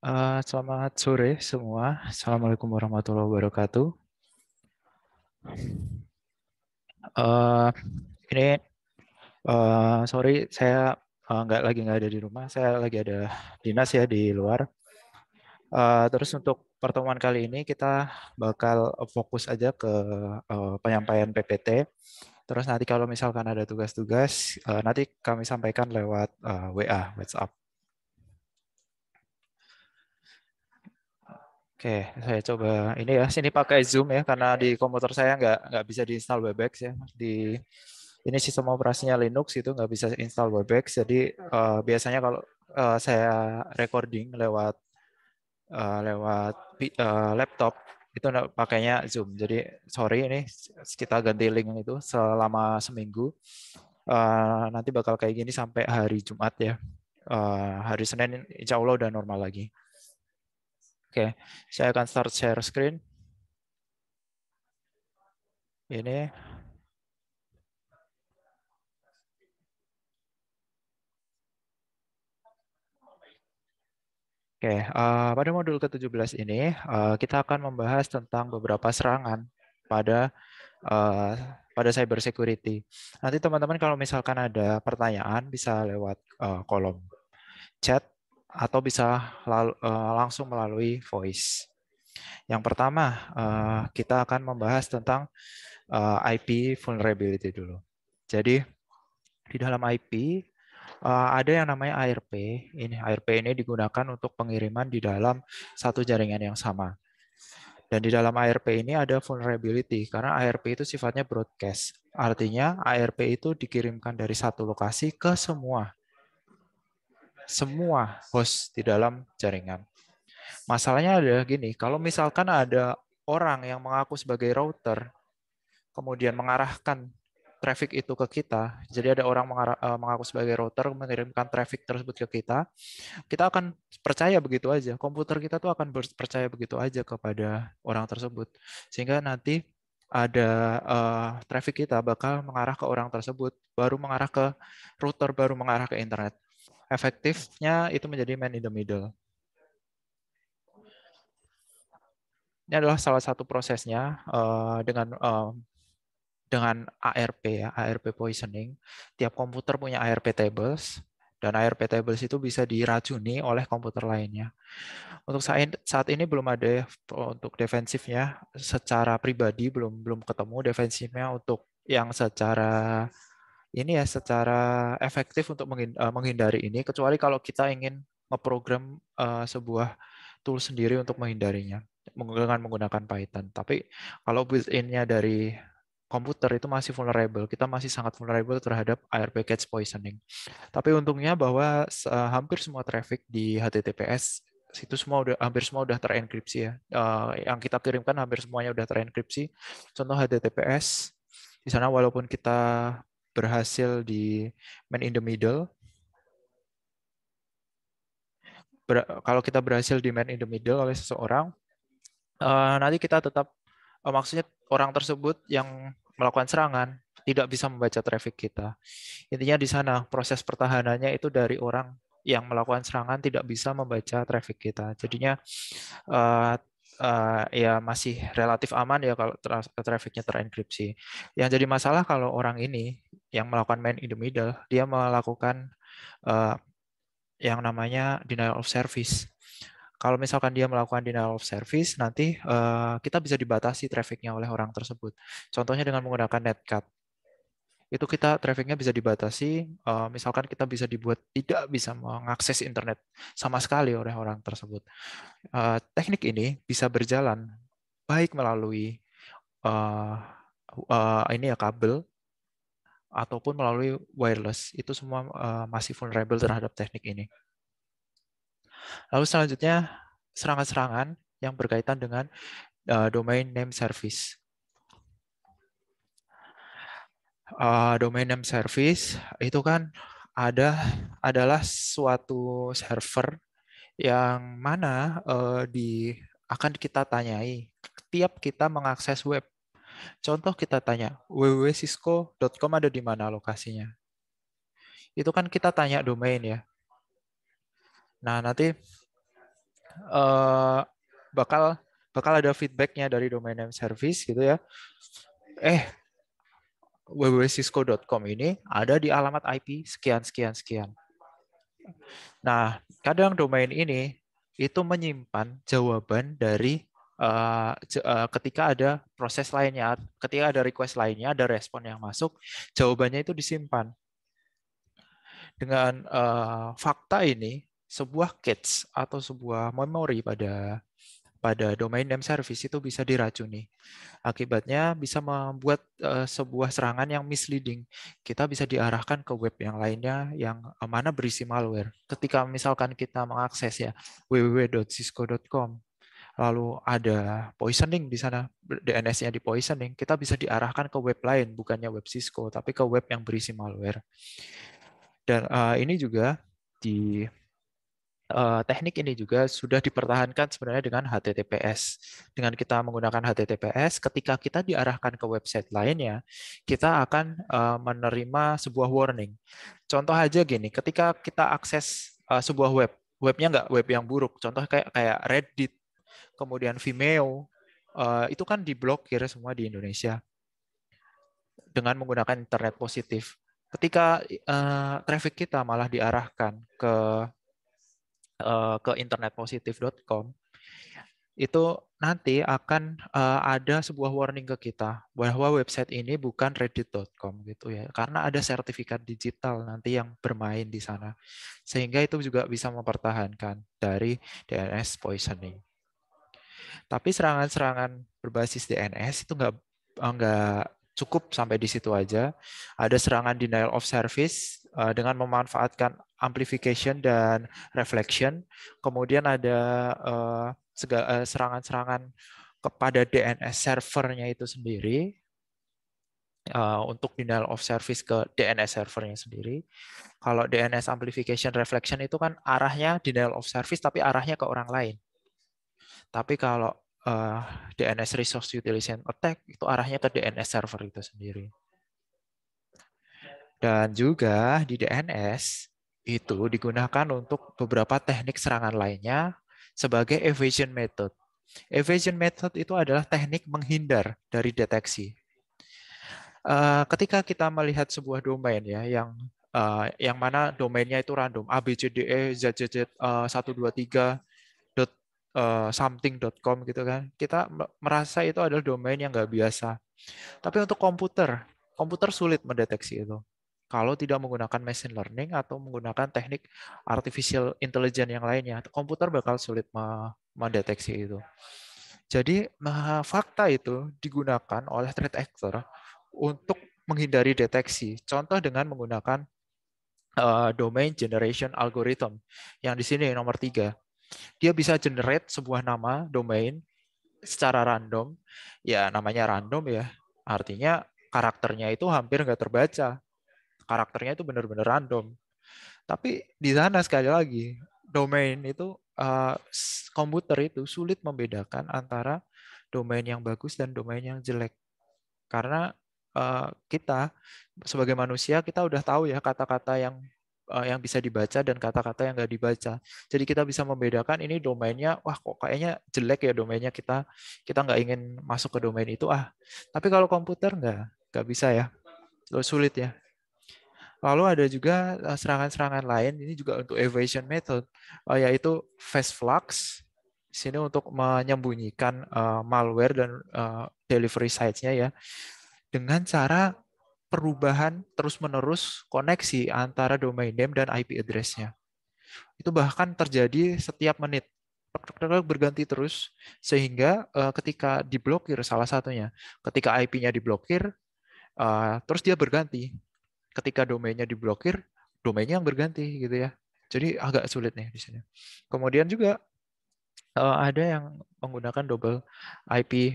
Uh, selamat sore semua. Assalamualaikum warahmatullahi wabarakatuh. Uh, ini uh, sorry saya uh, lagi nggak ada di rumah. Saya lagi ada dinas ya di luar. Uh, terus untuk pertemuan kali ini kita bakal fokus aja ke uh, penyampaian PPT. Terus nanti kalau misalkan ada tugas-tugas, uh, nanti kami sampaikan lewat uh, WA WhatsApp. Oke, saya coba ini ya. Sini pakai Zoom ya, karena di komputer saya nggak nggak bisa diinstal Webex ya. Di ini sistem operasinya Linux itu nggak bisa install Webex. Jadi uh, biasanya kalau uh, saya recording lewat uh, lewat uh, laptop itu pakainya Zoom. Jadi sorry ini kita ganti link itu selama seminggu. Uh, nanti bakal kayak gini sampai hari Jumat ya. Uh, hari Senin insya Allah udah normal lagi. Oke, saya akan start share screen. Ini. Oke, uh, pada modul ke-17 ini uh, kita akan membahas tentang beberapa serangan pada uh, pada cyber security. Nanti teman-teman kalau misalkan ada pertanyaan bisa lewat uh, kolom chat atau bisa lalu, eh, langsung melalui voice. Yang pertama, eh, kita akan membahas tentang eh, IP vulnerability dulu. Jadi di dalam IP ada yang namanya ARP. Ini ARP ini digunakan untuk pengiriman di dalam satu jaringan yang sama. Dan di dalam ARP ini ada vulnerability karena ARP itu sifatnya broadcast. Artinya ARP itu dikirimkan dari satu lokasi ke semua semua host di dalam jaringan. Masalahnya adalah gini, kalau misalkan ada orang yang mengaku sebagai router, kemudian mengarahkan traffic itu ke kita, jadi ada orang eh, mengaku sebagai router mengirimkan traffic tersebut ke kita, kita akan percaya begitu aja. Komputer kita tuh akan percaya begitu aja kepada orang tersebut, sehingga nanti ada uh, traffic kita bakal mengarah ke orang tersebut, baru mengarah ke router, baru mengarah ke internet efektifnya itu menjadi man in the middle. Ini adalah salah satu prosesnya eh, dengan eh, dengan ARP ya, ARP poisoning. Tiap komputer punya ARP tables dan ARP tables itu bisa diracuni oleh komputer lainnya. Untuk saat ini belum ada untuk defensifnya secara pribadi belum belum ketemu defensifnya untuk yang secara ini ya secara efektif untuk eh, menghindari ini kecuali kalau kita ingin ngeprogram eh, sebuah tool sendiri untuk menghindarinya dengan menggunakan Python. Tapi kalau built-in-nya dari komputer itu masih vulnerable. Kita masih sangat vulnerable terhadap air package poisoning. Tapi untungnya bahwa eh, hampir semua traffic di HTTPS itu semua udah hampir semua udah terenkripsi ya. yang kita kirimkan hampir semuanya udah terenkripsi. Contoh HTTPS di sana walaupun kita berhasil di man in the middle. Ber, kalau kita berhasil di man in the middle oleh seseorang, uh, nanti kita tetap uh, maksudnya orang tersebut yang melakukan serangan tidak bisa membaca traffic kita. Intinya di sana proses pertahanannya itu dari orang yang melakukan serangan tidak bisa membaca traffic kita. Jadinya uh, uh, ya masih relatif aman ya kalau tra trafficnya terenkripsi. Yang jadi masalah kalau orang ini yang melakukan man in the middle, dia melakukan uh, yang namanya denial of service. Kalau misalkan dia melakukan denial of service, nanti uh, kita bisa dibatasi trafficnya oleh orang tersebut. Contohnya dengan menggunakan netcat. Itu kita trafficnya bisa dibatasi, uh, misalkan kita bisa dibuat tidak bisa mengakses internet sama sekali oleh orang tersebut. Uh, teknik ini bisa berjalan baik melalui uh, uh, ini ya kabel ataupun melalui wireless. Itu semua eh, masih vulnerable terhadap teknik ini. Lalu selanjutnya serangan-serangan yang berkaitan dengan eh, domain name service. Eh, domain name service itu kan ada adalah suatu server yang mana di akan kita tanyai tiap kita mengakses web Contoh kita tanya, www.cisco.com ada di mana lokasinya? Itu kan kita tanya domain ya. Nah, nanti uh, bakal bakal ada feedbacknya dari domain name service gitu ya. Eh, www.cisco.com ini ada di alamat IP sekian sekian sekian. Nah, kadang domain ini itu menyimpan jawaban dari uh, uh, ketika ada proses lainnya, ketika ada request lainnya, ada respon yang masuk, jawabannya itu disimpan. Dengan uh, fakta ini, sebuah cache atau sebuah memori pada pada domain name service itu bisa diracuni. Akibatnya bisa membuat uh, sebuah serangan yang misleading. Kita bisa diarahkan ke web yang lainnya yang mana berisi malware. Ketika misalkan kita mengakses ya www.cisco.com lalu ada poisoning di sana, DNS-nya di poisoning, kita bisa diarahkan ke web lain, bukannya web Cisco, tapi ke web yang berisi malware. Dan uh, ini juga di uh, teknik ini juga sudah dipertahankan sebenarnya dengan HTTPS. Dengan kita menggunakan HTTPS, ketika kita diarahkan ke website lainnya, kita akan uh, menerima sebuah warning. Contoh aja gini, ketika kita akses uh, sebuah web, webnya nggak web yang buruk, contoh kayak kayak Reddit kemudian Vimeo, uh, itu kan diblokir semua di Indonesia dengan menggunakan internet positif. Ketika uh, traffic kita malah diarahkan ke uh, ke internetpositif.com, itu nanti akan uh, ada sebuah warning ke kita bahwa website ini bukan reddit.com gitu ya karena ada sertifikat digital nanti yang bermain di sana sehingga itu juga bisa mempertahankan dari DNS poisoning. Tapi serangan-serangan berbasis DNS itu nggak eh, nggak cukup sampai di situ aja. Ada serangan denial of service eh, dengan memanfaatkan amplification dan reflection. Kemudian ada eh, serangan-serangan kepada DNS servernya itu sendiri untuk denial of service ke DNS servernya sendiri. Kalau DNS amplification reflection itu kan arahnya denial of service tapi arahnya ke orang lain. Tapi kalau uh, eh, DNS resource utilization attack itu arahnya ke DNS server itu sendiri. Dan juga di DNS itu digunakan untuk beberapa teknik serangan lainnya sebagai evasion method. Evasion method itu adalah teknik menghindar dari deteksi. Eh, ketika kita melihat sebuah domain ya yang eh, yang mana domainnya itu random A B C D E Z Z Z uh, 1 2 Eh, something.com gitu kan. Kita merasa itu adalah domain yang nggak biasa. Tapi untuk komputer, komputer sulit mendeteksi itu. Kalau tidak menggunakan machine learning atau menggunakan teknik artificial intelligence yang lainnya, komputer bakal sulit mendeteksi itu. Jadi fakta itu digunakan oleh threat actor untuk menghindari deteksi. Contoh dengan menggunakan eh, domain generation algorithm yang di sini nomor tiga dia bisa generate sebuah nama domain secara random. Ya namanya random ya. Artinya karakternya itu hampir nggak terbaca. Karakternya itu benar-benar random. Tapi di sana sekali lagi domain itu eh, komputer itu sulit membedakan antara domain yang bagus dan domain yang jelek. Karena eh, kita sebagai manusia kita udah tahu ya kata-kata yang Eh, yang bisa dibaca dan kata-kata yang nggak dibaca. Jadi kita bisa membedakan ini domainnya, wah kok kayaknya jelek ya domainnya kita kita nggak ingin masuk ke domain itu ah. Tapi kalau komputer nggak nggak bisa ya, Loh, sulit ya. Lalu ada juga eh, serangan-serangan lain, ini juga untuk evasion method, eh, yaitu fast flux, sini untuk menyembunyikan malware dan delivery sites-nya ya, dengan cara perubahan terus-menerus koneksi antara domain name dan IP address-nya. Itu bahkan terjadi setiap menit. Berganti terus, sehingga eh, ketika diblokir salah satunya, ketika IP-nya diblokir, eh, terus dia berganti. Ketika domainnya diblokir, domainnya yang berganti gitu ya. Jadi agak sulit nih di sini. Kemudian juga eh, ada yang menggunakan double IP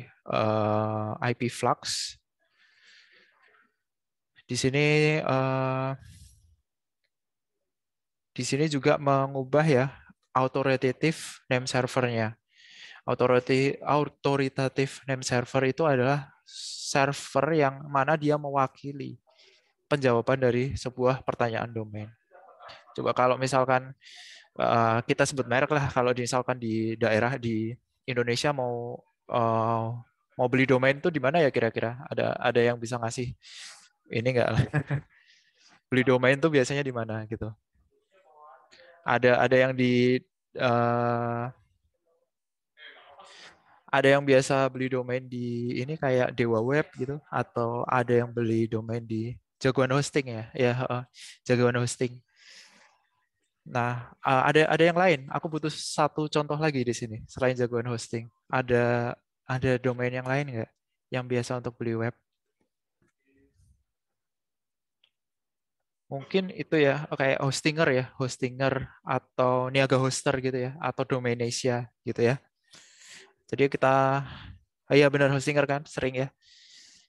IP flux di sini eh, di sini juga mengubah ya authoritative name servernya. Authority, authoritative name server itu adalah server yang mana dia mewakili penjawaban dari sebuah pertanyaan domain. Coba kalau misalkan eh, kita sebut merek lah, kalau misalkan di daerah di Indonesia mau eh, mau beli domain itu di mana ya kira-kira? Ada ada yang bisa ngasih ini enggak lah. beli domain tuh biasanya di mana gitu? Ada ada yang di uh, ada yang biasa beli domain di ini kayak Dewa Web gitu atau ada yang beli domain di jagoan hosting ya ya uh, jagoan hosting nah uh, ada ada yang lain aku butuh satu contoh lagi di sini selain jagoan hosting ada ada domain yang lain nggak yang biasa untuk beli web mungkin itu ya kayak hostinger ya hostinger atau niaga hoster gitu ya atau domain asia gitu ya jadi kita oh iya benar hostinger kan sering ya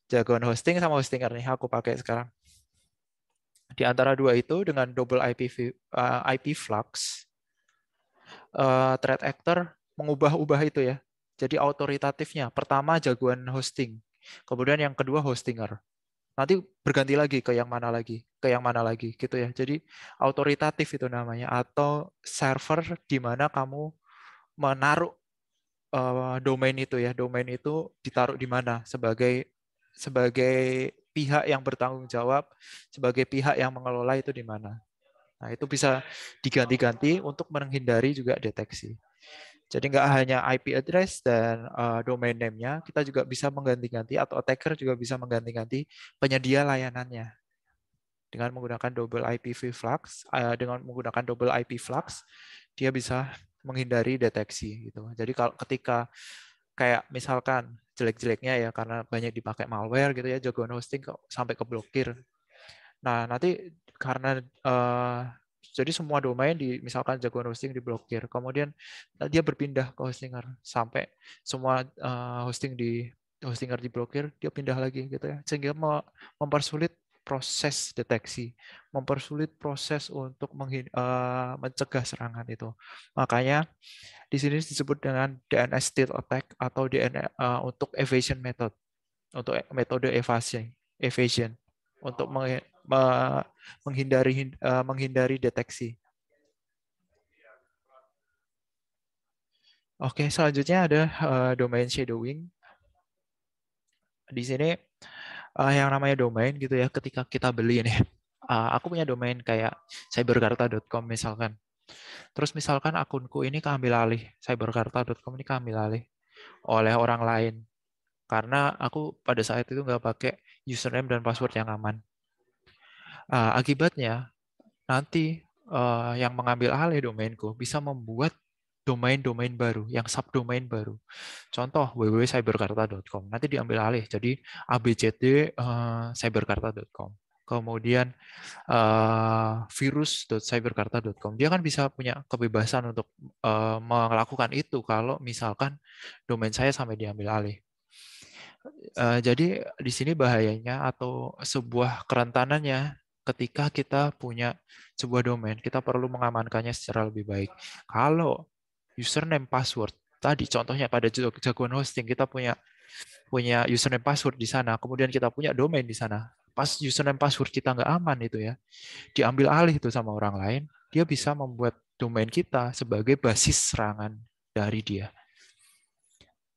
jagoan hosting sama hostinger nih aku pakai sekarang di antara dua itu dengan double IP uh, eh, IP flux uh, threat actor mengubah-ubah itu ya jadi autoritatifnya pertama jagoan hosting kemudian yang kedua hostinger nanti berganti lagi ke yang mana lagi, ke yang mana lagi gitu ya. Jadi autoritatif itu namanya atau server di mana kamu menaruh uh, domain itu ya, domain itu ditaruh di mana sebagai sebagai pihak yang bertanggung jawab, sebagai pihak yang mengelola itu di mana. Nah, itu bisa diganti-ganti untuk menghindari juga deteksi. Jadi nggak hanya IP address dan uh, domain name-nya, kita juga bisa mengganti-ganti atau attacker juga bisa mengganti-ganti penyedia layanannya dengan menggunakan double IPv flux, uh, dengan menggunakan double IP flux, dia bisa menghindari deteksi gitu. Jadi kalau ketika kayak misalkan jelek-jeleknya ya karena banyak dipakai malware gitu ya jagoan hosting sampai keblokir. Nah nanti karena uh, jadi semua domain di misalkan jagoan hosting diblokir. Kemudian eh, dia berpindah ke hostinger sampai semua eh, hosting di hostinger diblokir, dia pindah lagi gitu ya. Sehingga mempersulit proses deteksi, mempersulit proses untuk uh, mencegah serangan itu. Makanya di sini disebut dengan DNS stealth attack atau DNS uh, untuk evasion method, untuk e-, metode evasi, evasion, evasion untuk oh menghindari eh, menghindari deteksi. Oke, selanjutnya ada uh, domain shadowing. Di sini uh, yang namanya domain gitu ya, ketika kita beli ini. Uh, aku punya domain kayak cyberkarta.com misalkan. Terus misalkan akunku ini keambil alih, cyberkarta.com ini keambil alih oleh orang lain. Karena aku pada saat itu nggak pakai username dan password yang aman. Uh, akibatnya nanti uh, yang mengambil alih domainku bisa membuat domain-domain baru, yang subdomain baru. Contoh www.cyberkarta.com nanti diambil alih jadi abcd uh, eh, Kemudian uh, virus.cyberkarta.com. Dia kan bisa punya kebebasan untuk uh, melakukan itu kalau misalkan domain saya sampai diambil alih. Uh, jadi di sini bahayanya atau sebuah kerentanannya ketika kita punya sebuah domain, kita perlu mengamankannya secara lebih baik. Kalau username password tadi contohnya pada jagoan hosting kita punya punya username password di sana, kemudian kita punya domain di sana. Pas username password kita nggak aman itu ya, diambil alih itu sama orang lain, dia bisa membuat domain kita sebagai basis serangan dari dia.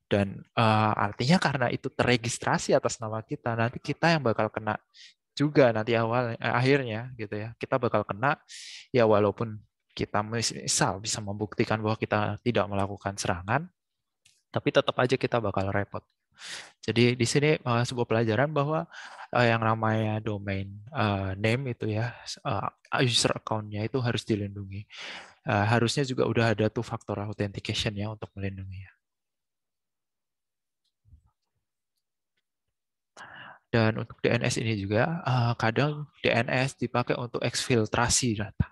Dan uh, artinya karena itu terregistrasi atas nama kita, nanti kita yang bakal kena juga nanti awal eh, akhirnya gitu ya kita bakal kena ya walaupun kita misal bisa membuktikan bahwa kita tidak melakukan serangan tapi tetap aja kita bakal repot jadi di sini uh, sebuah pelajaran bahwa uh, yang namanya domain uh, name itu ya uh, user accountnya itu harus dilindungi. Uh, harusnya juga udah ada tuh faktor authentication ya untuk melindunginya. Dan untuk DNS ini juga uh, kadang DNS dipakai untuk eksfiltrasi data.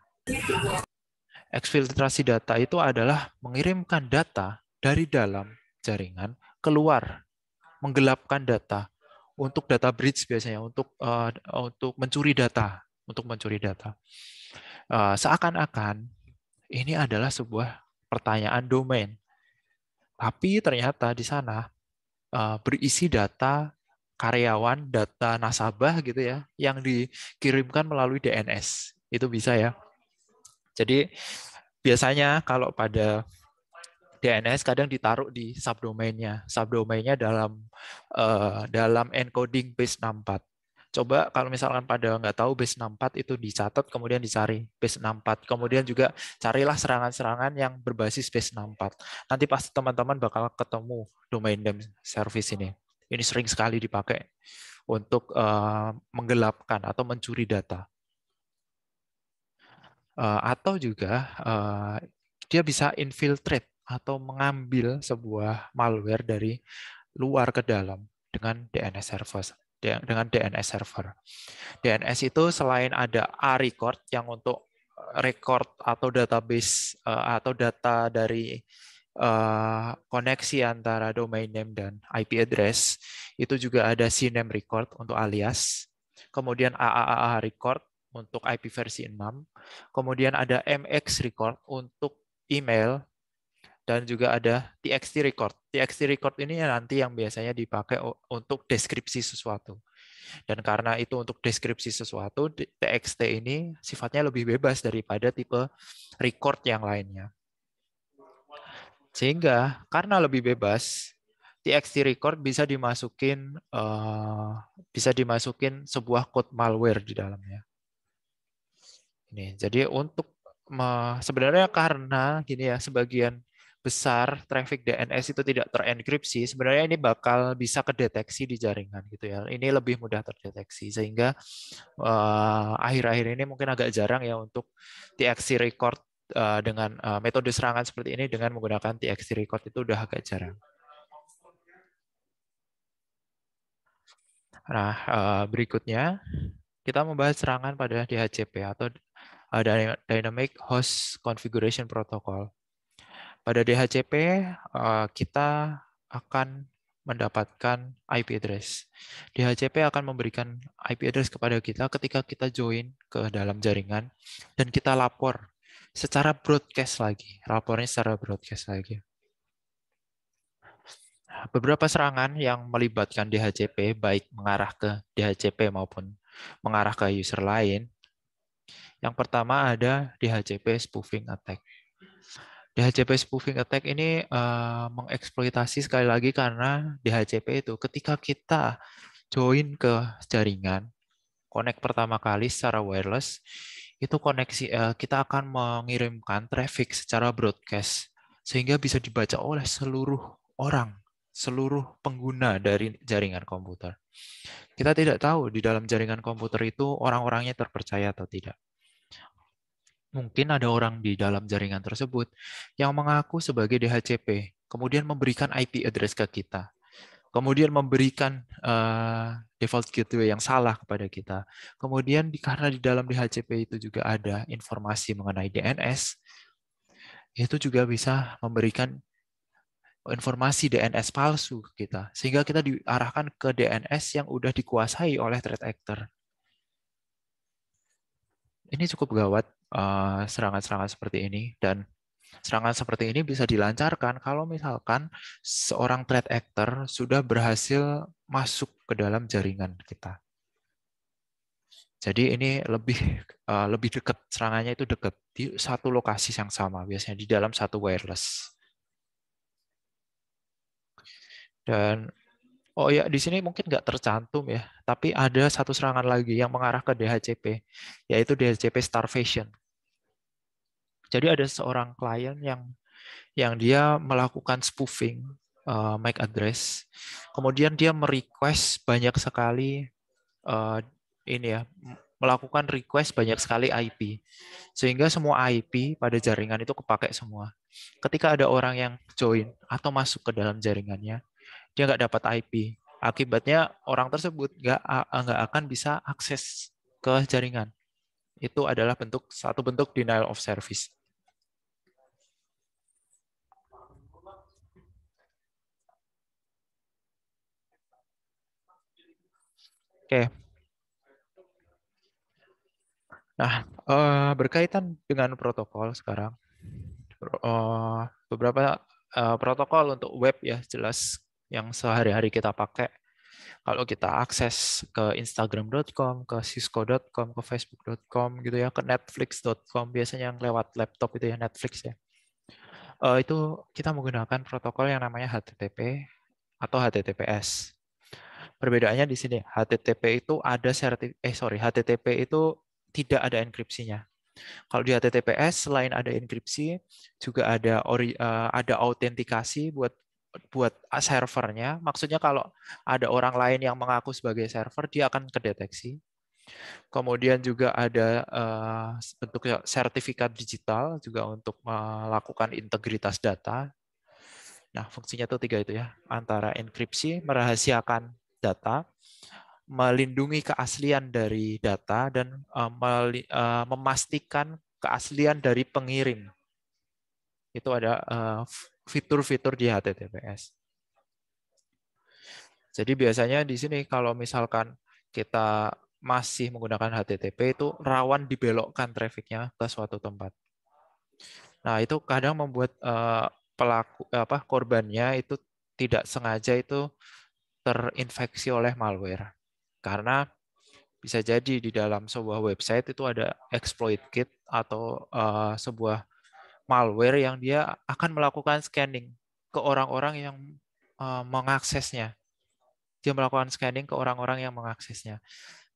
Eksfiltrasi data itu adalah mengirimkan data dari dalam jaringan keluar, menggelapkan data untuk data breach biasanya untuk uh, untuk mencuri data, untuk mencuri data. Uh, seakan-akan ini adalah sebuah pertanyaan domain. Tapi ternyata di sana uh, berisi data karyawan, data nasabah gitu ya, yang dikirimkan melalui DNS. Itu bisa ya. Jadi biasanya kalau pada DNS kadang ditaruh di subdomainnya. Subdomainnya dalam uh, dalam encoding base 64. Coba kalau misalkan pada nggak tahu base 64 itu dicatat kemudian dicari base 64. Kemudian juga carilah serangan-serangan yang berbasis base 64. Nanti pasti teman-teman bakal ketemu domain dan service ini. Ini sering sekali dipakai untuk eh, menggelapkan atau mencuri data. Eh, atau juga eh, dia bisa infiltrate atau mengambil sebuah malware dari luar ke dalam dengan DNS server dengan DNS server. DNS itu selain ada A record yang untuk record atau database atau data dari Eh, koneksi antara domain name dan IP address, itu juga ada CNAME record untuk alias, kemudian AAAA record untuk IP versi 6, kemudian ada MX record untuk email, dan juga ada TXT record. TXT record ini nanti yang biasanya dipakai untuk deskripsi sesuatu. Dan karena itu untuk deskripsi sesuatu, TXT ini sifatnya lebih bebas daripada tipe record yang lainnya. Sehingga karena lebih bebas, TXT record bisa dimasukin eh, bisa dimasukin sebuah code malware di dalamnya. Ini. Jadi untuk sebenarnya karena gini ya sebagian besar traffic DNS itu tidak terenkripsi, sebenarnya ini bakal bisa kedeteksi di jaringan gitu ya. Ini lebih mudah terdeteksi sehingga eh, akhir -akhir ini mungkin agak jarang ya untuk TXT record Eh, dengan eh, metode serangan seperti ini dengan menggunakan TXT record itu udah agak jarang. Nah, eh, berikutnya kita membahas serangan pada DHCP atau Dynamic Host Configuration Protocol. Pada DHCP kita akan mendapatkan IP address. DHCP akan memberikan IP address kepada kita ketika kita join ke dalam jaringan dan kita lapor secara broadcast lagi, rapornya secara broadcast lagi. Beberapa serangan yang melibatkan DHCP baik mengarah ke DHCP maupun mengarah ke user lain. Yang pertama ada DHCP spoofing attack. DHCP spoofing attack ini uh, mengeksploitasi sekali lagi karena DHCP itu ketika kita join ke jaringan, connect pertama kali secara wireless, itu koneksi uh, kita akan mengirimkan traffic secara broadcast sehingga bisa dibaca oleh seluruh orang, seluruh pengguna dari jaringan komputer. Kita tidak tahu di dalam jaringan komputer itu orang-orangnya terpercaya atau tidak. Mungkin ada orang di dalam jaringan tersebut yang mengaku sebagai DHCP, kemudian memberikan IP address ke kita kemudian memberikan uh, default gateway yang salah kepada kita. Kemudian karena di dalam DHCP itu juga ada informasi mengenai DNS, itu juga bisa memberikan informasi DNS palsu kita, sehingga kita diarahkan ke DNS yang sudah dikuasai oleh threat actor. Ini cukup gawat eh, serangan-serangan uh, seperti ini, dan Serangan seperti ini bisa dilancarkan kalau misalkan seorang threat actor sudah berhasil masuk ke dalam jaringan kita. Jadi ini lebih eh, lebih dekat serangannya itu dekat di satu lokasi yang sama biasanya di dalam satu wireless. Dan oh ya di sini mungkin nggak tercantum ya, tapi ada satu serangan lagi yang mengarah ke DHCP yaitu DHCP starvation. Jadi ada seorang klien yang yang dia melakukan spoofing uh, eh, MAC address. Kemudian dia merequest banyak sekali uh, ini ya, melakukan request banyak sekali IP. Sehingga semua IP pada jaringan itu kepakai semua. Ketika ada orang yang join atau masuk ke dalam jaringannya, dia nggak dapat IP. Akibatnya orang tersebut nggak nggak akan bisa akses ke jaringan. Itu adalah bentuk satu bentuk denial of service. Oke. Nah, eh, berkaitan dengan protokol sekarang, eh, beberapa eh, protokol untuk web ya jelas yang sehari-hari kita pakai. Kalau kita akses ke Instagram.com, ke Cisco.com, ke Facebook.com gitu ya, ke Netflix.com biasanya yang lewat laptop itu ya Netflix ya. Uh, itu kita menggunakan protokol yang namanya HTTP atau HTTPS Perbedaannya di sini HTTP itu ada sertif eh sorry HTTP itu tidak ada enkripsinya. Kalau di HTTPS selain ada enkripsi juga ada ori, eh, ada autentikasi buat buat ah, servernya. Maksudnya kalau ada orang lain yang mengaku sebagai server, dia akan kedeteksi. Kemudian juga ada uh, eh, bentuknya sertifikat digital juga untuk melakukan integritas data. Nah, fungsinya itu tiga itu ya, antara enkripsi, merahasiakan data, melindungi keaslian dari data, dan eh, eh, memastikan keaslian dari pengirim. Itu ada eh, fitur-fitur di HTTPS. Jadi biasanya di sini kalau misalkan kita masih menggunakan HTTP itu rawan dibelokkan trafiknya ke suatu tempat. Nah itu kadang membuat pelaku apa korbannya itu tidak sengaja itu terinfeksi oleh malware. Karena bisa jadi di dalam sebuah website itu ada exploit kit atau uh, sebuah malware yang dia akan melakukan scanning ke orang-orang yang uh, mengaksesnya. Dia melakukan scanning ke orang-orang yang mengaksesnya.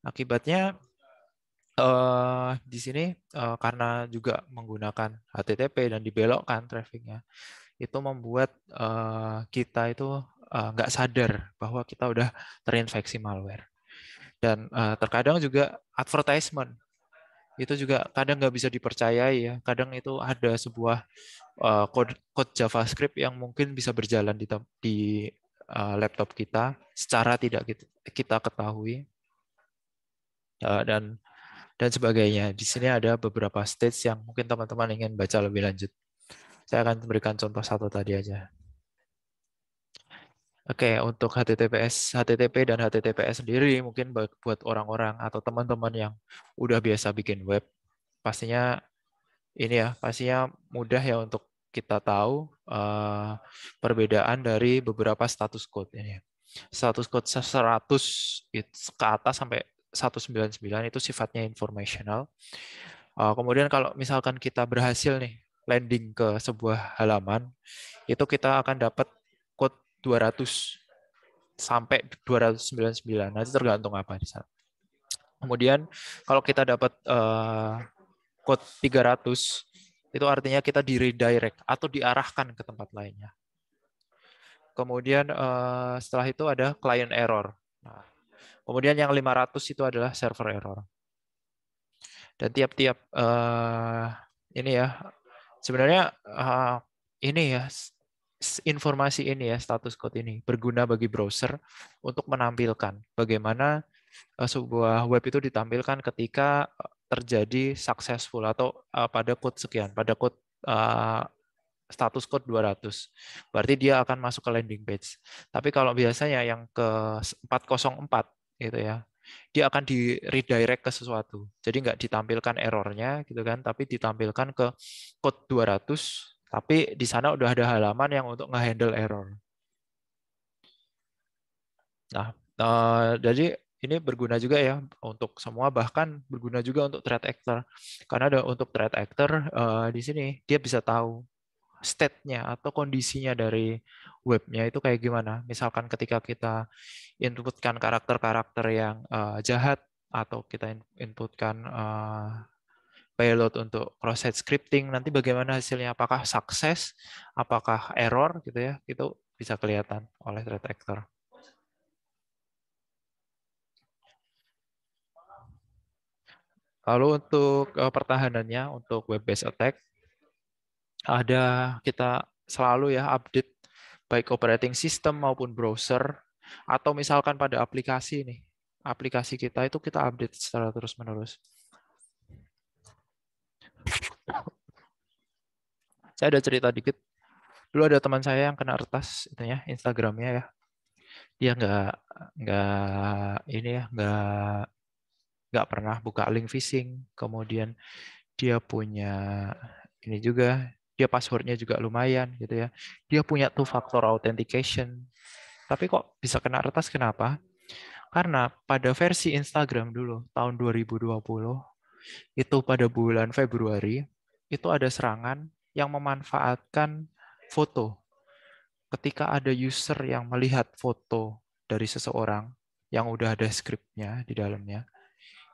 Akibatnya uh, di sini uh, karena juga menggunakan HTTP dan dibelokkan trafficnya, itu membuat uh, kita itu Eh, nggak uh, sadar bahwa kita udah terinfeksi malware. Dan uh, terkadang juga advertisement itu juga kadang nggak bisa dipercayai ya. Kadang itu ada sebuah uh, code, code JavaScript yang mungkin bisa berjalan di, di uh, laptop kita secara tidak kita, ketahui uh, dan dan sebagainya. Di sini ada beberapa stage yang mungkin teman-teman ingin baca lebih lanjut. Saya akan memberikan contoh satu tadi aja. Oke, untuk HTTPS, HTTP dan HTTPS sendiri mungkin buat orang-orang atau teman-teman yang udah biasa bikin web, pastinya ini ya, pastinya mudah ya untuk kita tahu uh, perbedaan dari beberapa status code ini. Ya. Status code 100 ke atas sampai 199 itu sifatnya informational. Uh, eh, kemudian kalau misalkan kita berhasil nih landing ke sebuah halaman, itu kita akan dapat 200 sampai 299. Nanti tergantung apa di sana. Kemudian kalau kita dapat uh, code 300 itu artinya kita di redirect atau diarahkan ke tempat lainnya. Kemudian uh, setelah itu ada client error. Nah, kemudian yang 500 itu adalah server error. Dan tiap-tiap uh, ini ya sebenarnya uh, ini ya informasi ini ya status code ini berguna bagi browser untuk menampilkan bagaimana eh, sebuah web itu ditampilkan ketika eh, terjadi successful atau eh, pada code sekian, pada code status code 200. Berarti dia akan masuk ke landing page. Tapi kalau biasanya yang ke 404 gitu ya, dia akan di redirect ke sesuatu. Jadi nggak ditampilkan errornya gitu kan, tapi ditampilkan ke code 200 tapi di sana udah ada halaman yang untuk ngehandle error. Nah, uh, jadi ini berguna juga ya untuk semua bahkan berguna juga untuk threat actor karena ada untuk threat actor uh, di sini dia bisa tahu state-nya atau kondisinya dari webnya itu kayak gimana misalkan ketika kita inputkan karakter-karakter yang uh, jahat atau kita inputkan uh, payload untuk cross-site scripting nanti bagaimana hasilnya apakah sukses apakah error gitu ya itu bisa kelihatan oleh threat actor. Lalu untuk eh, pertahanannya untuk web-based attack ada kita selalu ya update baik operating system maupun browser atau misalkan pada aplikasi nih aplikasi kita itu kita update secara terus menerus saya ada cerita dikit. Dulu ada teman saya yang kena retas ya Instagramnya ya. Dia nggak nggak ini ya nggak nggak pernah buka link phishing. Kemudian dia punya ini juga dia passwordnya juga lumayan gitu ya. Dia punya two factor authentication. Tapi kok bisa kena retas kenapa? Karena pada versi Instagram dulu tahun 2020 itu pada bulan Februari itu ada serangan yang memanfaatkan foto. Ketika ada user yang melihat foto dari seseorang yang udah ada skripnya di dalamnya,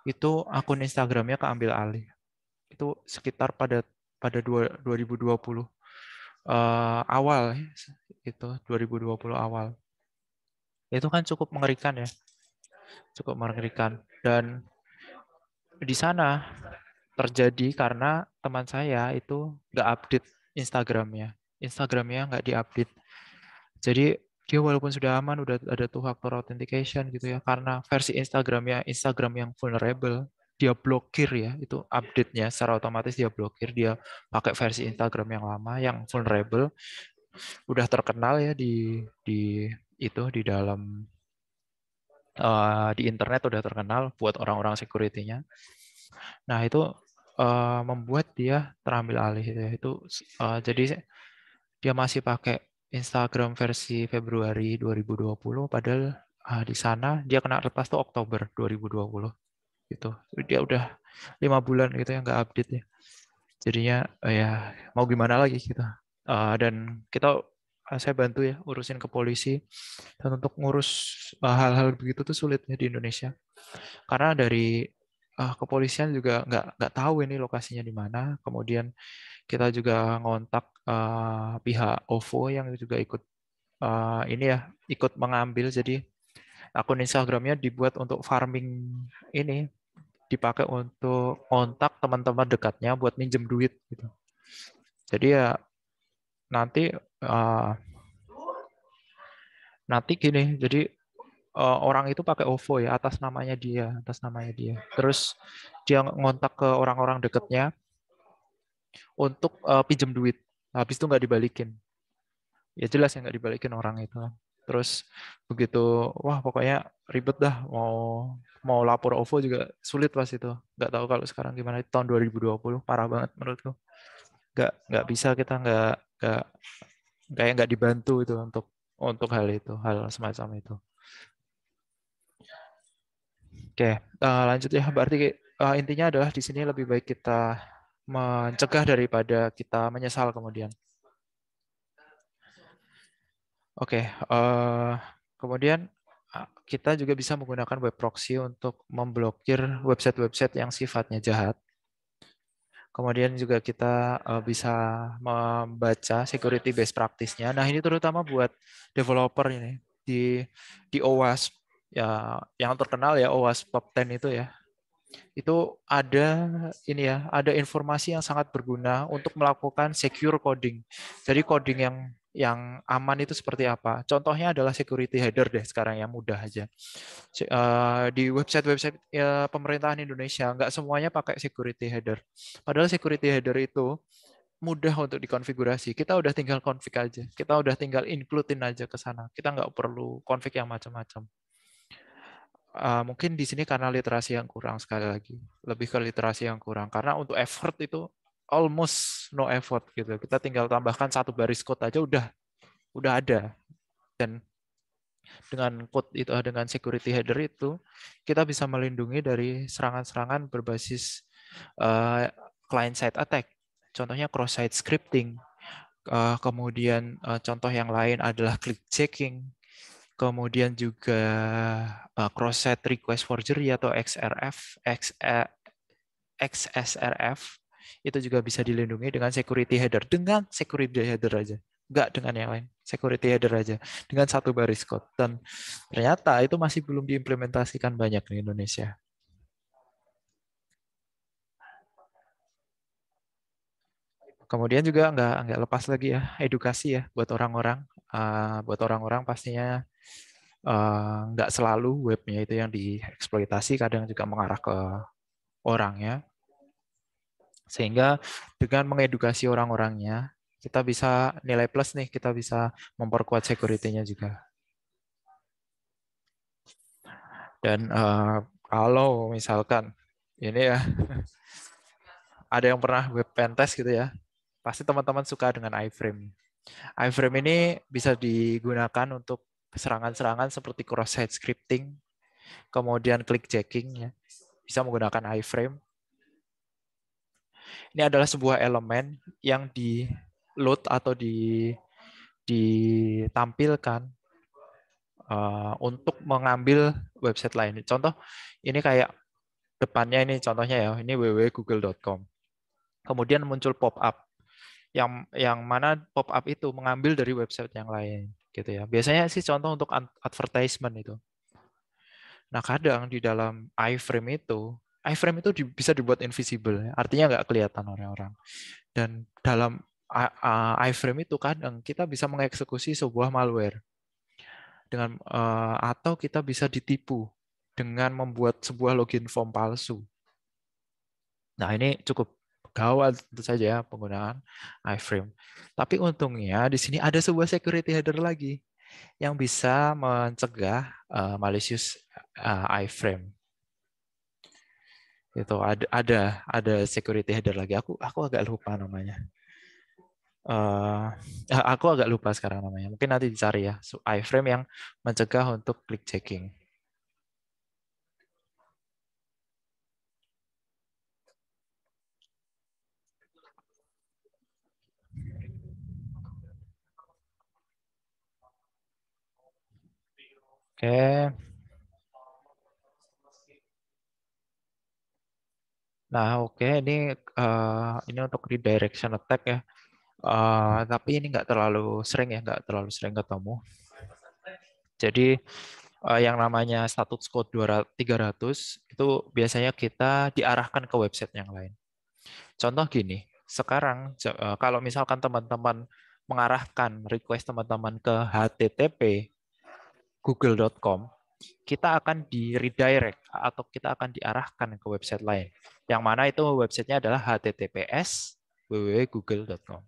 itu akun Instagramnya keambil alih. Itu sekitar pada pada 2020 uh, eh, awal ya, itu 2020 awal. Itu kan cukup mengerikan ya. Cukup mengerikan dan di sana terjadi karena teman saya itu nggak update Instagramnya. Instagramnya nggak diupdate. Jadi dia walaupun sudah aman, udah ada tuh faktor authentication gitu ya, karena versi Instagramnya Instagram yang vulnerable, dia blokir ya, itu update-nya secara otomatis dia blokir, dia pakai versi Instagram yang lama, yang vulnerable, udah terkenal ya di di itu di dalam uh, di internet udah terkenal buat orang-orang security-nya. Nah, itu uh, membuat dia terambil alih gitu ya. itu itu uh, eh, jadi dia masih pakai Instagram versi Februari 2020 padahal uh, di sana dia kena retas tuh Oktober 2020 gitu dia udah lima bulan gitu yang nggak update ya jadinya uh, ya mau gimana lagi kita gitu. uh, dan kita Ah, saya bantu ya urusin ke polisi dan untuk ngurus ah, hal-hal begitu tuh sulitnya di Indonesia karena dari uh, kepolisian juga nggak nggak tahu ini lokasinya di mana kemudian kita juga ngontak uh, pihak OVO yang juga ikut uh, ini ya ikut mengambil jadi akun Instagramnya dibuat untuk farming ini dipakai untuk kontak teman-teman dekatnya buat minjem duit gitu jadi ya nanti uh, ah, nanti gini jadi uh, orang itu pakai OVO ya atas namanya dia atas namanya dia terus dia ngontak ke orang-orang deketnya untuk uh, eh, pinjem duit habis itu nggak dibalikin ya jelas ya nggak dibalikin orang itu terus begitu wah pokoknya ribet dah mau mau lapor OVO juga sulit pas itu. Nggak tahu kalau sekarang gimana. Tahun 2020 parah banget menurutku. Nggak nggak bisa kita nggak nggak kayak nggak dibantu itu untuk untuk hal itu hal semacam itu oke uh, lanjut ya berarti uh, intinya adalah di sini lebih baik kita mencegah daripada kita menyesal kemudian oke uh, kemudian kita juga bisa menggunakan web proxy untuk memblokir website-website yang sifatnya jahat Kemudian juga kita uh, bisa membaca security best practice-nya. Nah, ini terutama buat developer ini di di OWASP ya yang terkenal ya OWASP Top 10 itu ya. Itu ada ini ya, ada informasi yang sangat berguna untuk melakukan secure coding. Jadi coding yang yang aman itu seperti apa. Contohnya adalah security header deh sekarang yang mudah aja. Eh, di website-website ya, pemerintahan Indonesia nggak semuanya pakai security header. Padahal security header itu mudah untuk dikonfigurasi. Kita udah tinggal config aja. Kita udah tinggal includein aja ke sana. Kita nggak perlu config yang macam-macam. Eh, mungkin di sini karena literasi yang kurang sekali lagi, lebih ke literasi yang kurang. Karena untuk effort itu almost no effort gitu. Kita tinggal tambahkan satu baris code aja udah udah ada. Dan dengan code itu ah, dengan security header itu kita bisa melindungi dari serangan-serangan berbasis uh, client side attack. Contohnya cross site scripting. Uh, kemudian uh, contoh yang lain adalah click checking. Kemudian juga uh, cross site request forgery atau XRF, XSRF itu juga bisa dilindungi dengan security header dengan security header aja Enggak dengan yang lain security header aja dengan satu baris code dan ternyata itu masih belum diimplementasikan banyak di Indonesia kemudian juga nggak nggak lepas lagi ya edukasi ya buat orang-orang uh, buat orang-orang pastinya uh, selalu webnya itu yang dieksploitasi kadang juga mengarah ke orangnya sehingga dengan mengedukasi orang-orangnya, kita bisa nilai plus nih, kita bisa memperkuat security-nya juga. Dan uh, kalau misalkan ini ya, ada yang pernah web pentest gitu ya, pasti teman-teman suka dengan iframe. Iframe ini bisa digunakan untuk serangan-serangan seperti cross-site scripting, kemudian click jacking, ya. bisa menggunakan iframe. Ini adalah sebuah elemen yang di load atau di ditampilkan uh, untuk mengambil website lain. Contoh ini kayak depannya ini contohnya ya, ini www.google.com. Kemudian muncul pop-up yang yang mana pop-up itu mengambil dari website yang lain gitu ya. Biasanya sih contoh untuk advertisement itu. Nah, kadang di dalam iframe itu iframe itu di, bisa dibuat invisible, ya. artinya nggak kelihatan orang-orang. Dan dalam uh, iframe itu kadang kita bisa mengeksekusi sebuah malware dengan uh, atau kita bisa ditipu dengan membuat sebuah login form palsu. Nah ini cukup gawat tentu saja ya penggunaan iframe. Tapi untungnya di sini ada sebuah security header lagi yang bisa mencegah uh, malicious uh, iframe itu ada ada ada security header lagi aku aku agak lupa namanya uh, aku agak lupa sekarang namanya mungkin nanti dicari ya so, iframe yang mencegah untuk click checking Oke, okay. Nah, oke okay. ini uh, ini untuk redirection attack ya. Uh, tapi ini nggak terlalu sering ya, nggak terlalu sering ketemu. Jadi uh, yang namanya status code 200, 300 itu biasanya kita diarahkan ke website yang lain. Contoh gini, sekarang uh, kalau misalkan teman-teman mengarahkan request teman-teman ke http google.com kita akan di redirect atau kita akan diarahkan ke website lain. Yang mana itu websitenya adalah https www.google.com.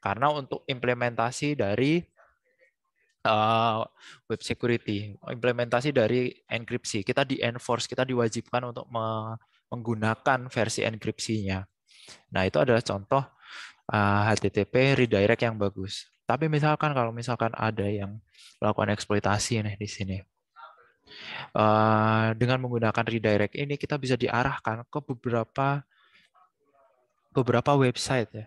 Karena untuk implementasi dari eh, web security, implementasi dari enkripsi, kita di enforce, kita diwajibkan untuk menggunakan versi enkripsinya. Nah, itu adalah contoh HTTP eh, redirect yang bagus. Tapi misalkan kalau misalkan ada yang melakukan eksploitasi nih di sini. Eh, dengan menggunakan redirect ini kita bisa diarahkan ke beberapa beberapa website ya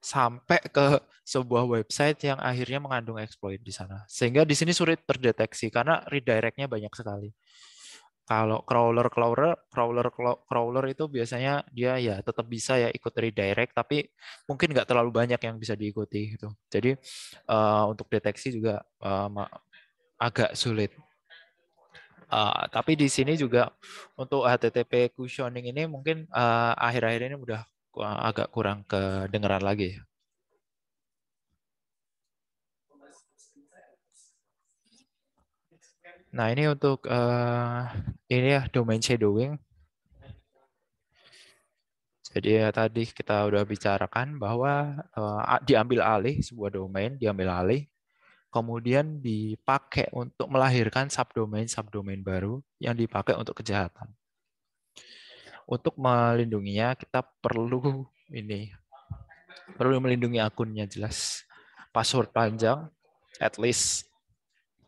sampai ke sebuah website yang akhirnya mengandung exploit di sana. Sehingga di sini sulit terdeteksi karena redirectnya banyak sekali. Kalau crawler crawler crawler crawler itu biasanya dia ya tetap bisa ya ikut redirect tapi mungkin nggak terlalu banyak yang bisa diikuti gitu. Jadi eh, untuk deteksi juga eh, agak sulit. Uh, tapi di sini juga untuk HTTP cushioning ini mungkin ah, akhir-akhir uh, ini udah ah, agak kurang kedengeran lagi. Ya. Nah ini untuk uh, ini ya domain shadowing. Jadi ya, tadi kita udah bicarakan bahwa uh, diambil alih sebuah domain, diambil alih kemudian dipakai untuk melahirkan subdomain-subdomain baru yang dipakai untuk kejahatan. Untuk melindunginya kita perlu ini perlu melindungi akunnya jelas. Password panjang at least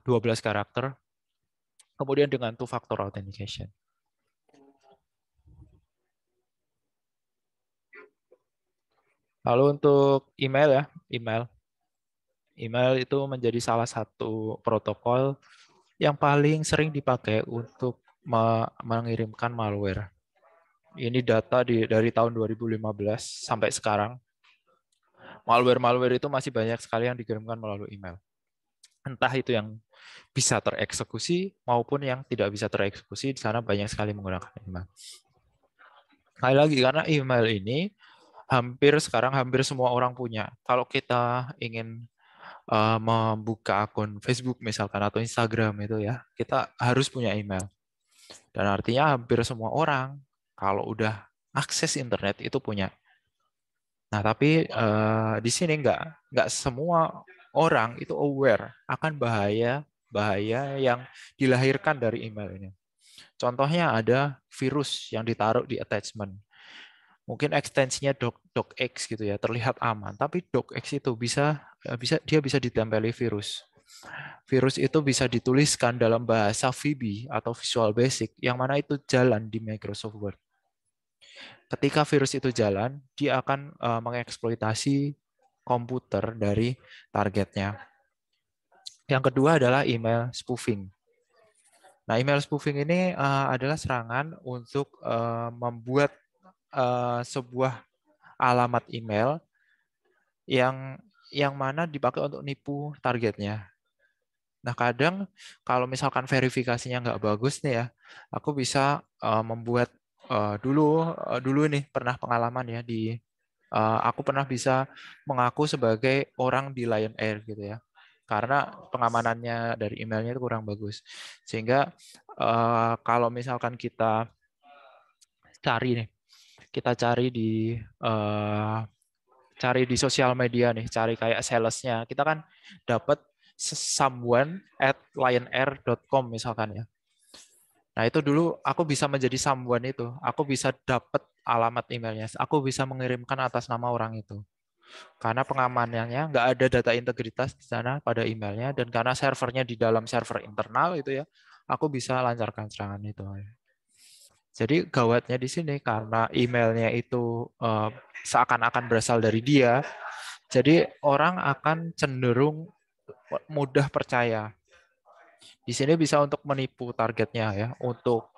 12 karakter. Kemudian dengan two factor authentication. Lalu untuk email ya, email Email itu menjadi salah satu protokol yang paling sering dipakai untuk mengirimkan malware. Ini data di, dari tahun 2015 sampai sekarang. Malware-malware itu masih banyak sekali yang dikirimkan melalui email. Entah itu yang bisa tereksekusi maupun yang tidak bisa tereksekusi di sana banyak sekali menggunakan email. Sekali lagi karena email ini hampir sekarang hampir semua orang punya. Kalau kita ingin uh, membuka akun Facebook misalkan atau Instagram itu ya, kita harus punya email. Dan artinya hampir semua orang kalau udah akses internet itu punya. Nah tapi uh, di sini nggak nggak semua orang itu aware akan bahaya bahaya yang dilahirkan dari email ini. Contohnya ada virus yang ditaruh di attachment mungkin ekstensinya doc doc x gitu ya terlihat aman tapi doc x itu bisa eh, bisa dia bisa ditempeli virus virus itu bisa dituliskan dalam bahasa VB atau Visual Basic yang mana itu jalan di Microsoft Word ketika virus itu jalan dia akan eh, mengeksploitasi komputer dari targetnya yang kedua adalah email spoofing nah email spoofing ini eh, adalah serangan untuk membuat Eh, sebuah alamat email yang yang mana dipakai untuk nipu targetnya. Nah kadang kalau misalkan verifikasinya nggak bagus nih ya, aku bisa uh, membuat uh, dulu uh, dulu nih pernah pengalaman ya di uh, aku pernah bisa mengaku sebagai orang di Lion Air gitu ya karena pengamanannya dari emailnya itu kurang bagus. Sehingga uh, kalau misalkan kita cari nih kita cari di uh, cari di sosial media nih, cari kayak salesnya. Kita kan dapat someone at lionair.com misalkan ya. Nah itu dulu aku bisa menjadi someone itu. Aku bisa dapat alamat emailnya. Aku bisa mengirimkan atas nama orang itu. Karena pengamanannya nggak ada data integritas di sana pada emailnya dan karena servernya di dalam server internal itu ya, aku bisa lancarkan serangan itu. Jadi gawatnya di sini karena emailnya itu uh, seakan-akan berasal dari dia, jadi orang akan cenderung mudah percaya. Di sini bisa untuk menipu targetnya ya, untuk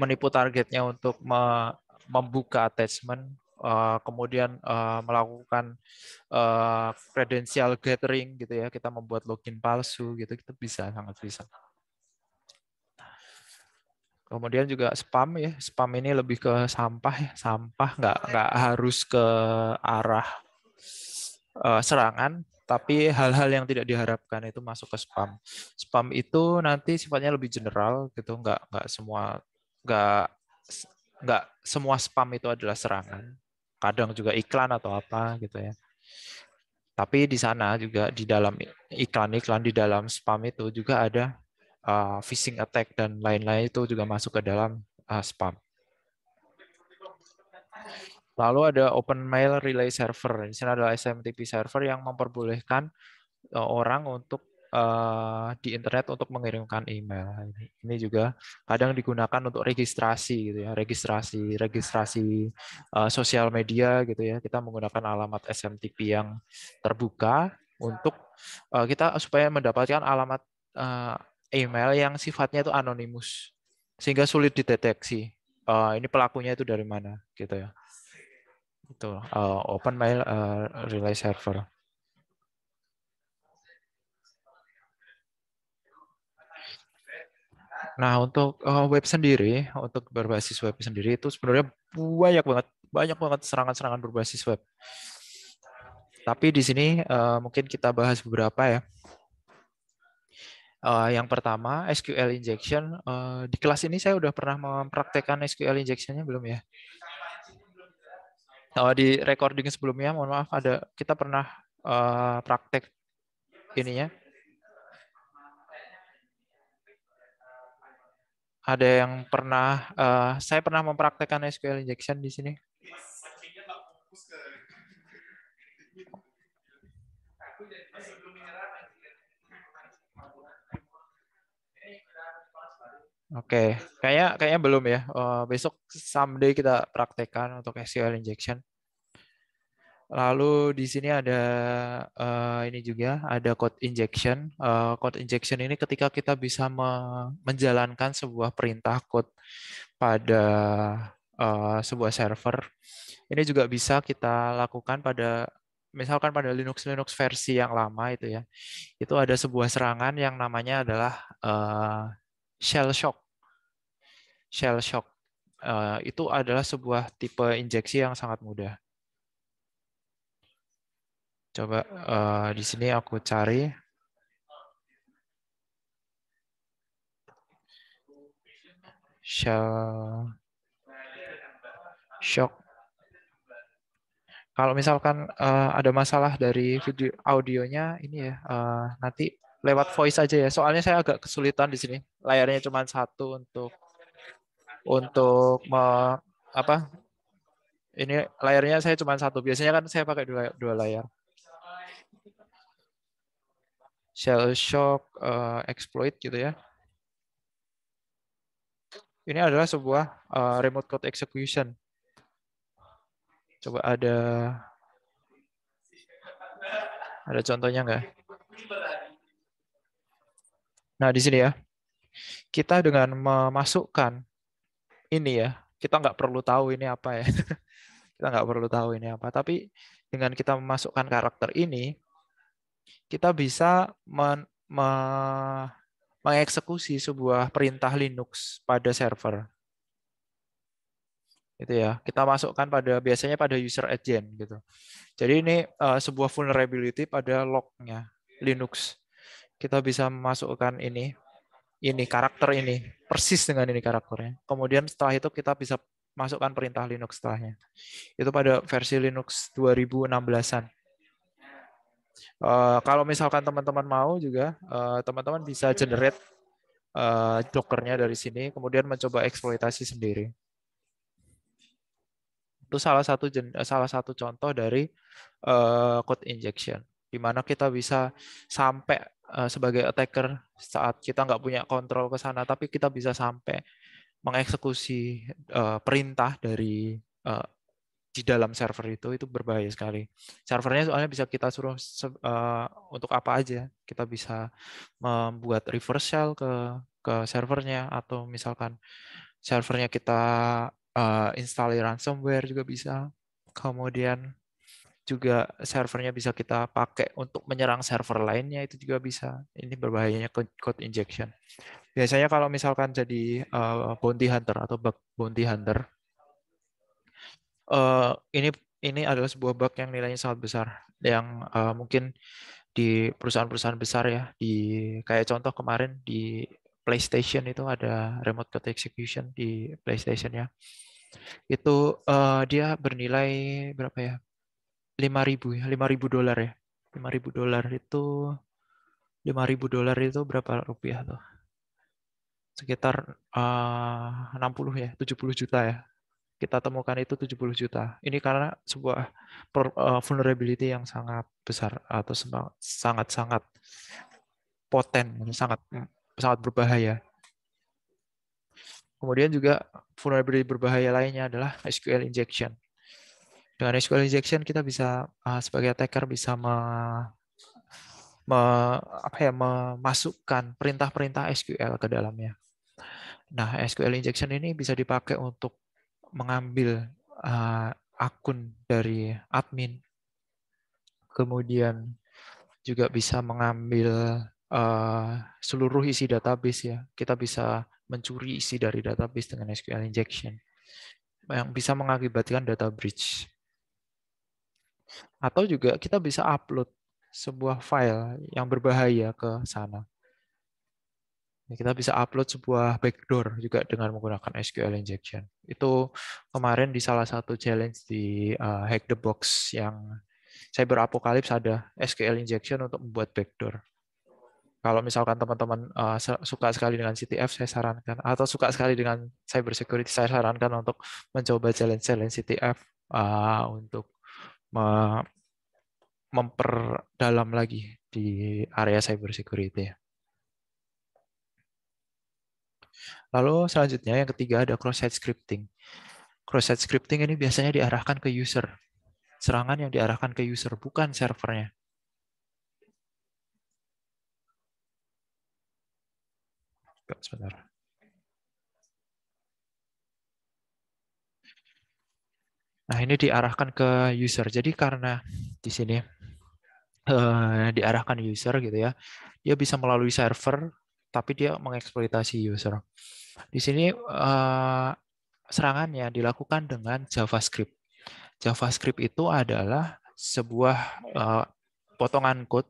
menipu targetnya untuk me membuka attachment, uh, kemudian uh, melakukan uh, credential gathering gitu ya, kita membuat login palsu gitu, kita bisa sangat bisa. Kemudian juga spam ya, spam ini lebih ke sampah ya, sampah nggak iya. nggak harus ke arah uh, serangan, tapi hal-hal yang tidak diharapkan itu masuk ke spam. Spam itu nanti sifatnya lebih general gitu, nggak nggak semua nggak nggak semua spam itu adalah serangan. Kadang juga iklan atau apa gitu ya. Tapi di sana juga di dalam iklan-iklan di dalam spam itu juga ada uh, phishing attack dan lain-lain itu juga masuk ke dalam uh, spam. Lalu ada Open Mail Relay Server. Di sini adalah SMTP server yang memperbolehkan uh, orang untuk uh, di internet untuk mengirimkan email. Ini juga kadang digunakan untuk registrasi gitu ya, registrasi registrasi uh, sosial media gitu ya. Kita menggunakan alamat SMTP yang terbuka untuk uh, kita supaya mendapatkan alamat uh, email yang sifatnya itu anonimus sehingga sulit dideteksi uh, ini pelakunya itu dari mana gitu ya itu uh, open mail uh, relay server Nah, untuk web sendiri, untuk berbasis web sendiri itu sebenarnya banyak banget, banyak banget serangan-serangan berbasis web. Tapi di sini mungkin kita bahas beberapa ya. Uh, yang pertama SQL injection. Uh, di kelas ini saya sudah pernah mempraktekkan SQL injectionnya belum ya? Oh, di recording sebelumnya, mohon maaf ada kita pernah uh, praktek ininya. Ada yang pernah uh, saya pernah mempraktekkan SQL injection di sini? Oke, okay. kayaknya kayaknya belum ya. Uh, besok someday kita praktekkan untuk SQL injection. Lalu di sini ada uh, ini juga ada code injection. Uh, code injection ini ketika kita bisa me menjalankan sebuah perintah code pada uh, sebuah server. Ini juga bisa kita lakukan pada misalkan pada Linux Linux versi yang lama itu ya. Itu ada sebuah serangan yang namanya adalah uh, shell shock. Shell shock uh, itu adalah sebuah tipe injeksi yang sangat mudah. Coba uh, di sini aku cari. Shell shock. Kalau misalkan uh, ada masalah dari video audionya, ini ya uh, nanti lewat voice aja ya. Soalnya saya agak kesulitan di sini. Layarnya cuma satu untuk untuk me, apa? Ini layarnya saya cuma satu. Biasanya kan saya pakai dua, dua layar. Shell shock uh, exploit gitu ya. Ini adalah sebuah uh, remote code execution. Coba ada ada contohnya enggak? Nah, di sini ya, kita dengan memasukkan ini ya, kita nggak perlu tahu ini apa ya. kita nggak perlu tahu ini apa. Tapi dengan kita memasukkan karakter ini, kita bisa men, me, mengeksekusi sebuah perintah Linux pada server. Gitu ya. Kita masukkan pada biasanya pada user agent gitu. Jadi ini uh, sebuah vulnerability pada lognya Linux kita bisa memasukkan ini ini karakter ini persis dengan ini karakternya. Kemudian setelah itu kita bisa masukkan perintah Linux setelahnya. Itu pada versi Linux 2016-an. Uh, eh, kalau misalkan teman-teman mau juga eh, teman-teman uh, bisa generate uh, dari sini, kemudian mencoba eksploitasi sendiri itu salah satu salah satu contoh dari code injection di mana kita bisa sampai Eh, sebagai attacker saat kita nggak punya kontrol ke sana, tapi kita bisa sampai mengeksekusi uh, perintah dari uh, di dalam server itu itu berbahaya sekali. Servernya soalnya bisa kita suruh uh, untuk apa aja. Kita bisa membuat reverse shell ke ke servernya atau misalkan servernya kita uh, install ransomware juga bisa. Kemudian juga servernya bisa kita pakai untuk menyerang server lainnya itu juga bisa. Ini berbahayanya code injection. Biasanya kalau misalkan jadi eh, bounty hunter atau bug bounty hunter, eh, ini ini adalah sebuah bug yang nilainya sangat besar, yang eh, mungkin di perusahaan-perusahaan besar ya, di kayak contoh kemarin di PlayStation itu ada remote code execution di PlayStation ya, itu uh, dia bernilai berapa ya? lima ribu ya lima ribu dolar ya lima ribu dolar itu lima ribu dolar itu berapa rupiah tuh sekitar eh, enam puluh ya tujuh puluh juta ya kita temukan itu tujuh puluh juta ini karena sebuah eh, vulnerability yang sangat besar atau sangat sangat poten sangat sangat berbahaya kemudian juga vulnerability berbahaya lainnya adalah SQL injection dengan SQL injection kita bisa uh, sebagai attacker bisa me, me, apa ya, memasukkan perintah-perintah SQL ke dalamnya. Nah, SQL injection ini bisa dipakai untuk mengambil uh, akun dari admin. Kemudian juga bisa mengambil uh, seluruh isi database ya. Kita bisa mencuri isi dari database dengan SQL injection yang bisa mengakibatkan data breach. Atau juga kita bisa upload sebuah file yang berbahaya ke sana. Ya, kita bisa upload sebuah backdoor juga dengan menggunakan SQL injection. Itu kemarin di salah satu challenge di eh, Hack the Box yang cyber apocalypse ada SQL injection untuk membuat backdoor. Kalau misalkan teman-teman eh, suka sekali dengan CTF, saya sarankan atau suka sekali dengan cyber security, saya sarankan untuk mencoba challenge-challenge CTF eh, untuk memperdalam lagi di area cyber security. Ya. Lalu selanjutnya yang ketiga ada cross-site scripting. Cross-site scripting ini biasanya diarahkan ke user. Serangan yang diarahkan ke user, bukan servernya. Sebentar. Nah, ini diarahkan ke user. Jadi karena di sini uh, diarahkan user gitu ya, dia bisa melalui server, tapi dia mengeksploitasi user. Di sini uh, serangannya dilakukan dengan JavaScript. JavaScript itu adalah sebuah uh, potongan code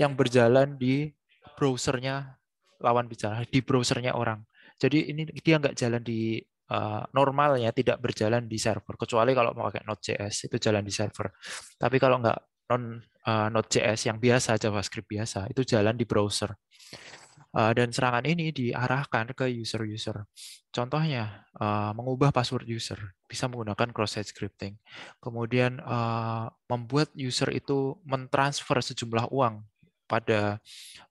yang berjalan di browsernya lawan bicara, di browsernya orang. Jadi ini dia nggak jalan di Eh, normalnya tidak berjalan di server kecuali kalau mau pakai Node.js itu jalan di server tapi kalau nggak non uh, Node.js yang biasa JavaScript biasa itu jalan di browser uh, dan serangan ini diarahkan ke user-user contohnya uh, mengubah password user bisa menggunakan cross-site scripting kemudian uh, membuat user itu mentransfer sejumlah uang pada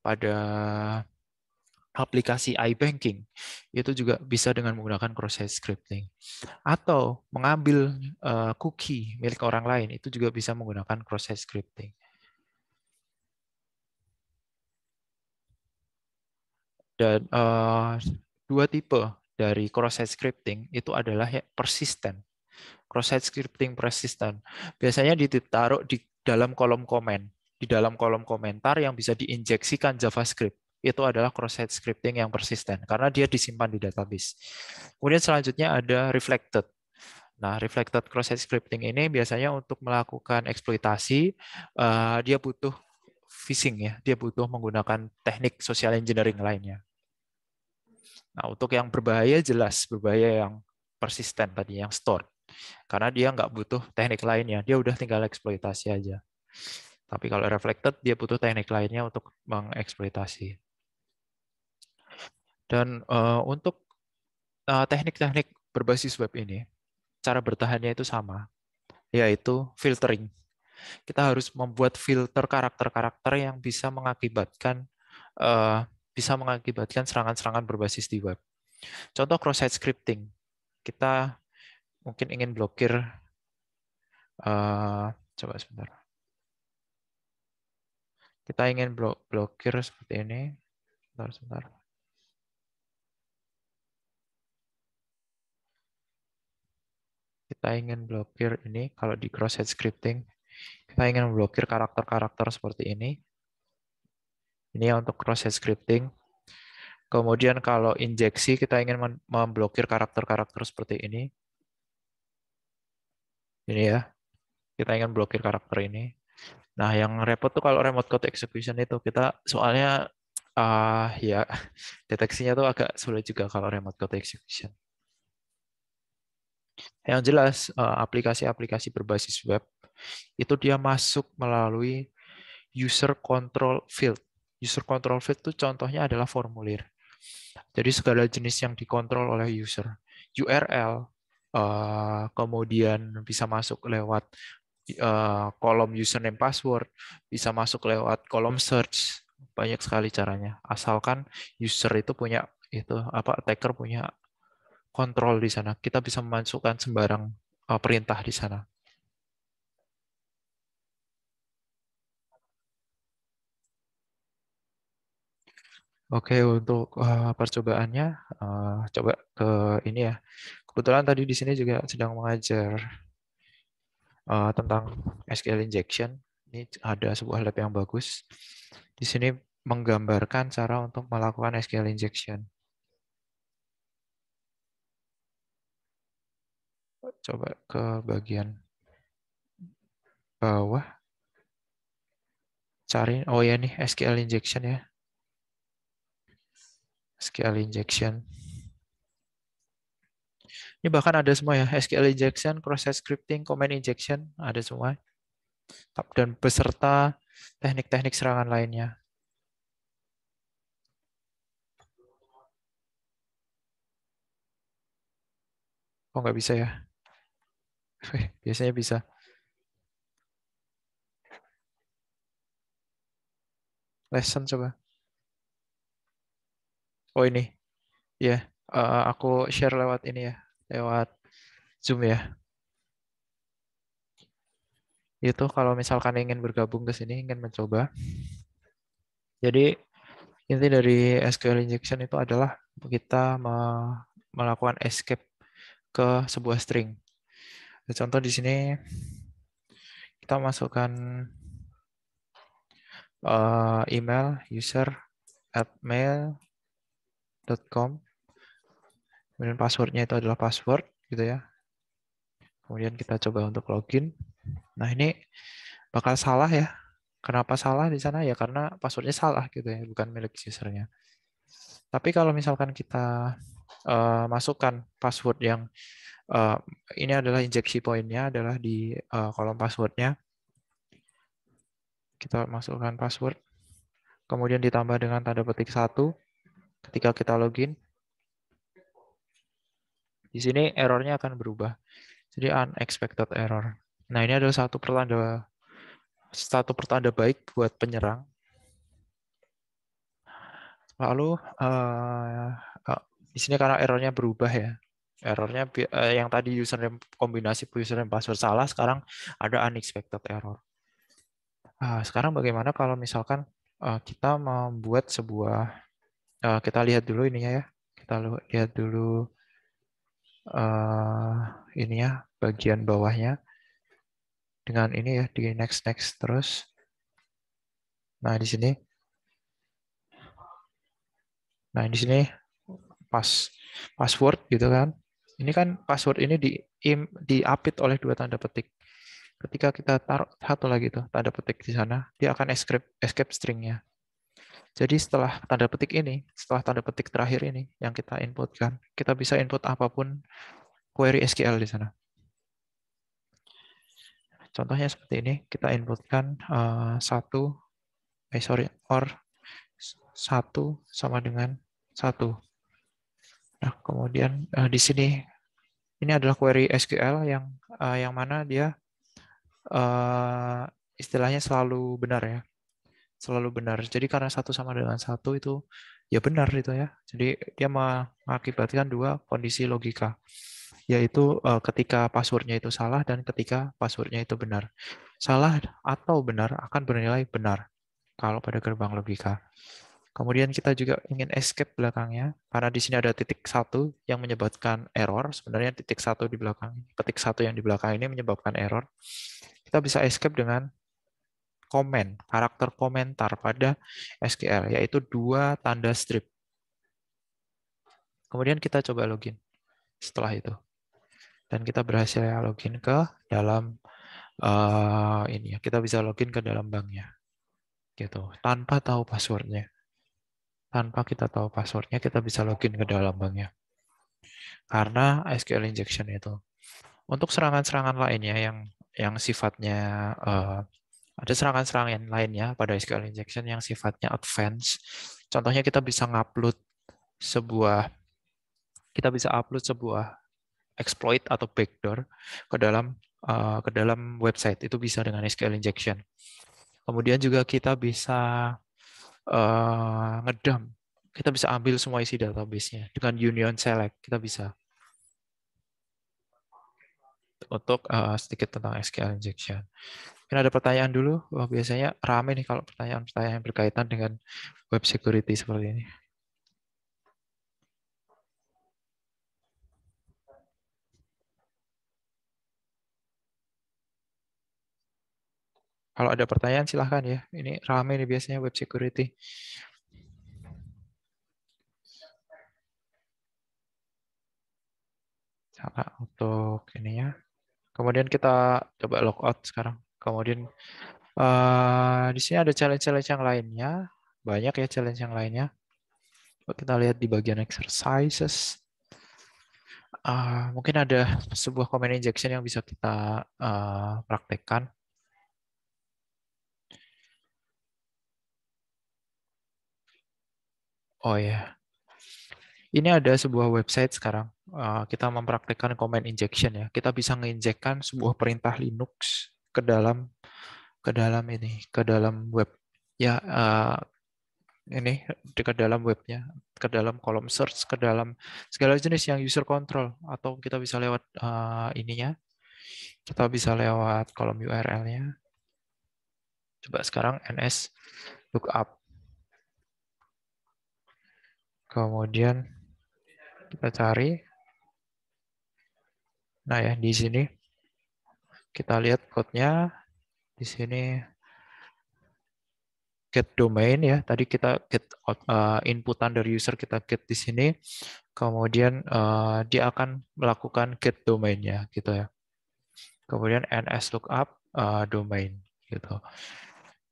pada aplikasi iBanking itu juga bisa dengan menggunakan cross-site scripting atau mengambil uh, cookie milik orang lain itu juga bisa menggunakan cross-site scripting. Dan uh, dua tipe dari cross-site scripting itu adalah ya, persisten. Cross-site scripting persisten. Biasanya ditaruh di dalam kolom komen, di dalam kolom komentar yang bisa diinjeksikan JavaScript itu adalah cross-site scripting yang persisten karena dia disimpan di database. Kemudian selanjutnya ada reflected. Nah, reflected cross-site scripting ini biasanya untuk melakukan eksploitasi, eh, dia butuh phishing ya, dia butuh menggunakan teknik social engineering lainnya. Nah, untuk yang berbahaya jelas berbahaya yang persisten tadi yang stored. Karena dia nggak butuh teknik lainnya, dia udah tinggal eksploitasi aja. Tapi kalau reflected dia butuh teknik lainnya untuk mengeksploitasi. Dan uh, untuk eh, teknik-teknik berbasis web ini, cara bertahannya itu sama, yaitu filtering. Kita harus membuat filter karakter-karakter yang bisa mengakibatkan uh, bisa mengakibatkan serangan-serangan berbasis di web. Contoh cross-site scripting. Kita mungkin ingin blokir uh, coba sebentar. Kita ingin blok blokir seperti ini. Sebentar, sebentar. kita ingin blokir ini kalau di cross head scripting kita ingin blokir karakter-karakter seperti ini ini ya untuk cross head scripting kemudian kalau injeksi kita ingin memblokir karakter-karakter seperti ini ini ya kita ingin blokir karakter ini nah yang repot tuh kalau remote code execution itu kita soalnya uh, ya deteksinya tuh agak sulit juga kalau remote code execution yang jelas eh, aplikasi-aplikasi berbasis web itu dia masuk melalui user control field. User control field itu contohnya adalah formulir. Jadi segala jenis yang dikontrol oleh user. URL, eh, kemudian bisa masuk lewat eh, kolom username password, bisa masuk lewat kolom search, banyak sekali caranya. Asalkan user itu punya itu apa attacker punya kontrol di sana. Kita bisa memasukkan sembarang uh, perintah di sana. Oke, untuk uh, percobaannya, uh, coba ke ini ya. Kebetulan tadi di sini juga sedang mengajar tentang SQL injection. Ini ada sebuah lab yang bagus. Di sini menggambarkan cara untuk melakukan SQL injection. coba ke bagian bawah. Cari, oh ya nih SQL injection ya. SQL injection. Ini bahkan ada semua ya, SQL injection, proses scripting, command injection, ada semua. tab Dan beserta teknik-teknik serangan lainnya. Oh, nggak bisa ya? Biasanya bisa. Lesson coba. Oh ini. Ya, yeah. uh, aku share lewat ini ya, lewat Zoom ya. Itu kalau misalkan ingin bergabung ke sini, ingin mencoba. Jadi inti dari SQL injection itu adalah kita melakukan escape ke sebuah string. Contoh di sini kita masukkan uh, email user at mail.com kemudian passwordnya itu adalah password gitu ya kemudian kita coba untuk login nah ini bakal salah ya kenapa salah di sana ya karena passwordnya salah gitu ya bukan milik usernya tapi kalau misalkan kita uh, masukkan password yang uh, ini adalah injeksi poinnya adalah di uh, kolom passwordnya. Kita masukkan password, kemudian ditambah dengan tanda petik satu ketika kita login. Di sini errornya akan berubah. Jadi unexpected error. Nah ini adalah satu pertanda satu pertanda baik buat penyerang. Lalu uh, uh, di sini karena errornya berubah ya, errornya eh, yang tadi username kombinasi username password salah sekarang ada unexpected error nah, sekarang bagaimana kalau misalkan eh, kita membuat sebuah eh, kita lihat dulu ininya ya kita lihat dulu eh, ini ya bagian bawahnya dengan ini ya di next next terus nah di sini nah di sini pas password gitu kan ini kan password ini di diapit oleh dua tanda petik. Ketika kita taruh satu lagi tuh tanda petik di sana, dia akan escape escape stringnya. Jadi setelah tanda petik ini, setelah tanda petik terakhir ini yang kita inputkan, kita bisa input apapun query SQL di sana. Contohnya seperti ini, kita inputkan uh, satu, eh sorry, or satu sama dengan satu. Nah, kemudian uh, di sini ini adalah query SQL yang uh, yang mana dia uh, istilahnya selalu benar ya. Selalu benar. Jadi karena satu sama dengan satu itu ya benar itu ya. Jadi dia mengakibatkan dua kondisi logika yaitu uh, ketika passwordnya itu salah dan ketika passwordnya itu benar. Salah atau benar akan bernilai benar kalau pada gerbang logika. Kemudian kita juga ingin escape belakangnya, karena di sini ada titik satu yang menyebabkan error. Sebenarnya titik satu di belakang, petik satu yang di belakang ini menyebabkan error. Kita bisa escape dengan komen, karakter komentar pada SQL, yaitu dua tanda strip. Kemudian kita coba login setelah itu. Dan kita berhasil ya login ke dalam uh, ini ya, kita bisa login ke dalam banknya. Gitu, tanpa tahu passwordnya tanpa kita tahu passwordnya kita bisa login ke dalam banknya. Karena SQL injection itu. Untuk serangan-serangan lainnya yang yang sifatnya uh, ada serangan-serangan lainnya pada SQL injection yang sifatnya advance. Contohnya kita bisa ngupload sebuah kita bisa upload sebuah exploit atau backdoor ke dalam uh, ke dalam website itu bisa dengan SQL injection. Kemudian juga kita bisa uh, eh, ngedam, kita bisa ambil semua isi database-nya dengan union select kita bisa. Untuk uh, sedikit tentang SQL injection. Mungkin ada pertanyaan dulu. Wah, biasanya rame nih kalau pertanyaan-pertanyaan berkaitan dengan web security seperti ini. Kalau ada pertanyaan silahkan ya. Ini rame nih biasanya web security. Cara untuk ini ya. Kemudian kita coba logout sekarang. Kemudian uh, di sini ada challenge-challenge yang lainnya. Banyak ya challenge yang lainnya. kita lihat di bagian exercises. Uh, mungkin ada sebuah command injection yang bisa kita uh, praktekkan. Oh ya. Ini ada sebuah website sekarang. Eh, kita mempraktikkan command injection ya. Kita bisa ngeinjekkan sebuah perintah Linux ke dalam ke dalam ini, ke dalam web. Ya eh, ini ke dalam webnya, ke dalam kolom search, ke dalam segala jenis yang user control atau kita bisa lewat eh, ininya. Kita bisa lewat kolom URL-nya. Coba sekarang ns lookup Kemudian kita cari. Nah ya, di sini kita lihat code-nya. Di sini get domain ya. Tadi kita get uh, eh, inputan dari user kita get di sini. Kemudian uh, dia akan melakukan get domain domainnya gitu ya. Kemudian ns lookup uh, domain gitu.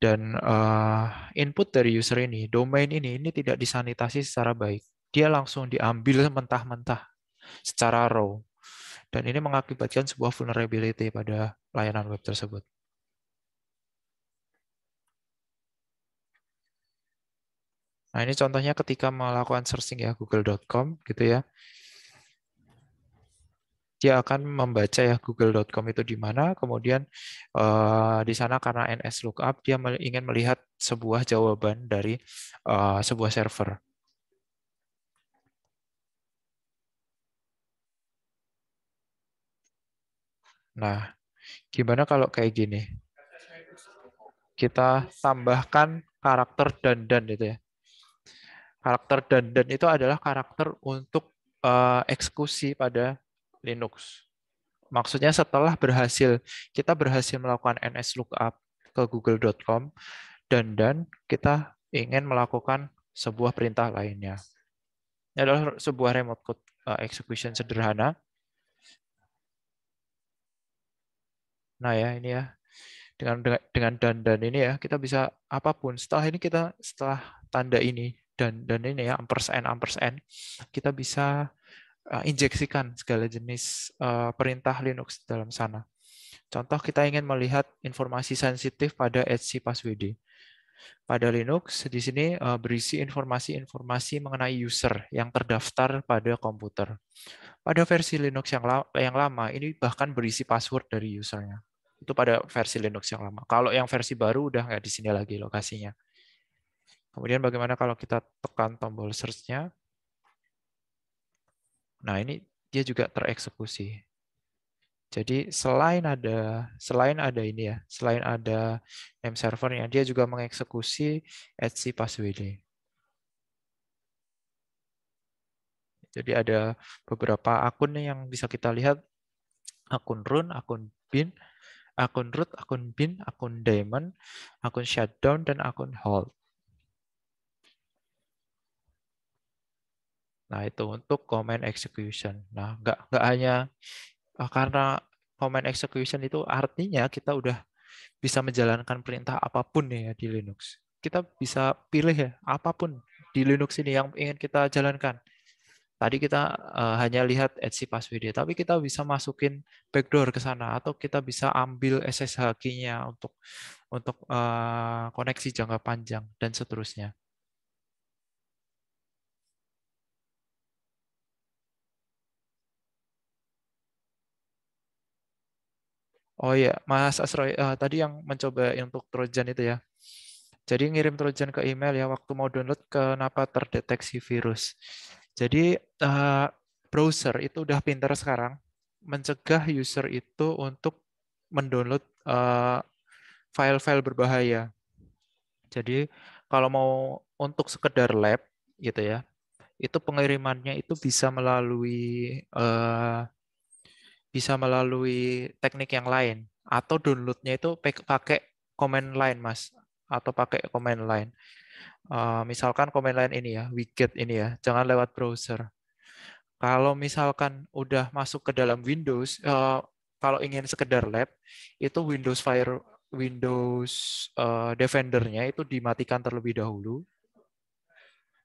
Dan uh, input dari user ini, domain ini, ini tidak disanitasi secara baik. Dia langsung diambil mentah-mentah secara raw. Dan ini mengakibatkan sebuah vulnerability pada layanan web tersebut. Nah, ini contohnya ketika melakukan searching ya google.com gitu ya dia akan membaca ya google.com itu di mana, kemudian uh, di sana karena NS lookup dia ingin melihat sebuah jawaban dari uh, sebuah server. Nah, gimana kalau kayak gini? Kita tambahkan karakter dan dan itu ya. Karakter dan itu adalah karakter untuk uh, eksekusi pada Linux. Maksudnya setelah berhasil kita berhasil melakukan nslookup ke google.com dan dan kita ingin melakukan sebuah perintah lainnya. Ini adalah sebuah remote code eh, execution sederhana. Nah ya ini ya dengan dengan dan dan ini ya kita bisa apapun setelah ini kita setelah tanda ini dan dan ini ya ampersand ampersand kita bisa Eh, injeksikan segala jenis eh, perintah Linux dalam sana. Contoh kita ingin melihat informasi sensitif pada HC passwd. Pada Linux di sini eh, berisi informasi-informasi mengenai user yang terdaftar pada komputer. Pada versi Linux yang, la yang lama ini bahkan berisi password dari usernya. Itu pada versi Linux yang lama. Kalau yang versi baru udah nggak di sini lagi lokasinya. Kemudian bagaimana kalau kita tekan tombol search-nya? Nah, ini dia juga tereksekusi. Jadi selain ada selain ada ini ya, selain ada name servernya, dia juga mengeksekusi etc passwd. Jadi ada beberapa akun yang bisa kita lihat akun run, akun bin, akun root, akun bin, akun diamond, akun shutdown dan akun hold. Nah, itu untuk command execution. Nah, nggak nggak hanya ah, karena command execution itu artinya kita udah bisa menjalankan perintah apapun ya di Linux. Kita bisa pilih ya apapun di Linux ini yang ingin kita jalankan. Tadi kita uh, hanya lihat etc video ya, tapi kita bisa masukin backdoor ke sana atau kita bisa ambil SSH key-nya untuk untuk uh, koneksi jangka panjang dan seterusnya. Oh iya, Mas Asroy, uh, eh, tadi yang mencoba untuk Trojan itu ya. Jadi ngirim Trojan ke email ya, waktu mau download kenapa terdeteksi virus. Jadi uh, browser itu udah pintar sekarang, mencegah user itu untuk mendownload file eh, file-file berbahaya. Jadi kalau mau untuk sekedar lab gitu ya, itu pengirimannya itu bisa melalui uh, bisa melalui teknik yang lain atau downloadnya itu pakai command line mas atau pakai command line uh, misalkan command line ini ya widget ini ya jangan lewat browser kalau misalkan udah masuk ke dalam Windows uh, kalau ingin sekedar lab itu Windows Fire Windows uh, Defender-nya itu dimatikan terlebih dahulu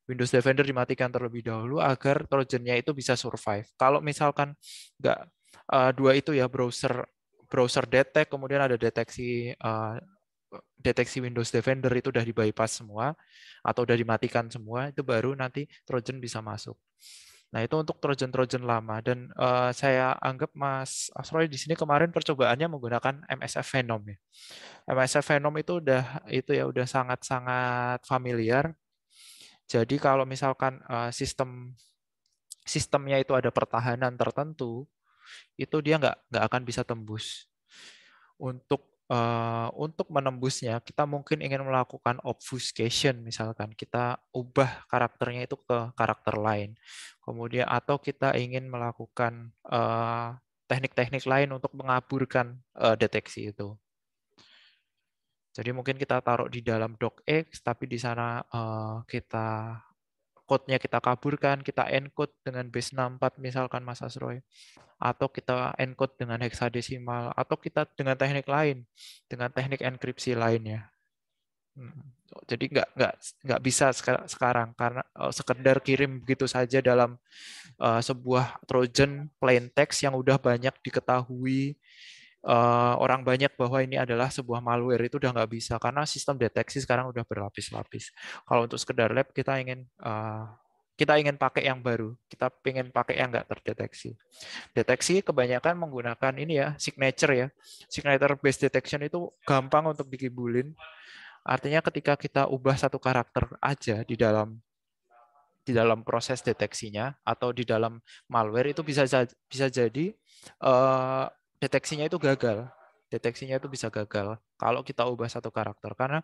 Windows Defender dimatikan terlebih dahulu agar trojannya itu bisa survive. Kalau misalkan nggak uh, dua itu ya browser browser detect kemudian ada deteksi uh, deteksi Windows Defender itu udah di bypass semua atau udah dimatikan semua itu baru nanti trojan bisa masuk. Nah itu untuk trojan-trojan lama dan uh, saya anggap Mas Asroy di sini kemarin percobaannya menggunakan MSF Venom ya. MSF Venom itu udah itu ya udah sangat-sangat familiar. Jadi kalau misalkan uh, sistem sistemnya itu ada pertahanan tertentu, itu dia nggak nggak akan bisa tembus. Untuk uh, untuk menembusnya kita mungkin ingin melakukan obfuscation misalkan kita ubah karakternya itu ke karakter lain kemudian atau kita ingin melakukan teknik eh, teknik-teknik lain untuk mengaburkan uh, deteksi itu jadi mungkin kita taruh di dalam docx tapi di sana uh, kita code kita kaburkan, kita encode dengan base 64 misalkan Mas Asroy, atau kita encode dengan heksadesimal, atau kita dengan teknik lain, dengan teknik enkripsi lainnya. Hmm. Jadi nggak nggak nggak bisa sekarang karena eh, sekedar kirim begitu saja dalam uh, sebuah Trojan plain text yang udah banyak diketahui uh, orang banyak bahwa ini adalah sebuah malware itu udah nggak bisa karena sistem deteksi sekarang udah berlapis-lapis. Kalau untuk sekedar lab kita ingin uh, kita ingin pakai yang baru, kita ingin pakai yang nggak terdeteksi. Deteksi kebanyakan menggunakan ini ya, signature ya. Signature based detection itu gampang untuk dikibulin. Artinya ketika kita ubah satu karakter aja di dalam di dalam proses deteksinya atau di dalam malware itu bisa bisa jadi uh, deteksinya itu gagal. Deteksinya itu bisa gagal kalau kita ubah satu karakter karena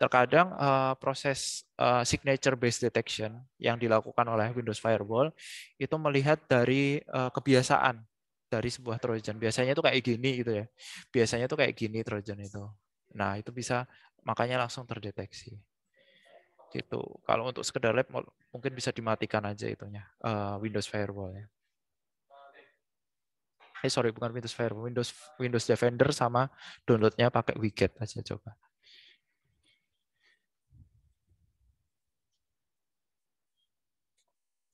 terkadang uh, proses uh, signature based detection yang dilakukan oleh Windows Firewall itu melihat dari uh, kebiasaan dari sebuah trojan. Biasanya itu kayak gini gitu ya. Biasanya itu kayak gini trojan itu. Nah, itu bisa makanya langsung terdeteksi. Gitu. Kalau untuk sekedar lab mungkin bisa dimatikan aja itunya uh, Windows Firewall ya eh sorry bukan Windows Firewall, Windows Windows Defender sama downloadnya pakai widget aja coba.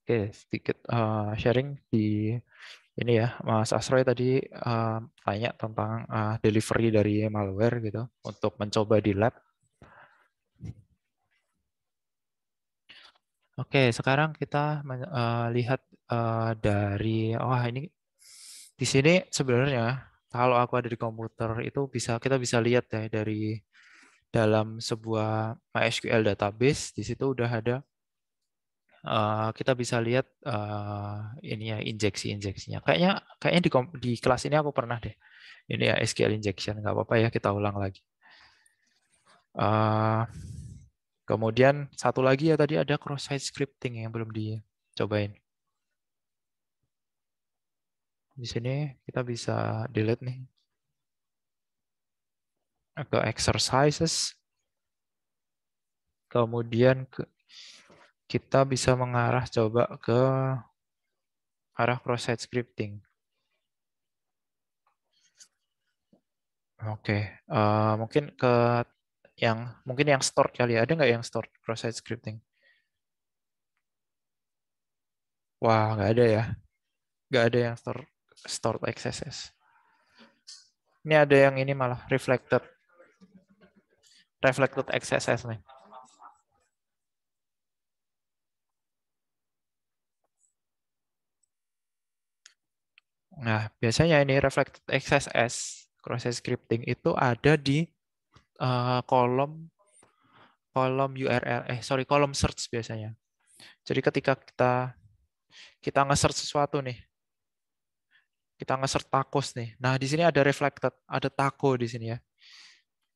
Oke, sedikit uh, sharing di ini ya, Mas Asroy tadi uh, tanya tentang uh, delivery dari malware gitu untuk mencoba di lab. Oke, sekarang kita uh, lihat uh, dari wah oh, ini di sini sebenarnya kalau aku ada di komputer itu bisa kita bisa lihat ya dari dalam sebuah MySQL database di situ udah ada uh, kita bisa lihat uh, ini ya injeksi-injeksinya. Kayaknya kayaknya di, di kelas ini aku pernah deh. Ini ya SQL injection nggak apa-apa ya kita ulang lagi. Uh, kemudian satu lagi ya tadi ada cross site scripting yang belum dicobain di sini kita bisa delete nih ke exercises. Kemudian ke, kita bisa mengarah coba ke arah cross site scripting. Oke, okay. uh, eh, mungkin ke yang mungkin yang store kali ya. ada nggak yang cross site scripting? Wah nggak ada ya, nggak ada yang store stored XSS. Ini ada yang ini malah reflected. Reflected XSS nih. Nah, biasanya ini reflected XSS proses scripting itu ada di uh, kolom kolom URL eh sorry kolom search biasanya. Jadi ketika kita kita nge-search sesuatu nih, kita ngeser takos nih. Nah, di sini ada reflected, ada tako di sini ya.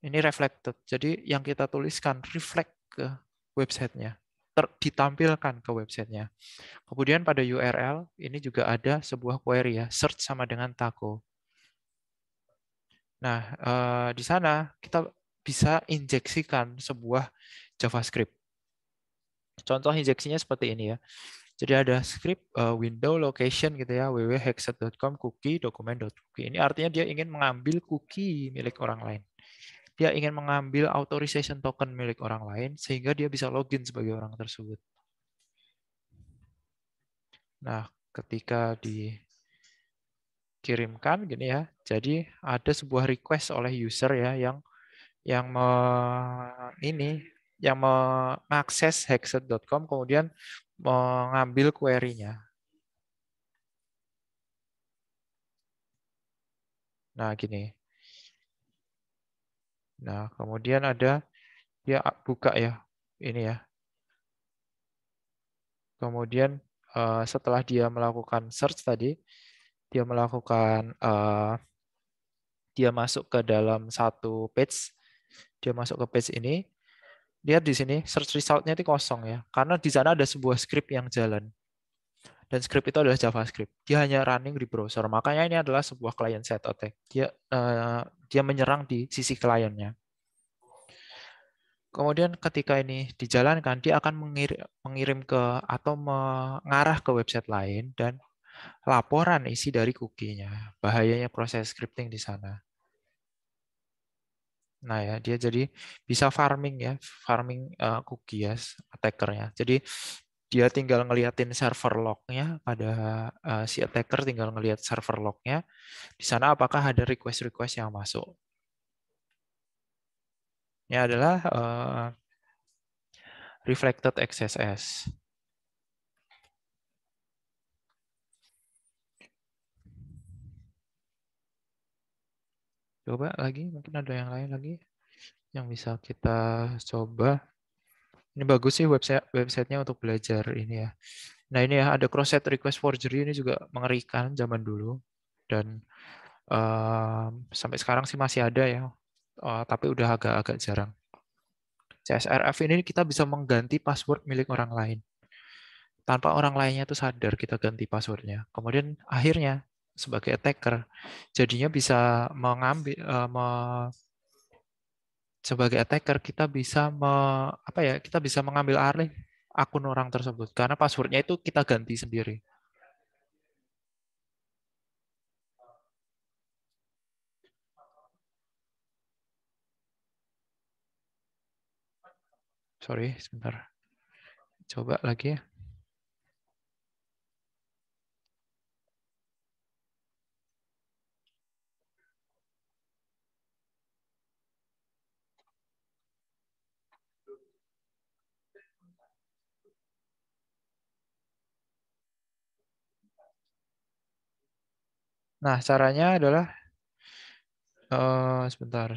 Ini reflected. Jadi yang kita tuliskan reflect ke websitenya, ter ditampilkan ke websitenya. Kemudian pada URL ini juga ada sebuah query ya, search sama dengan tako. Nah, eh, di sana kita bisa injeksikan sebuah JavaScript. Contoh injeksinya seperti ini ya. Jadi ada script uh, window location gitu ya, www.hexet.com cookie document.cookie. Ini artinya dia ingin mengambil cookie milik orang lain. Dia ingin mengambil authorization token milik orang lain sehingga dia bisa login sebagai orang tersebut. Nah, ketika dikirimkan gini ya. Jadi ada sebuah request oleh user ya yang yang me, ini yang mengakses hexet.com kemudian mengambil query-nya. Nah, gini. Nah, kemudian ada dia buka ya, ini ya. Kemudian eh, setelah dia melakukan search tadi, dia melakukan eh, dia masuk ke dalam satu page, dia masuk ke page ini, lihat di sini search resultnya itu kosong ya, karena di sana ada sebuah script yang jalan. Dan script itu adalah JavaScript. Dia hanya running di browser. Makanya ini adalah sebuah client side attack. Dia uh, dia menyerang di sisi kliennya. Kemudian ketika ini dijalankan, dia akan mengirim, mengirim ke atau mengarah ke website lain dan laporan isi dari cookies-nya Bahayanya proses scripting di sana. Nah ya dia jadi bisa farming ya, farming uh, cookie ya, attackernya. Jadi dia tinggal ngeliatin server lognya pada uh, si attacker tinggal ngeliat server lognya di sana apakah ada request request yang masuk ini adalah uh, reflected XSS Coba lagi, mungkin ada yang lain lagi yang bisa kita coba. Ini bagus sih website websitenya untuk belajar ini ya. Nah ini ya ada cross site request forgery ini juga mengerikan zaman dulu dan um, sampai sekarang sih masih ada ya, uh, tapi udah agak-agak jarang. CSRF ini kita bisa mengganti password milik orang lain tanpa orang lainnya itu sadar kita ganti passwordnya. Kemudian akhirnya sebagai attacker jadinya bisa mengambil uh, me, sebagai attacker kita bisa me, apa ya kita bisa mengambil alih akun orang tersebut karena passwordnya itu kita ganti sendiri. Sorry, sebentar. Coba lagi ya. Nah, caranya adalah uh, sebentar.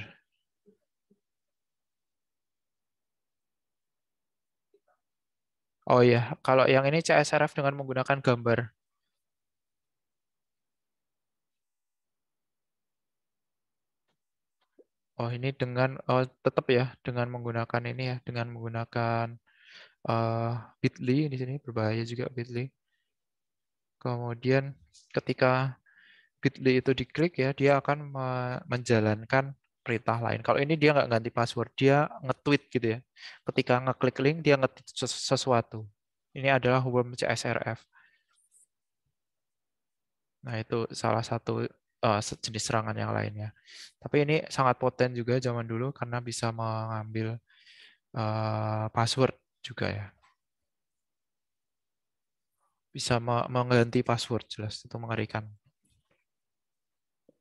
Oh iya, kalau yang ini CSRF dengan menggunakan gambar. Oh, ini dengan oh, tetap ya, dengan menggunakan ini ya, dengan menggunakan uh, Bitly di sini berbahaya juga Bitly. Kemudian ketika Bitly itu diklik ya, dia akan menjalankan perintah lain. Kalau ini dia nggak ganti password, dia nge-tweet gitu ya. Ketika ngeklik link, dia nge sesuatu. Ini adalah worm CSRF. Nah, itu salah satu uh, eh, jenis serangan yang lainnya. Tapi ini sangat poten juga zaman dulu karena bisa mengambil uh, password juga ya. Bisa mengganti password, jelas itu mengerikan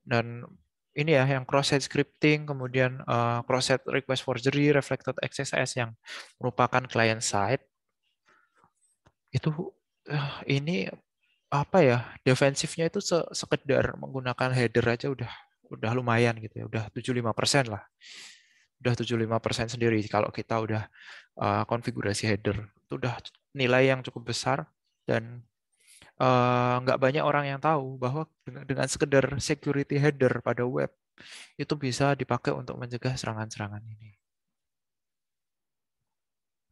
dan ini ya yang cross site scripting kemudian uh, eh, cross site request forgery reflected XSS yang merupakan client side itu uh, ini apa ya defensifnya itu se sekedar menggunakan header aja udah udah lumayan gitu ya udah 75% lah udah 75% sendiri kalau kita udah uh, konfigurasi header itu udah nilai yang cukup besar dan Eh, nggak uh, banyak orang yang tahu bahwa dengan, sekedar security header pada web itu bisa dipakai untuk mencegah serangan-serangan ini.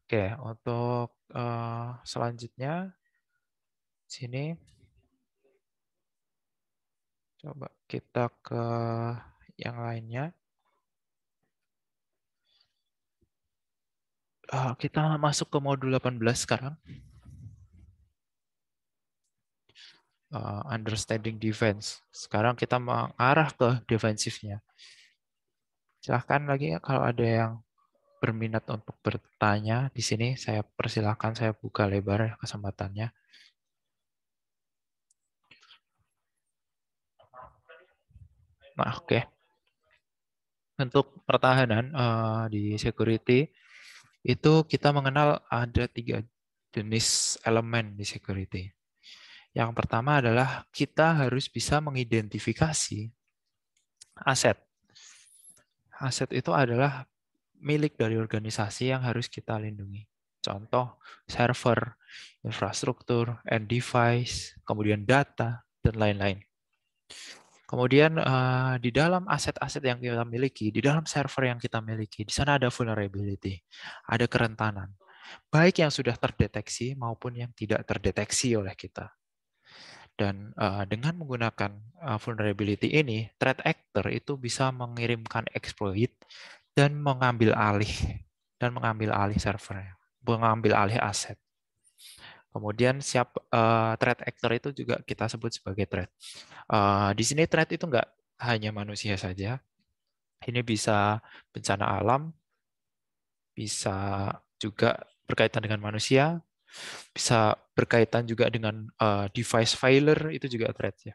Oke, untuk uh, selanjutnya sini coba kita ke yang lainnya. Uh, kita masuk ke modul 18 sekarang. uh, understanding defense. Sekarang kita mengarah ke defensifnya. Silahkan lagi ya kalau ada yang berminat untuk bertanya di sini saya persilahkan saya buka lebar kesempatannya. Nah, oke. Okay. Untuk pertahanan uh, di security itu kita mengenal ada tiga jenis elemen di security. Yang pertama adalah kita harus bisa mengidentifikasi aset. Aset itu adalah milik dari organisasi yang harus kita lindungi. Contoh, server, infrastruktur, and device, kemudian data, dan lain-lain. Kemudian eh, di dalam aset-aset yang kita miliki, di dalam server yang kita miliki, di sana ada vulnerability, ada kerentanan, baik yang sudah terdeteksi maupun yang tidak terdeteksi oleh kita. Dan uh, dengan menggunakan uh, vulnerability ini, threat actor itu bisa mengirimkan exploit dan mengambil alih dan mengambil alih servernya, mengambil alih aset. Kemudian siap uh, threat actor itu juga kita sebut sebagai threat. Uh, di sini threat itu enggak hanya manusia saja. Ini bisa bencana alam, bisa juga berkaitan dengan manusia, bisa berkaitan juga dengan uh, device filer itu juga threat ya.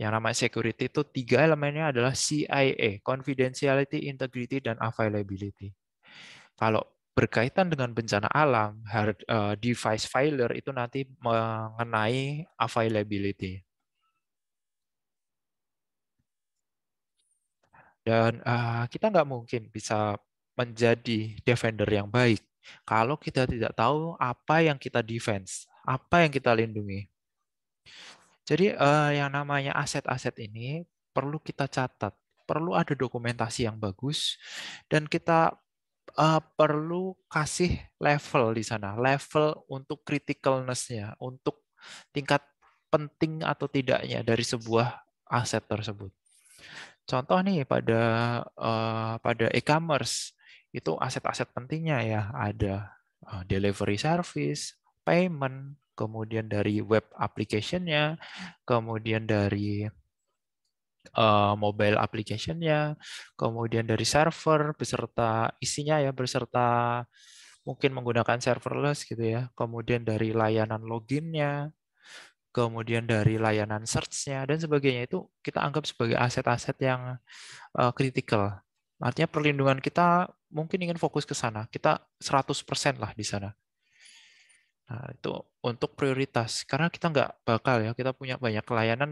Yang namanya security itu tiga elemennya adalah CIA, confidentiality, integrity, dan availability. Kalau berkaitan dengan bencana alam, hard, uh, device failure itu nanti mengenai availability. Dan uh, kita nggak mungkin bisa menjadi defender yang baik kalau kita tidak tahu apa yang kita defense, apa yang kita lindungi. Jadi uh, yang namanya aset-aset ini perlu kita catat, perlu ada dokumentasi yang bagus, dan kita uh, perlu kasih level di sana, level untuk criticalness-nya, untuk tingkat penting atau tidaknya dari sebuah aset tersebut. Contoh nih pada uh, pada e-commerce itu aset-aset pentingnya ya ada eh, delivery service, payment, kemudian dari web applicationnya, kemudian dari uh, mobile applicationnya, kemudian dari server beserta isinya ya beserta mungkin menggunakan serverless gitu ya, kemudian dari layanan loginnya, kemudian dari layanan search-nya dan sebagainya itu kita anggap sebagai aset-aset yang kritikal eh, uh, Artinya perlindungan kita mungkin ingin fokus ke sana. Kita 100% lah di sana. Nah, itu untuk prioritas. Karena kita nggak bakal ya, kita punya banyak layanan,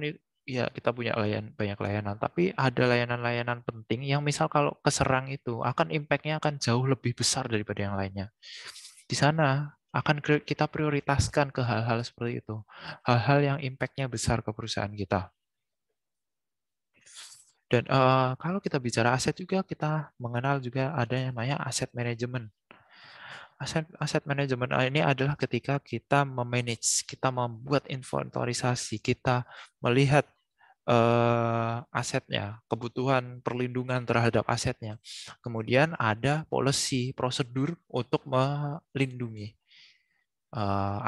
ya kita punya layan, banyak layanan. Tapi ada layanan-layanan penting yang misal kalau keserang itu, akan impact-nya akan jauh lebih besar daripada yang lainnya. Di sana akan kita prioritaskan ke hal-hal seperti itu. Hal-hal yang impact-nya besar ke perusahaan kita. Dan uh, kalau kita bicara aset juga kita mengenal juga ada yang namanya aset manajemen. Aset aset manajemen ini adalah ketika kita memanage, kita membuat inventarisasi, kita melihat uh, asetnya, kebutuhan perlindungan terhadap asetnya. Kemudian ada policy, prosedur untuk melindungi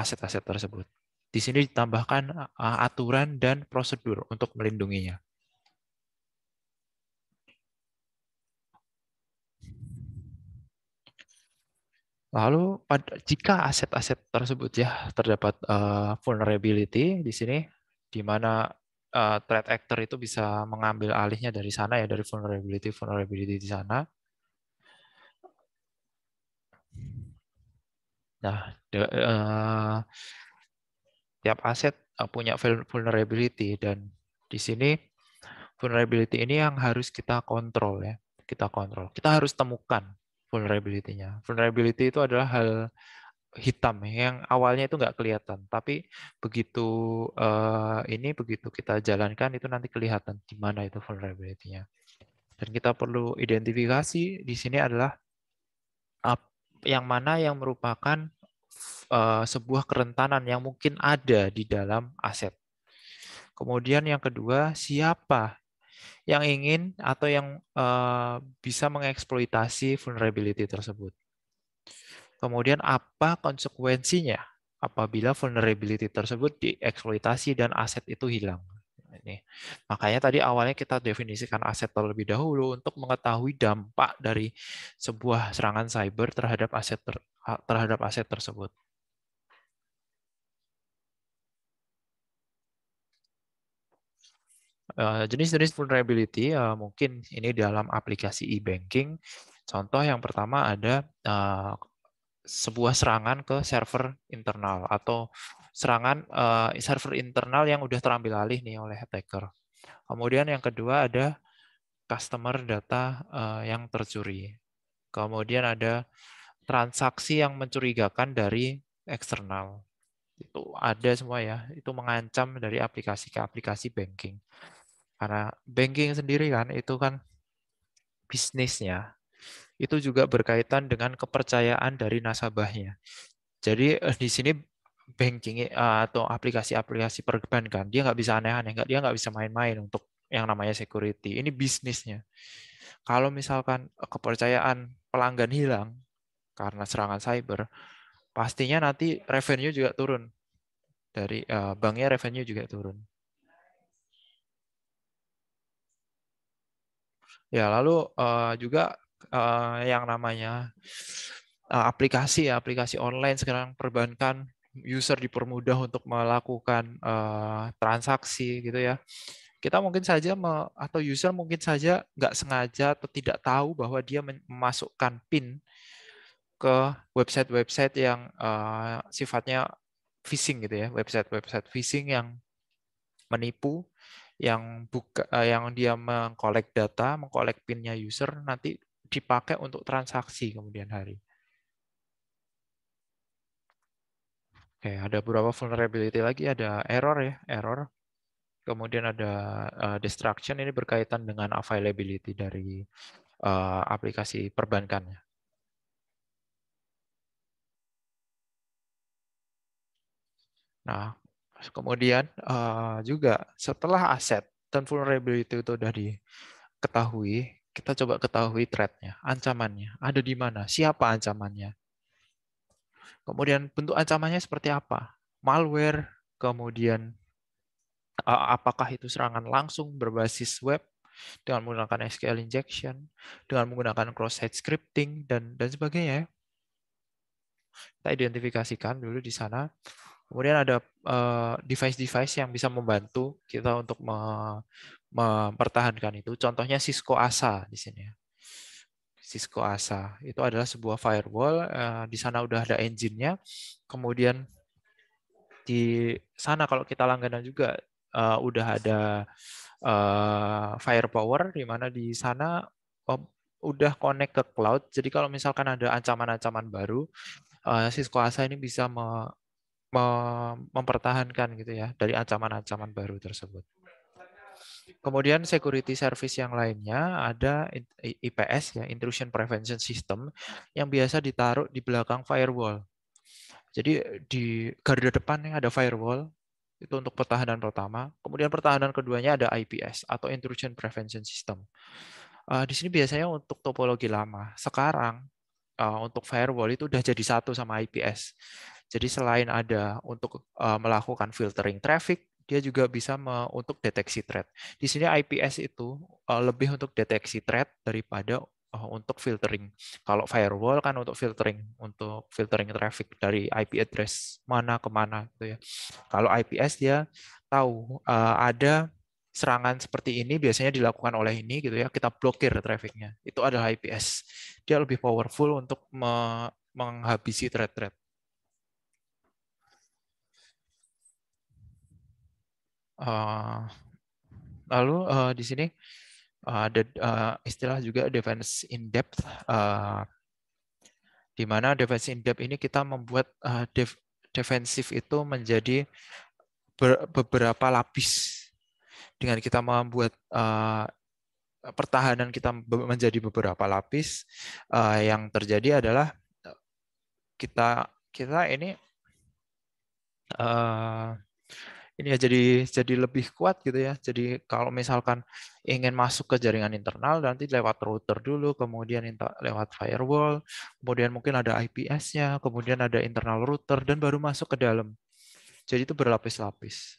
aset-aset uh, tersebut. Di sini ditambahkan aturan dan prosedur untuk melindunginya. Lalu pada, jika aset-aset tersebut ya terdapat uh, vulnerability di sini, di mana uh, threat actor itu bisa mengambil alihnya dari sana ya dari vulnerability vulnerability di sana. Nah, de, uh, tiap aset uh, punya vulnerability dan di sini vulnerability ini yang harus kita kontrol ya, kita kontrol. Kita harus temukan vulnerability-nya. Vulnerability itu adalah hal hitam yang awalnya itu nggak kelihatan, tapi begitu uh, ini begitu kita jalankan itu nanti kelihatan di mana itu vulnerability-nya. Dan kita perlu identifikasi di sini adalah yang mana yang merupakan uh, sebuah kerentanan yang mungkin ada di dalam aset. Kemudian yang kedua, siapa yang ingin atau yang uh, bisa mengeksploitasi vulnerability tersebut. Kemudian apa konsekuensinya apabila vulnerability tersebut dieksploitasi dan aset itu hilang? Ini. Makanya tadi awalnya kita definisikan aset terlebih dahulu untuk mengetahui dampak dari sebuah serangan cyber terhadap aset ter, terhadap aset tersebut. Eh, jenis-jenis vulnerability uh, mungkin ini dalam aplikasi e-banking. Contoh yang pertama ada uh, sebuah serangan ke server internal atau serangan uh, server internal yang sudah terambil alih nih oleh attacker. Kemudian yang kedua ada customer data uh, yang tercuri. Kemudian ada transaksi yang mencurigakan dari eksternal itu ada semua ya itu mengancam dari aplikasi ke aplikasi banking karena banking sendiri kan itu kan bisnisnya. Itu juga berkaitan dengan kepercayaan dari nasabahnya. Jadi eh, di sini banking eh, atau aplikasi-aplikasi perbankan kan, dia nggak bisa aneh-aneh, nggak dia nggak bisa main-main untuk yang namanya security. Ini bisnisnya. Kalau misalkan eh, kepercayaan pelanggan hilang karena serangan cyber, pastinya nanti revenue juga turun dari banknya revenue juga turun. Ya, lalu uh, juga uh, yang namanya uh, aplikasi ya, aplikasi online sekarang perbankan user dipermudah untuk melakukan uh, transaksi gitu ya. Kita mungkin saja me, atau user mungkin saja nggak sengaja atau tidak tahu bahwa dia memasukkan PIN ke website-website yang uh, sifatnya phishing gitu ya, website-website phishing yang menipu yang buka uh, yang dia mengkolek data, mengkolek pinnya user nanti dipakai untuk transaksi kemudian hari. Oke, ada beberapa vulnerability lagi, ada error ya, error. Kemudian ada uh, destruction ini berkaitan dengan availability dari uh, aplikasi perbankannya. Nah, Kemudian uh, juga setelah aset dan vulnerability itu sudah diketahui, kita coba ketahui threat-nya, ancamannya, ada di mana, siapa ancamannya. Kemudian bentuk ancamannya seperti apa? Malware, kemudian uh, apakah itu serangan langsung berbasis web dengan menggunakan SQL injection, dengan menggunakan cross-site scripting dan dan sebagainya. Ya. Kita identifikasikan dulu di sana Kemudian ada eh, device-device yang bisa membantu kita untuk mempertahankan itu. Contohnya Cisco ASA di sini. Ya. Cisco ASA itu adalah sebuah firewall. Eh, di sana udah ada engine-nya. Kemudian di sana kalau kita langganan juga eh, udah ada firepower di mana di sana oh, udah connect ke cloud. Jadi kalau misalkan ada ancaman-ancaman baru, Cisco ASA ini bisa mempertahankan gitu ya dari ancaman-ancaman baru tersebut. Kemudian security service yang lainnya ada IPS ya intrusion prevention system yang biasa ditaruh di belakang firewall. Jadi di garda depan yang ada firewall itu untuk pertahanan pertama. Kemudian pertahanan keduanya ada IPS atau intrusion prevention system. Eh, di sini biasanya untuk topologi lama. Sekarang eh, untuk firewall itu udah jadi satu sama IPS. Jadi selain ada untuk uh, melakukan filtering traffic, dia juga bisa me, untuk deteksi threat. Di sini IPS itu uh, lebih untuk deteksi threat daripada uh, untuk filtering. Kalau firewall kan untuk filtering, untuk filtering traffic dari IP address mana ke mana gitu ya. Kalau IPS dia tahu uh, ada serangan seperti ini biasanya dilakukan oleh ini gitu ya kita blokir trafficnya itu adalah IPS dia lebih powerful untuk me menghabisi thread-thread Eh, lalu uh, di sini eh, ada uh, istilah juga defense in depth, uh, di mana defense in depth ini kita membuat uh, def defensif itu menjadi beberapa lapis dengan kita membuat uh, pertahanan kita menjadi beberapa lapis uh, yang terjadi adalah kita kita ini ini ya jadi jadi lebih kuat gitu ya. Jadi kalau misalkan ingin masuk ke jaringan internal nanti lewat router dulu, kemudian lewat firewall, kemudian mungkin ada IPS-nya, kemudian ada internal router dan baru masuk ke dalam. Jadi itu berlapis-lapis.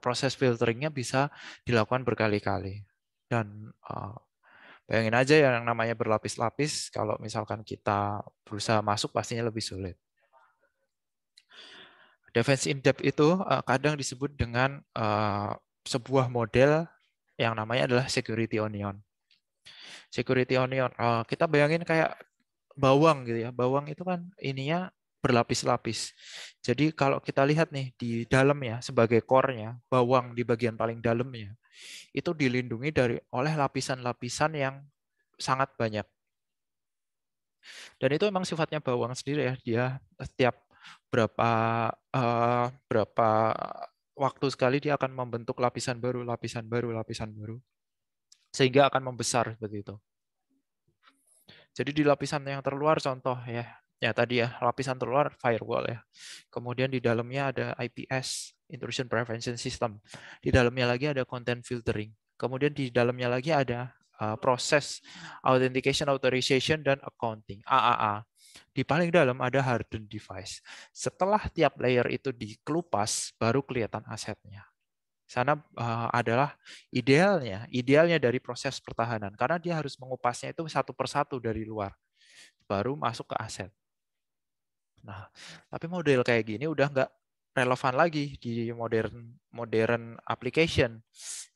Proses filteringnya bisa dilakukan berkali-kali. Dan eh, bayangin aja yang namanya berlapis-lapis, kalau misalkan kita berusaha masuk pastinya lebih sulit. Defense in depth itu uh, kadang disebut dengan uh, sebuah model yang namanya adalah security onion. Security onion, uh, kita bayangin kayak bawang gitu ya. Bawang itu kan ininya berlapis-lapis. Jadi kalau kita lihat nih di dalamnya sebagai core-nya, bawang di bagian paling dalamnya itu dilindungi dari oleh lapisan-lapisan yang sangat banyak. Dan itu memang sifatnya bawang sendiri ya, dia setiap berapa uh, berapa waktu sekali dia akan membentuk lapisan baru, lapisan baru, lapisan baru, sehingga akan membesar seperti itu. Jadi di lapisan yang terluar contoh ya, ya tadi ya lapisan terluar firewall ya. Kemudian di dalamnya ada IPS (Intrusion Prevention System), di dalamnya lagi ada content filtering, kemudian di dalamnya lagi ada uh, proses authentication, authorization, dan accounting AAA. Di paling dalam ada hardened device. Setelah tiap layer itu dikelupas, baru kelihatan asetnya. Sana eh, adalah idealnya, idealnya dari proses pertahanan. Karena dia harus mengupasnya itu satu persatu dari luar. Baru masuk ke aset. Nah, tapi model kayak gini udah nggak relevan lagi di modern modern application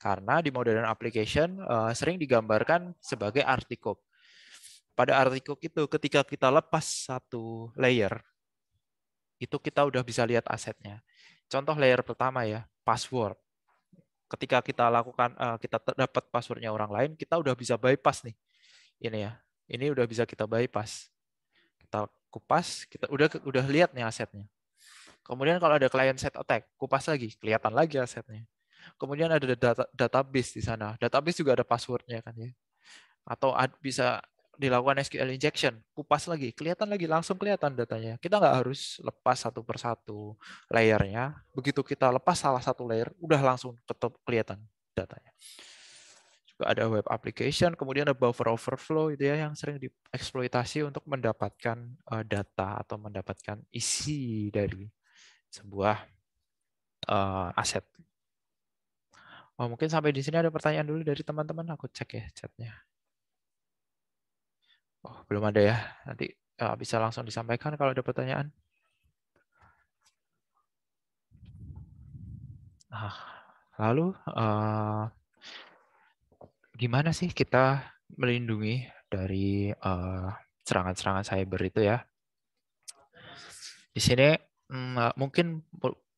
karena di modern application eh, sering digambarkan sebagai artikop pada artikel itu ketika kita lepas satu layer, itu kita udah bisa lihat asetnya. Contoh layer pertama ya, password. Ketika kita lakukan, eh, kita dapat passwordnya orang lain, kita udah bisa bypass nih. Ini ya, ini udah bisa kita bypass. Kita kupas, kita udah udah lihat nih asetnya. Kemudian kalau ada client set attack, kupas lagi, kelihatan lagi asetnya. Kemudian ada data, database di sana. Database juga ada passwordnya kan ya. Atau bisa dilakukan SQL injection, kupas lagi, kelihatan lagi, langsung kelihatan datanya. Kita nggak harus lepas satu persatu layernya. Begitu kita lepas salah satu layer, udah langsung ketop kelihatan datanya. Juga ada web application, kemudian ada buffer overflow itu ya yang sering dieksploitasi untuk mendapatkan eh, data atau mendapatkan isi dari sebuah eh, aset. Oh, mungkin sampai di sini ada pertanyaan dulu dari teman-teman. Aku cek ya chatnya. Oh, belum ada ya. Nanti uh, bisa langsung disampaikan kalau ada pertanyaan. Nah, lalu uh, gimana sih kita melindungi dari eh, serangan-serangan uh, cyber itu ya? Di sini mm, mungkin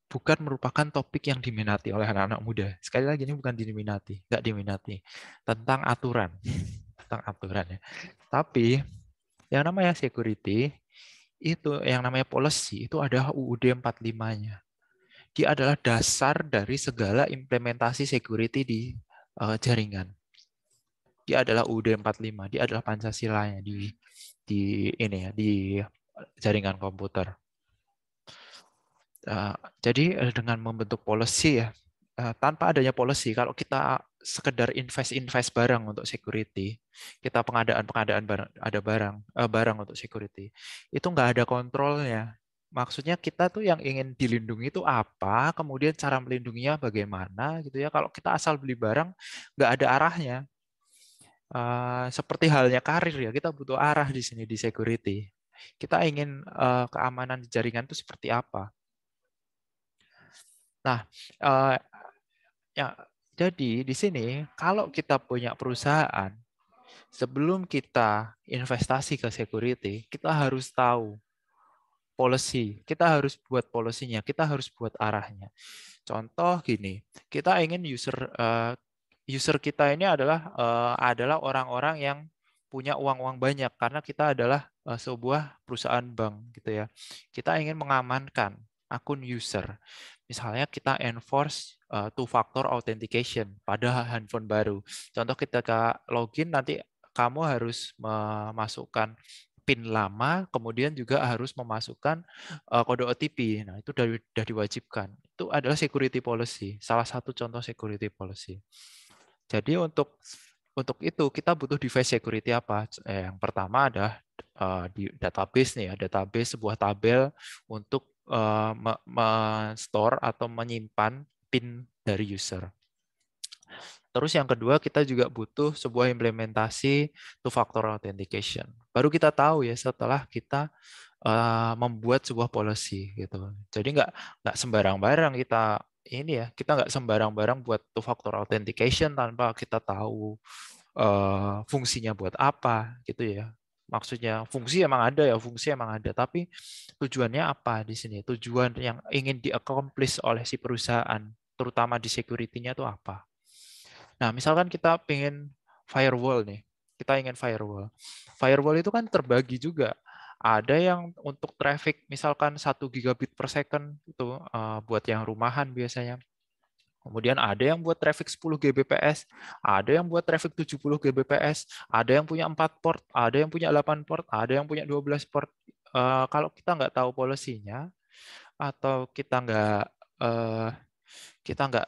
bukan merupakan topik yang diminati oleh anak-anak muda. Sekali lagi ini bukan diminati, nggak diminati tentang aturan tentang aturan ya. Tapi yang namanya security itu yang namanya policy itu ada UUD 45-nya. Dia adalah dasar dari segala implementasi security di uh, jaringan. Dia adalah UUD 45, dia adalah pancasila nya di di ini ya, di jaringan komputer. Uh, jadi eh, dengan membentuk policy ya, Eh, tanpa adanya policy, kalau kita sekedar invest-invest barang untuk security, kita pengadaan-pengadaan barang, ada barang, uh, barang untuk security, itu nggak ada kontrolnya. Maksudnya kita tuh yang ingin dilindungi itu apa, kemudian cara melindunginya bagaimana gitu ya. Kalau kita asal beli barang, nggak ada arahnya. Uh, seperti halnya karir ya, kita butuh arah di sini di security. Kita ingin uh, keamanan di jaringan itu seperti apa. Nah, ya jadi di sini kalau kita punya perusahaan sebelum kita investasi ke security, kita harus tahu policy, kita harus buat polisinya, kita harus buat arahnya. Contoh gini, kita ingin user uh, user kita ini adalah uh, adalah orang-orang yang punya uang-uang banyak karena kita adalah uh, sebuah perusahaan bank gitu ya. Kita ingin mengamankan akun user. Misalnya kita enforce uh, eh, two factor authentication pada handphone baru. Contoh kita ke login nanti kamu harus memasukkan PIN lama, kemudian juga harus memasukkan uh, kode OTP. Nah, itu sudah, sudah diwajibkan. Itu adalah security policy, salah satu contoh security policy. Jadi untuk untuk itu kita butuh device security apa? Eh, yang pertama ada uh, di database nih ya, database sebuah tabel untuk uh, eh, store atau menyimpan PIN dari user. Terus yang kedua kita juga butuh sebuah implementasi two factor authentication. Baru kita tahu ya setelah kita eh, membuat sebuah policy gitu. Jadi nggak nggak sembarang barang kita ini ya kita nggak sembarang barang buat two factor authentication tanpa kita tahu uh, fungsinya buat apa gitu ya maksudnya fungsi emang ada ya fungsi emang ada tapi tujuannya apa di sini tujuan yang ingin diaccomplish oleh si perusahaan terutama di security-nya itu apa nah misalkan kita pengen firewall nih kita ingin firewall firewall itu kan terbagi juga ada yang untuk traffic misalkan satu gigabit per second itu eh, buat yang rumahan biasanya Kemudian ada yang buat traffic 10 Gbps, ada yang buat traffic 70 Gbps, ada yang punya 4 port, ada yang punya 8 port, ada yang punya 12 port. Uh, kalau kita nggak tahu polisinya atau kita nggak uh, kita nggak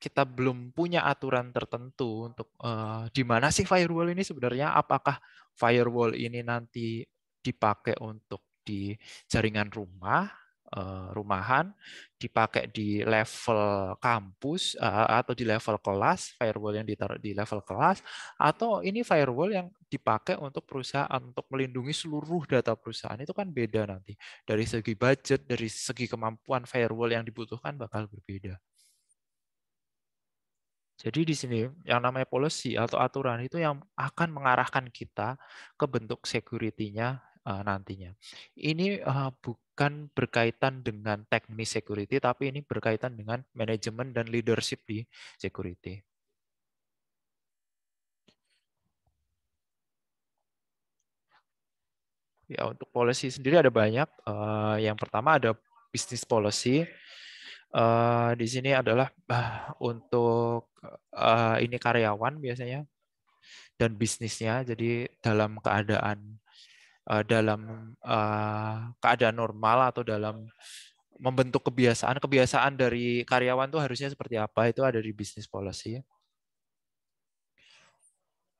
kita belum punya aturan tertentu untuk uh, di mana sih firewall ini sebenarnya apakah firewall ini nanti dipakai untuk di jaringan rumah Eh, rumahan, dipakai di level kampus eh, atau di level kelas, firewall yang ditaruh di level kelas, atau ini firewall yang dipakai untuk perusahaan untuk melindungi seluruh data perusahaan itu kan beda nanti. Dari segi budget, dari segi kemampuan firewall yang dibutuhkan bakal berbeda. Jadi di sini yang namanya policy atau aturan itu yang akan mengarahkan kita ke bentuk security-nya uh, nantinya. Ini uh, bukan berkaitan dengan teknis security, tapi ini berkaitan dengan manajemen dan leadership di security. Ya, untuk policy sendiri ada banyak. Uh, yang pertama ada bisnis policy. Uh, di sini adalah uh, untuk uh, ini karyawan biasanya dan bisnisnya. Jadi dalam keadaan Eh, dalam uh, keadaan normal atau dalam membentuk kebiasaan kebiasaan dari karyawan tuh harusnya seperti apa itu ada di business policy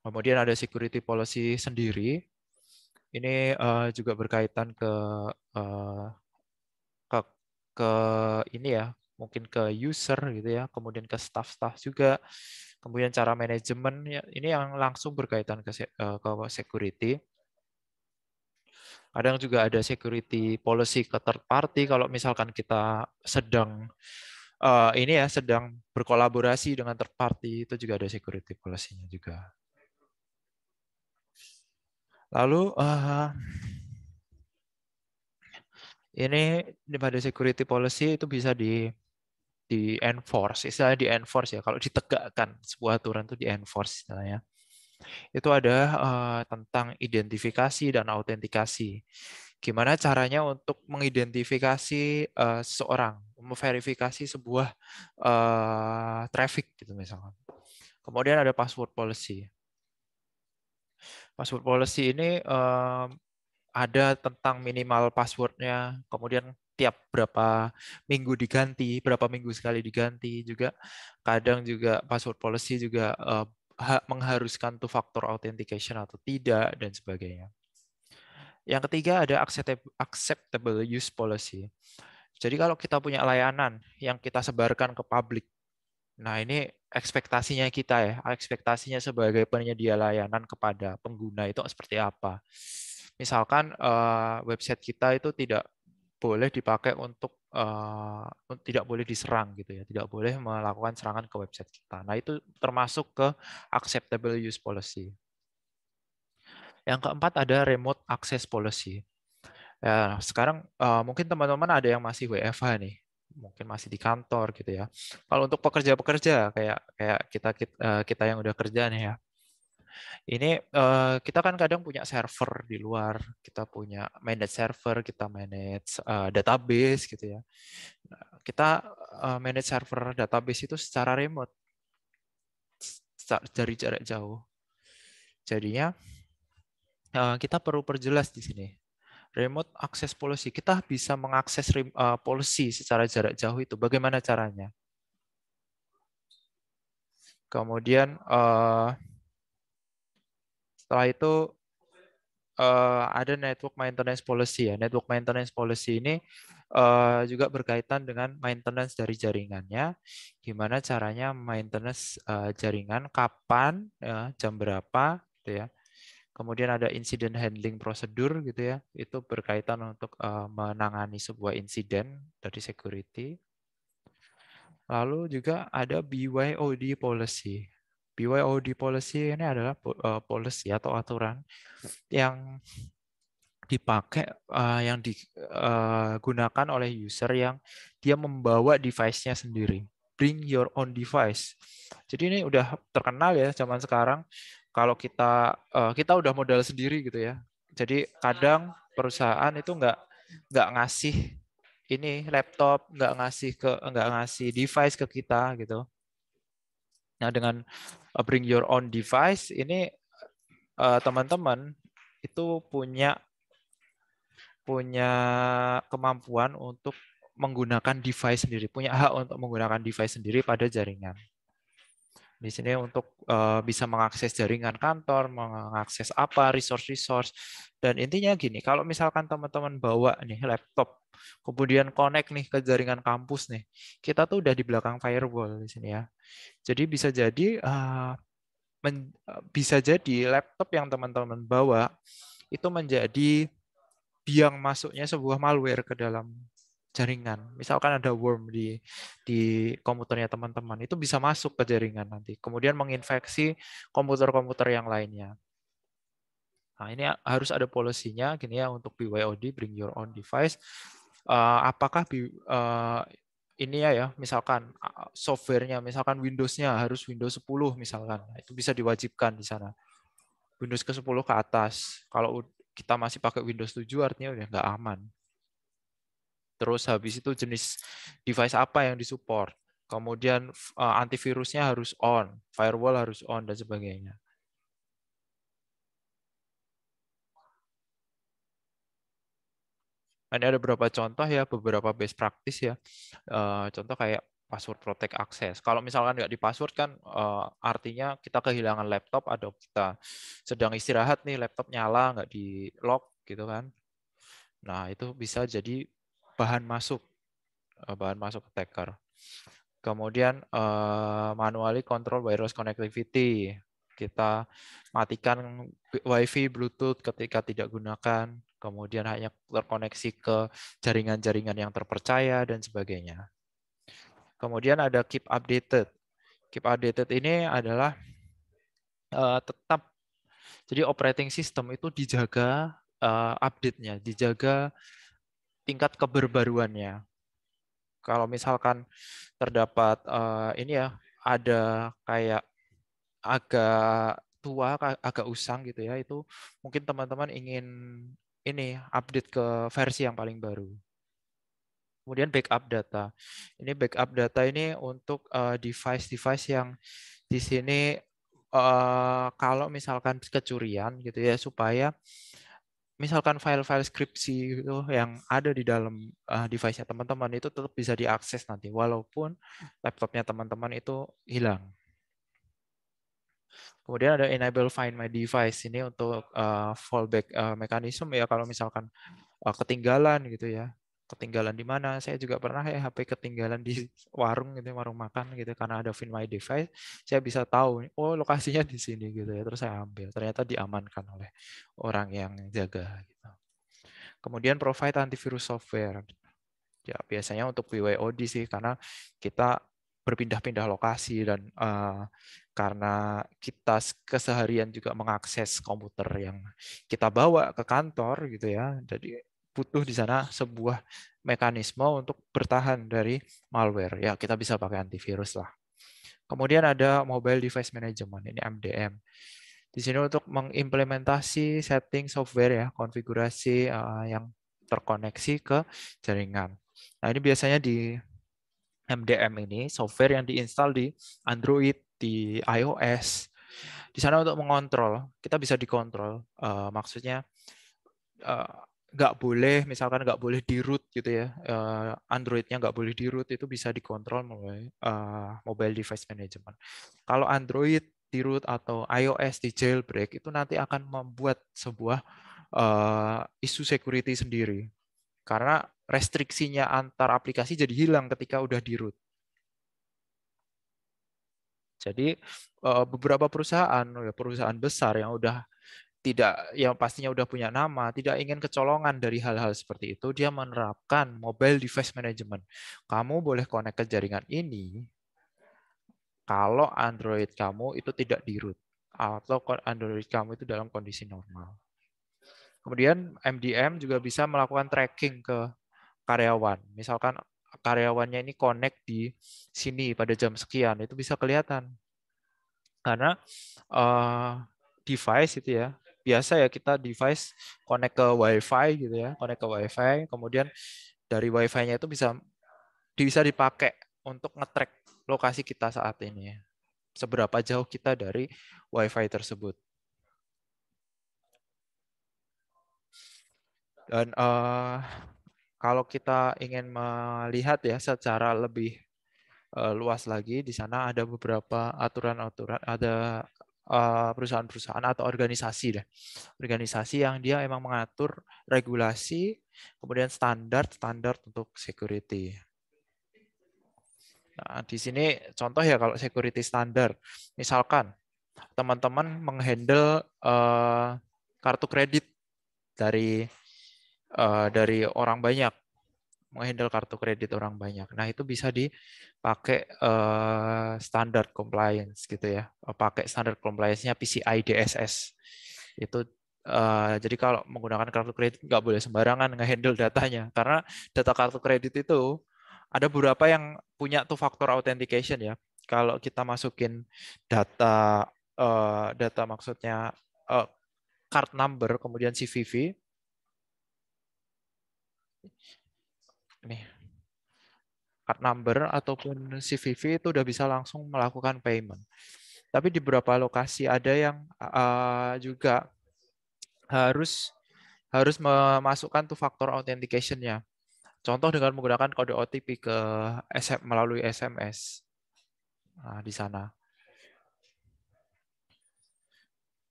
kemudian ada security policy sendiri ini uh, juga berkaitan ke uh, ke ke ini ya mungkin ke user gitu ya kemudian ke staff-staff juga kemudian cara manajemen ini yang langsung berkaitan ke ke security Kadang juga ada security policy ke third party kalau misalkan kita sedang uh, ini ya sedang berkolaborasi dengan third party itu juga ada security policy-nya juga. Lalu uh, ini pada security policy itu bisa di di enforce, istilahnya di enforce ya. Kalau ditegakkan sebuah aturan itu di enforce istilahnya itu ada uh, eh, tentang identifikasi dan autentikasi. Gimana caranya untuk mengidentifikasi uh, seseorang, memverifikasi sebuah uh, traffic gitu misalnya. Kemudian ada password policy. Password policy ini uh, ada tentang minimal passwordnya, kemudian tiap berapa minggu diganti, berapa minggu sekali diganti juga. Kadang juga password policy juga uh, mengharuskan two factor authentication atau tidak dan sebagainya. Yang ketiga ada acceptable use policy. Jadi kalau kita punya layanan yang kita sebarkan ke publik, nah ini ekspektasinya kita ya, ekspektasinya sebagai penyedia layanan kepada pengguna itu seperti apa. Misalkan eh, website kita itu tidak boleh dipakai untuk uh, tidak boleh diserang gitu ya, tidak boleh melakukan serangan ke website kita. Nah, itu termasuk ke acceptable use policy. Yang keempat ada remote access policy. Ya, sekarang uh, mungkin teman-teman ada yang masih WFH nih, mungkin masih di kantor gitu ya. Kalau untuk pekerja-pekerja kayak kayak kita kita, eh, kita yang udah kerja nih ya, ini uh, kita kan kadang punya server di luar, kita punya manage server, kita manage uh, database gitu ya. Nah, kita uh, manage server database itu secara remote dari jarak jauh. Jadinya uh, kita perlu perjelas di sini. Remote access policy, kita bisa mengakses uh, policy secara jarak jauh itu. Bagaimana caranya? Kemudian uh, setelah itu uh, ada network maintenance policy ya. Network maintenance policy ini uh, juga berkaitan dengan maintenance dari jaringannya. Gimana caranya maintenance uh, jaringan, kapan, ya, jam berapa, gitu ya. Kemudian ada incident handling prosedur gitu ya. Itu berkaitan untuk uh, menangani sebuah insiden dari security. Lalu juga ada BYOD policy. BYOD policy ini adalah eh, policy atau aturan yang dipakai uh, yang digunakan eh, oleh user yang dia membawa device-nya sendiri. Bring your own device. Jadi ini udah terkenal ya zaman sekarang kalau kita uh, kita udah modal sendiri gitu ya. Jadi kadang perusahaan itu nggak nggak ngasih ini laptop, nggak ngasih ke nggak ngasih device ke kita gitu. Nah, dengan uh, bring your own device ini uh, teman-teman itu punya punya kemampuan untuk menggunakan device sendiri, punya hak untuk menggunakan device sendiri pada jaringan di sini untuk uh, bisa mengakses jaringan kantor, mengakses apa resource-resource dan intinya gini, kalau misalkan teman-teman bawa nih laptop, kemudian connect nih ke jaringan kampus nih, kita tuh udah di belakang firewall di sini ya. Jadi bisa jadi uh, men, eh, bisa jadi laptop yang teman-teman bawa itu menjadi biang masuknya sebuah malware ke dalam jaringan. Misalkan ada worm di di komputernya teman-teman, itu bisa masuk ke jaringan nanti. Kemudian menginfeksi komputer-komputer yang lainnya. Nah, ini harus ada polisinya gini ya untuk BYOD bring your own device. Uh, apakah uh, ini ya ya misalkan softwarenya misalkan Windows-nya harus Windows 10 misalkan nah, itu bisa diwajibkan di sana Windows ke 10 ke atas kalau kita masih pakai Windows 7 artinya udah nggak aman terus habis itu jenis device apa yang disupport, kemudian uh, antivirusnya harus on, firewall harus on dan sebagainya. Nah, ini ada beberapa contoh ya, beberapa best practice ya. Eh, contoh kayak password protect access. Kalau misalkan nggak di password kan eh, artinya kita kehilangan laptop atau kita sedang istirahat nih laptop nyala nggak di lock gitu kan. Nah, itu bisa jadi bahan masuk eh, bahan masuk attacker. Kemudian eh, manually control wireless connectivity. Kita matikan WiFi, Bluetooth ketika tidak gunakan. Kemudian hanya terkoneksi ke jaringan-jaringan yang terpercaya dan sebagainya. Kemudian ada keep updated. Keep updated ini adalah eh, tetap jadi operating system itu dijaga update-nya, dijaga tingkat keberbaruannya. Kalau misalkan terdapat uh, ini ya ada kayak agak tua, agak usang gitu ya, itu mungkin teman-teman ingin ini update ke versi yang paling baru. Kemudian backup data. Ini backup data ini untuk eh, device-device uh, yang di sini uh, kalau misalkan kecurian gitu ya supaya misalkan file-file skripsi gitu yang ada di dalam uh, device-nya teman-teman itu tetap bisa diakses nanti walaupun laptopnya teman-teman itu hilang. Kemudian ada enable find my device ini untuk uh, fallback uh, mekanisme ya kalau misalkan uh, ketinggalan gitu ya ketinggalan di mana. Saya juga pernah ya HP ketinggalan di warung gitu, warung makan gitu karena ada Find My Device, saya bisa tahu oh lokasinya di sini gitu ya. Terus saya ambil. Ternyata diamankan oleh orang yang jaga gitu. Kemudian provide antivirus software. Ya, biasanya untuk BYOD sih karena kita berpindah-pindah lokasi dan uh, karena kita keseharian juga mengakses komputer yang kita bawa ke kantor gitu ya. Jadi butuh di sana sebuah mekanisme untuk bertahan dari malware. Ya, kita bisa pakai antivirus lah. Kemudian ada mobile device management, ini MDM. Di sini untuk mengimplementasi setting software ya, konfigurasi eh, yang terkoneksi ke jaringan. Nah, ini biasanya di MDM ini software yang diinstal di Android, di iOS. Di sana untuk mengontrol, kita bisa dikontrol. Eh, maksudnya eh, nggak boleh misalkan nggak boleh di root gitu ya uh, Androidnya nggak boleh di root itu bisa dikontrol melalui eh, mobile device management kalau Android di root atau iOS di jailbreak itu nanti akan membuat sebuah eh, isu security sendiri karena restriksinya antar aplikasi jadi hilang ketika udah di root jadi beberapa perusahaan ya, perusahaan besar yang udah tidak yang pastinya udah punya nama, tidak ingin kecolongan dari hal-hal seperti itu, dia menerapkan mobile device management. Kamu boleh connect ke jaringan ini kalau Android kamu itu tidak di root atau Android kamu itu dalam kondisi normal. Kemudian MDM juga bisa melakukan tracking ke karyawan. Misalkan karyawannya ini connect di sini pada jam sekian, itu bisa kelihatan. Karena uh, device itu ya biasa ya kita device connect ke WiFi gitu ya, connect ke WiFi, kemudian dari WiFi-nya itu bisa bisa dipakai untuk ngetrack lokasi kita saat ini. Seberapa jauh kita dari WiFi tersebut. Dan uh, kalau kita ingin melihat ya secara lebih uh, luas lagi, di sana ada beberapa aturan-aturan, ada Eh, perusahaan-perusahaan atau organisasi deh. Organisasi yang dia emang mengatur regulasi, kemudian standar-standar untuk security. Nah, di sini contoh ya kalau security standar. Misalkan teman-teman menghandle uh, kartu kredit dari uh, dari orang banyak menghandle kartu kredit orang banyak. Nah, itu bisa dipakai uh, standar compliance gitu ya. Eh, pakai standar compliance-nya PCI DSS. Itu Uh, jadi kalau menggunakan kartu kredit nggak boleh sembarangan ngehandle datanya karena data kartu kredit itu ada beberapa yang punya tuh faktor authentication ya. Kalau kita masukin data uh, data maksudnya uh, card number kemudian CVV nih card number ataupun CVV itu udah bisa langsung melakukan payment. Tapi di beberapa lokasi ada yang uh, juga harus harus memasukkan tuh faktor authentication-nya. Contoh dengan menggunakan kode OTP ke SM, melalui SMS. Nah, di sana.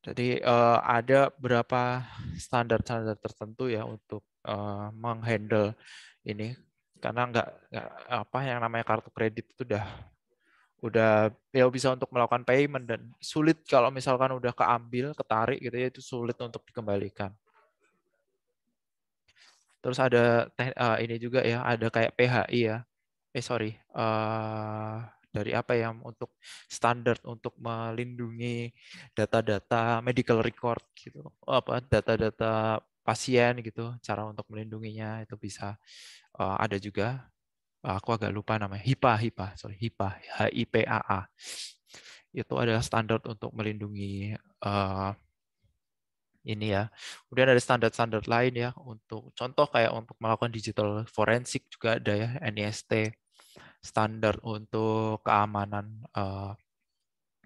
Jadi uh, ada beberapa standar-standar tertentu ya untuk uh, menghandle ini karena nggak, nggak apa yang namanya kartu kredit itu udah udah ya bisa untuk melakukan payment dan sulit kalau misalkan udah keambil ketarik gitu ya itu sulit untuk dikembalikan terus ada uh, ini juga ya ada kayak PHI ya eh sorry uh, dari apa yang untuk standar untuk melindungi data-data medical record gitu apa data-data pasien gitu, cara untuk melindunginya itu bisa uh, ada juga. Uh, aku agak lupa namanya HIPA-HIPA, sorry HIPA-HI P A A. Itu adalah standar untuk melindungi uh, ini ya. Kemudian ada standar-standar lain ya untuk contoh kayak untuk melakukan digital forensik juga ada ya NIST standar untuk keamanan uh,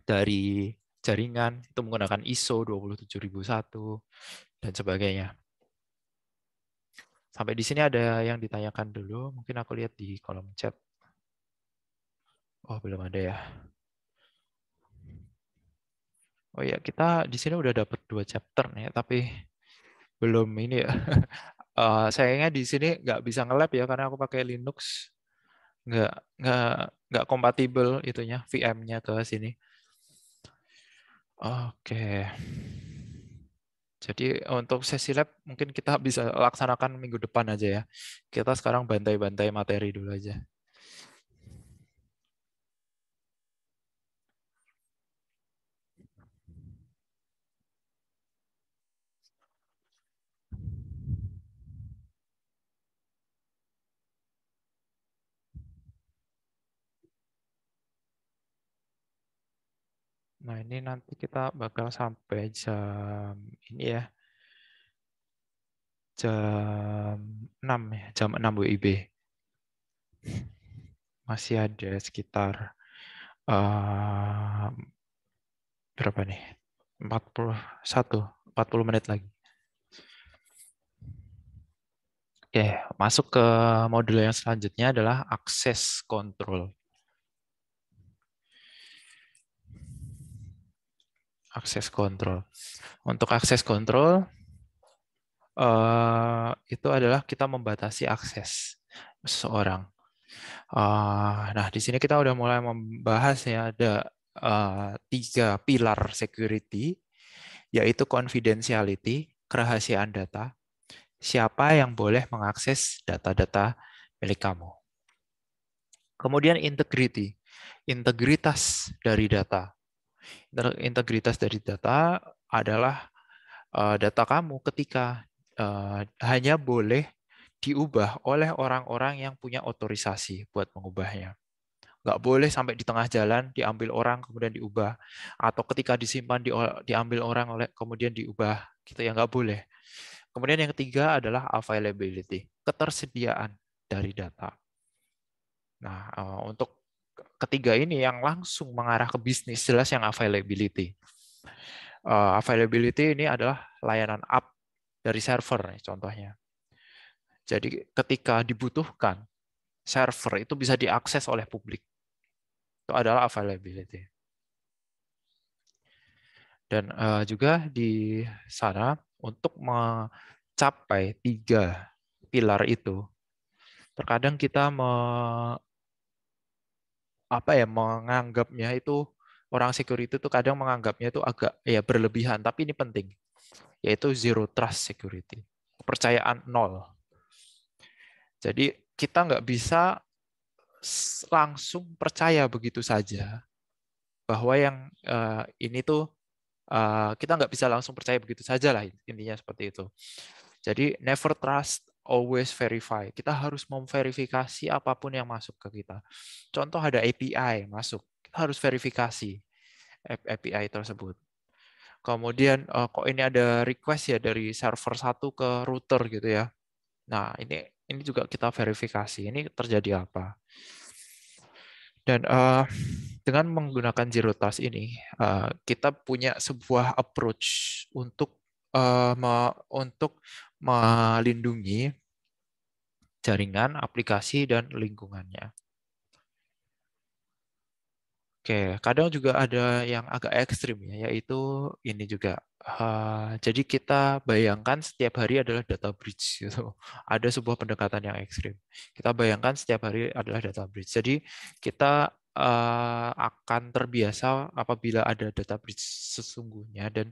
dari jaringan itu menggunakan ISO 27001 dan sebagainya. Sampai di sini ada yang ditanyakan dulu. Mungkin aku lihat di kolom chat. Oh, belum ada ya. Oh ya, kita di sini udah dapat dua chapter nih, ya, tapi belum ini ya. Uh, sayangnya di sini nggak bisa nge-lab ya karena aku pakai Linux nggak nggak nggak kompatibel itunya VM-nya ke sini. Oke. Okay. Jadi untuk sesi lab mungkin kita bisa laksanakan minggu depan aja ya. Kita sekarang bantai-bantai materi dulu aja. Nah, ini nanti kita bakal sampai jam ini ya. Jam 6 ya, jam 6 WIB. Masih ada sekitar uh, berapa nih? 41, 40 menit lagi. Oke, masuk ke modul yang selanjutnya adalah akses kontrol. akses kontrol. Untuk akses kontrol eh, itu adalah kita membatasi akses seseorang. Eh, nah, di sini kita udah mulai membahas ya ada eh, tiga pilar security, yaitu confidentiality, kerahasiaan data, siapa yang boleh mengakses data-data milik kamu. Kemudian integrity, integritas dari data. Integritas dari data adalah eh, data kamu ketika eh, hanya boleh diubah oleh orang-orang yang punya otorisasi buat mengubahnya. Nggak boleh sampai di tengah jalan diambil orang kemudian diubah atau ketika disimpan diambil orang oleh kemudian diubah gitu ya nggak boleh. Kemudian yang ketiga adalah availability, ketersediaan dari data. Nah, eh, untuk ketiga ini yang langsung mengarah ke bisnis jelas yang availability. Uh, availability ini adalah layanan up dari server nih, contohnya. Jadi ketika dibutuhkan server itu bisa diakses oleh publik. Itu adalah availability. Dan uh, juga di sana untuk mencapai tiga pilar itu, terkadang kita apa ya menganggapnya itu orang security itu kadang menganggapnya itu agak ya berlebihan tapi ini penting yaitu zero trust security kepercayaan nol jadi kita nggak bisa langsung percaya begitu saja bahwa yang uh, ini tuh uh, kita nggak bisa langsung percaya begitu saja lah intinya seperti itu jadi never trust always verify. Kita harus memverifikasi apapun yang masuk ke kita. Contoh ada API masuk, kita harus verifikasi API tersebut. Kemudian eh, kok ini ada request ya dari server satu ke router gitu ya. Nah, ini ini juga kita verifikasi. Ini terjadi apa? Dan uh, dengan menggunakan zero trust ini, uh, kita punya sebuah approach untuk uh, untuk melindungi jaringan, aplikasi, dan lingkungannya. Oke, kadang juga ada yang agak ekstrim ya, yaitu ini juga. Uh, jadi kita bayangkan setiap hari adalah data breach. Gitu. Ada sebuah pendekatan yang ekstrim. Kita bayangkan setiap hari adalah data breach. Jadi kita uh, akan terbiasa apabila ada data breach sesungguhnya dan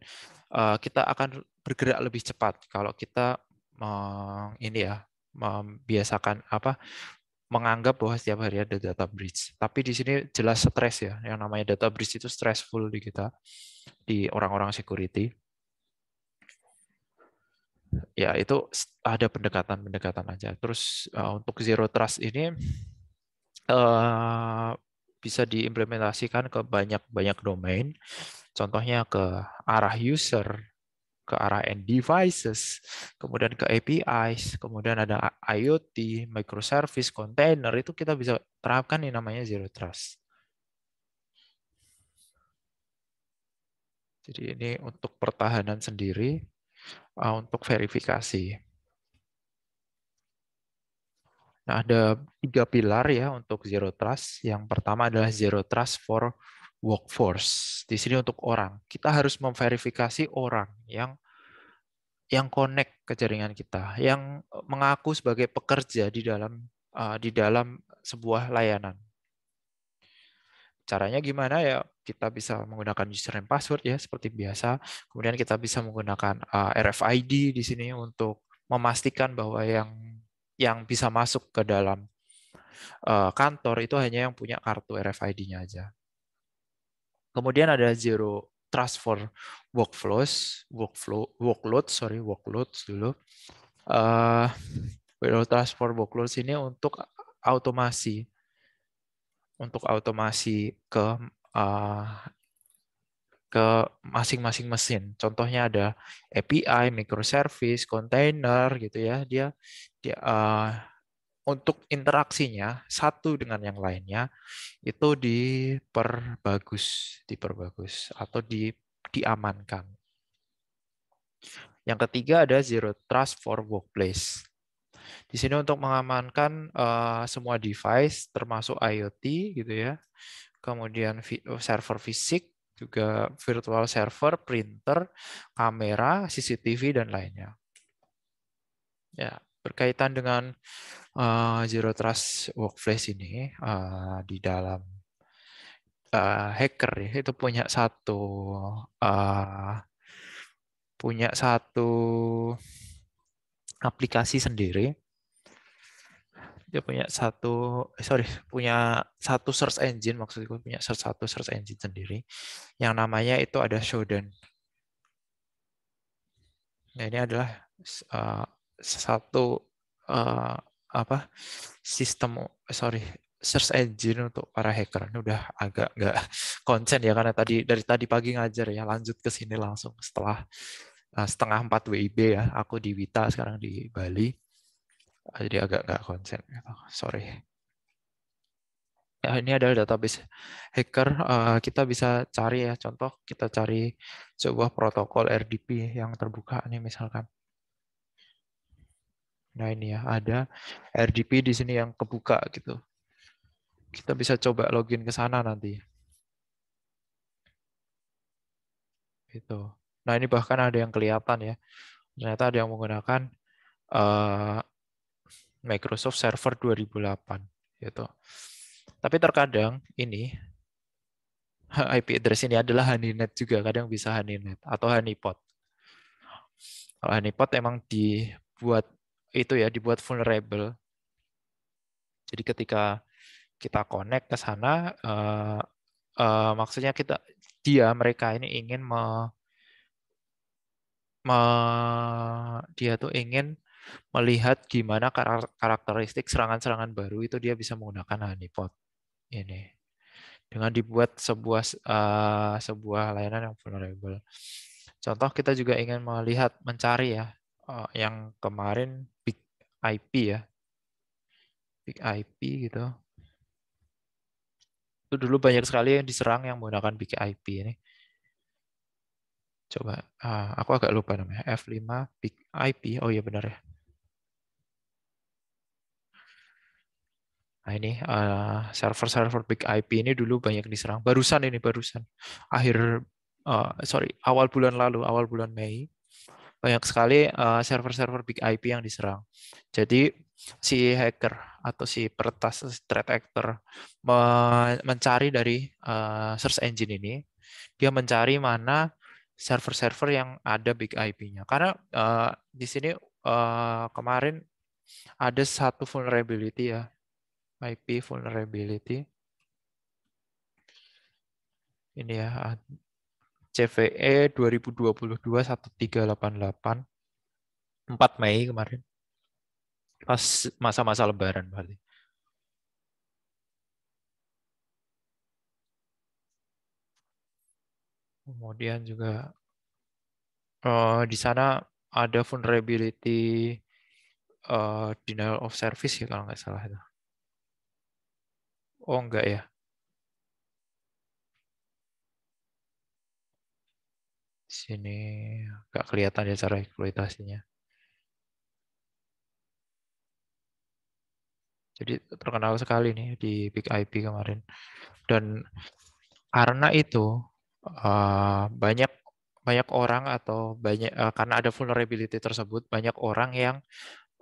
uh, kita akan bergerak lebih cepat kalau kita uh, ini ya membiasakan apa menganggap bahwa setiap hari ada data breach. Tapi di sini jelas stres ya, yang namanya data breach itu stressful di kita, di orang-orang security. Ya itu ada pendekatan-pendekatan aja. Terus uh, untuk zero trust ini uh, bisa diimplementasikan ke banyak-banyak domain. Contohnya ke arah user, ke arah end devices, kemudian ke APIs, kemudian ada IoT, microservice, container, itu kita bisa terapkan yang namanya zero trust. Jadi ini untuk pertahanan sendiri, uh, untuk verifikasi. Nah, ada tiga pilar ya untuk zero trust. Yang pertama adalah zero trust for workforce. Di sini untuk orang. Kita harus memverifikasi orang yang yang connect ke jaringan kita, yang mengaku sebagai pekerja di dalam uh, di dalam sebuah layanan. Caranya gimana ya? Kita bisa menggunakan username password ya seperti biasa. Kemudian kita bisa menggunakan uh, eh, RFID di sini untuk memastikan bahwa yang yang bisa masuk ke dalam uh, kantor itu hanya yang punya kartu RFID-nya aja. Kemudian ada zero trust for workflows, workflow, workload, sorry workload dulu. Uh, zero trust for Workload ini untuk automasi, untuk automasi ke uh, ke masing-masing mesin. Contohnya ada API, microservice, container gitu ya. Dia ya, uh, untuk interaksinya satu dengan yang lainnya itu diperbagus, diperbagus atau di, diamankan. Yang ketiga ada zero trust for workplace. Di sini untuk mengamankan uh, semua device termasuk IoT gitu ya. Kemudian eh, server fisik juga virtual server, printer, kamera, CCTV dan lainnya. Ya, berkaitan dengan uh, zero trust workplace ini uh, di dalam uh, hacker ya itu punya satu uh, punya satu aplikasi sendiri dia punya satu sorry punya satu search engine maksudku punya satu search engine sendiri yang namanya itu ada Shodan nah ini adalah uh, satu uh, apa sistem eh, sorry search engine untuk para hacker ini udah agak nggak konsen ya karena tadi dari tadi pagi ngajar ya lanjut ke sini langsung setelah uh, setengah empat WIB ya aku di Wita sekarang di Bali jadi agak nggak konsen gitu, sorry ya ini adalah database hacker kita bisa cari ya contoh kita cari sebuah protokol RDP yang terbuka nih misalkan Nah ini ya, ada RDP di sini yang kebuka gitu. Kita bisa coba login ke sana nanti. Gitu. Nah ini bahkan ada yang kelihatan ya. Ternyata ada yang menggunakan uh, Microsoft Server 2008 gitu. Tapi terkadang ini IP address ini adalah HoneyNet juga, kadang bisa HoneyNet atau honeypot. Kalau honeypot emang dibuat itu ya dibuat vulnerable. Jadi ketika kita connect ke sana, uh, uh, maksudnya kita dia mereka ini ingin me, me, dia tuh ingin melihat gimana karakteristik serangan-serangan baru itu dia bisa menggunakan honeypot ini dengan dibuat sebuah uh, sebuah layanan yang vulnerable. Contoh kita juga ingin melihat mencari ya uh, yang kemarin big IP ya. Big IP gitu. Itu dulu banyak sekali yang diserang yang menggunakan big IP ini. Coba uh, aku agak lupa namanya. F5 big IP. Oh iya benar ya. Nah ini ah, server-server uh, big IP ini dulu banyak diserang. Barusan ini barusan akhir uh, sorry awal bulan lalu awal bulan Mei banyak sekali eh, server-server uh, big IP yang diserang. Jadi si hacker atau si si threat actor mencari dari uh, search engine ini, dia mencari mana server-server yang ada big IP-nya. Karena uh, di sini uh, kemarin ada satu vulnerability ya, IP vulnerability. Ini ya, CVE 2022 1388 4 Mei kemarin. Pas masa-masa lebaran berarti. Kemudian juga uh, di sana ada vulnerability uh, denial of service ya kalau nggak salah itu. Oh enggak ya. sini nggak kelihatan ya cara eksploitasinya. Jadi terkenal sekali nih di Big IP kemarin. Dan karena itu eh, banyak banyak orang atau banyak eh, karena ada vulnerability tersebut banyak orang yang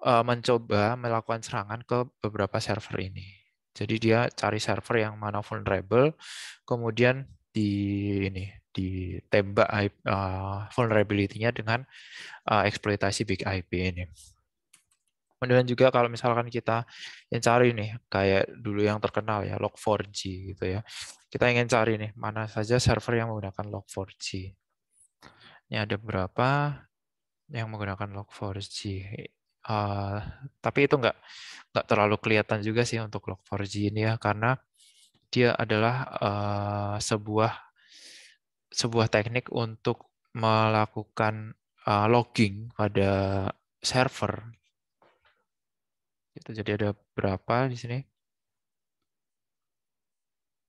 eh, mencoba melakukan serangan ke beberapa server ini. Jadi dia cari server yang mana vulnerable, kemudian di ini ditembak uh, eh, vulnerability-nya dengan uh, eksploitasi big IP ini. Kemudian juga kalau misalkan kita ingin cari nih kayak dulu yang terkenal ya log4j gitu ya. Kita ingin cari nih mana saja server yang menggunakan log4j. Ini ada berapa yang menggunakan log4j. Uh, eh, tapi itu enggak enggak terlalu kelihatan juga sih untuk log4j ini ya karena dia adalah uh, sebuah sebuah teknik untuk melakukan uh, logging pada server. Itu jadi ada berapa di sini?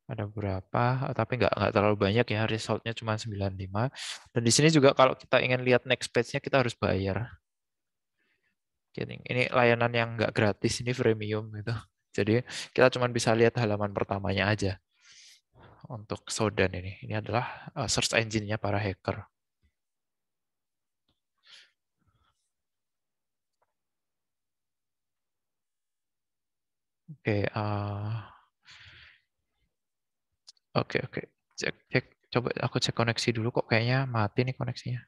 Ada berapa? Oh, tapi nggak nggak terlalu banyak ya. Resultnya cuma 95. Dan di sini juga kalau kita ingin lihat next page-nya kita harus bayar. Ini layanan yang nggak gratis, ini freemium gitu. Jadi kita cuma bisa lihat halaman pertamanya aja untuk Sodan ini. Ini adalah eh, search engine-nya para hacker. Oke, eh, oke, oke. Cek, cek, coba aku cek koneksi dulu kok kayaknya mati nih koneksinya.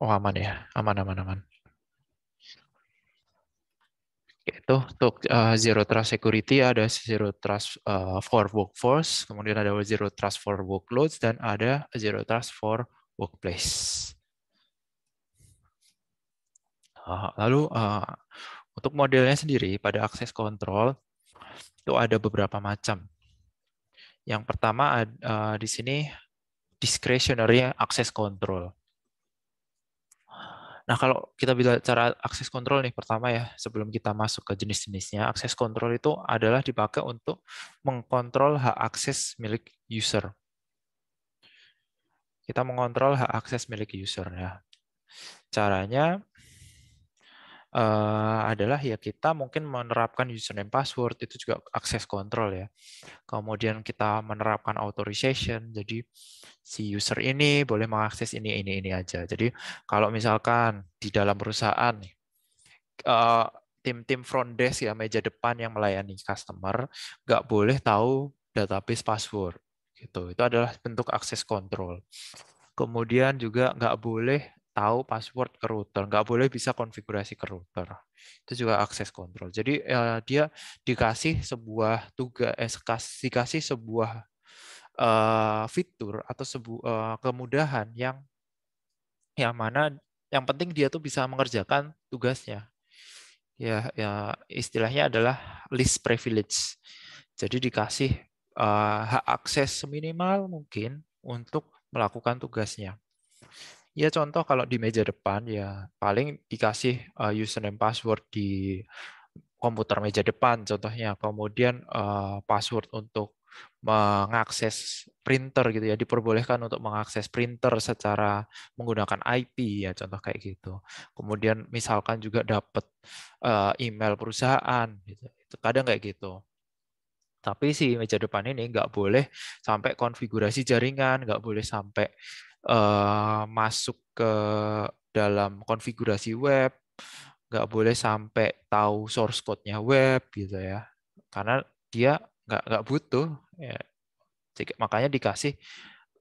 Oh aman ya, aman aman aman. Itu untuk uh, zero trust security ada zero trust uh, for workforce, kemudian ada zero trust for workloads dan ada zero trust for workplace. Uh, lalu uh, untuk modelnya sendiri pada akses kontrol itu ada beberapa macam. Yang pertama uh, di sini discretionary access control. Nah, kalau kita bicara akses kontrol nih pertama ya, sebelum kita masuk ke jenis-jenisnya, akses kontrol itu adalah dipakai untuk mengkontrol hak akses milik user. Kita mengontrol hak akses milik user ya. Caranya Eh, adalah ya kita mungkin menerapkan username password itu juga akses kontrol ya. Kemudian kita menerapkan authorization. Jadi si user ini boleh mengakses ini ini ini aja. Jadi kalau misalkan di dalam perusahaan uh, tim-tim front desk ya meja depan yang melayani customer nggak boleh tahu database password gitu. Itu adalah bentuk akses kontrol. Kemudian juga nggak boleh tahu password ke router, nggak boleh bisa konfigurasi ke router. Itu juga akses kontrol. Jadi eh, dia dikasih sebuah tugas, eh, dikasih sebuah eh, fitur atau sebuah eh, kemudahan yang yang mana yang penting dia tuh bisa mengerjakan tugasnya. Ya, ya istilahnya adalah list privilege. Jadi dikasih eh, hak akses minimal mungkin untuk melakukan tugasnya. Ya contoh kalau di meja depan ya paling dikasih uh, username password di komputer meja depan contohnya. Kemudian uh, password untuk mengakses printer gitu ya diperbolehkan untuk mengakses printer secara menggunakan IP ya contoh kayak gitu kemudian misalkan juga dapat uh, eh, email perusahaan gitu kadang kayak gitu tapi si meja depan ini nggak boleh sampai konfigurasi jaringan nggak boleh sampai Eh, masuk ke dalam konfigurasi web, nggak boleh sampai tahu source code-nya web gitu ya, karena dia nggak nggak butuh. Ya. Makanya dikasih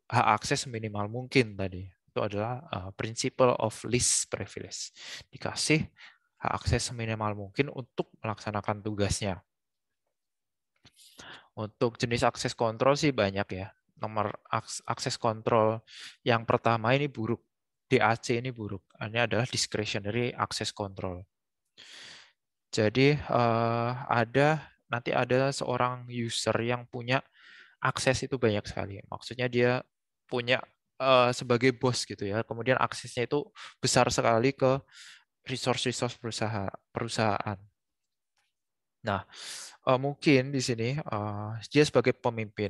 hak akses minimal mungkin tadi. Itu adalah uh, principle of least privilege. Dikasih hak akses minimal mungkin untuk melaksanakan tugasnya. Untuk jenis akses kontrol sih banyak ya nomor akses kontrol yang pertama ini buruk. DAC ini buruk. Ini adalah discretionary access control. Jadi eh, ada nanti ada seorang user yang punya akses itu banyak sekali. Maksudnya dia punya eh, sebagai bos gitu ya. Kemudian aksesnya itu besar sekali ke resource-resource perusahaan. Nah, eh, mungkin di sini dia sebagai pemimpin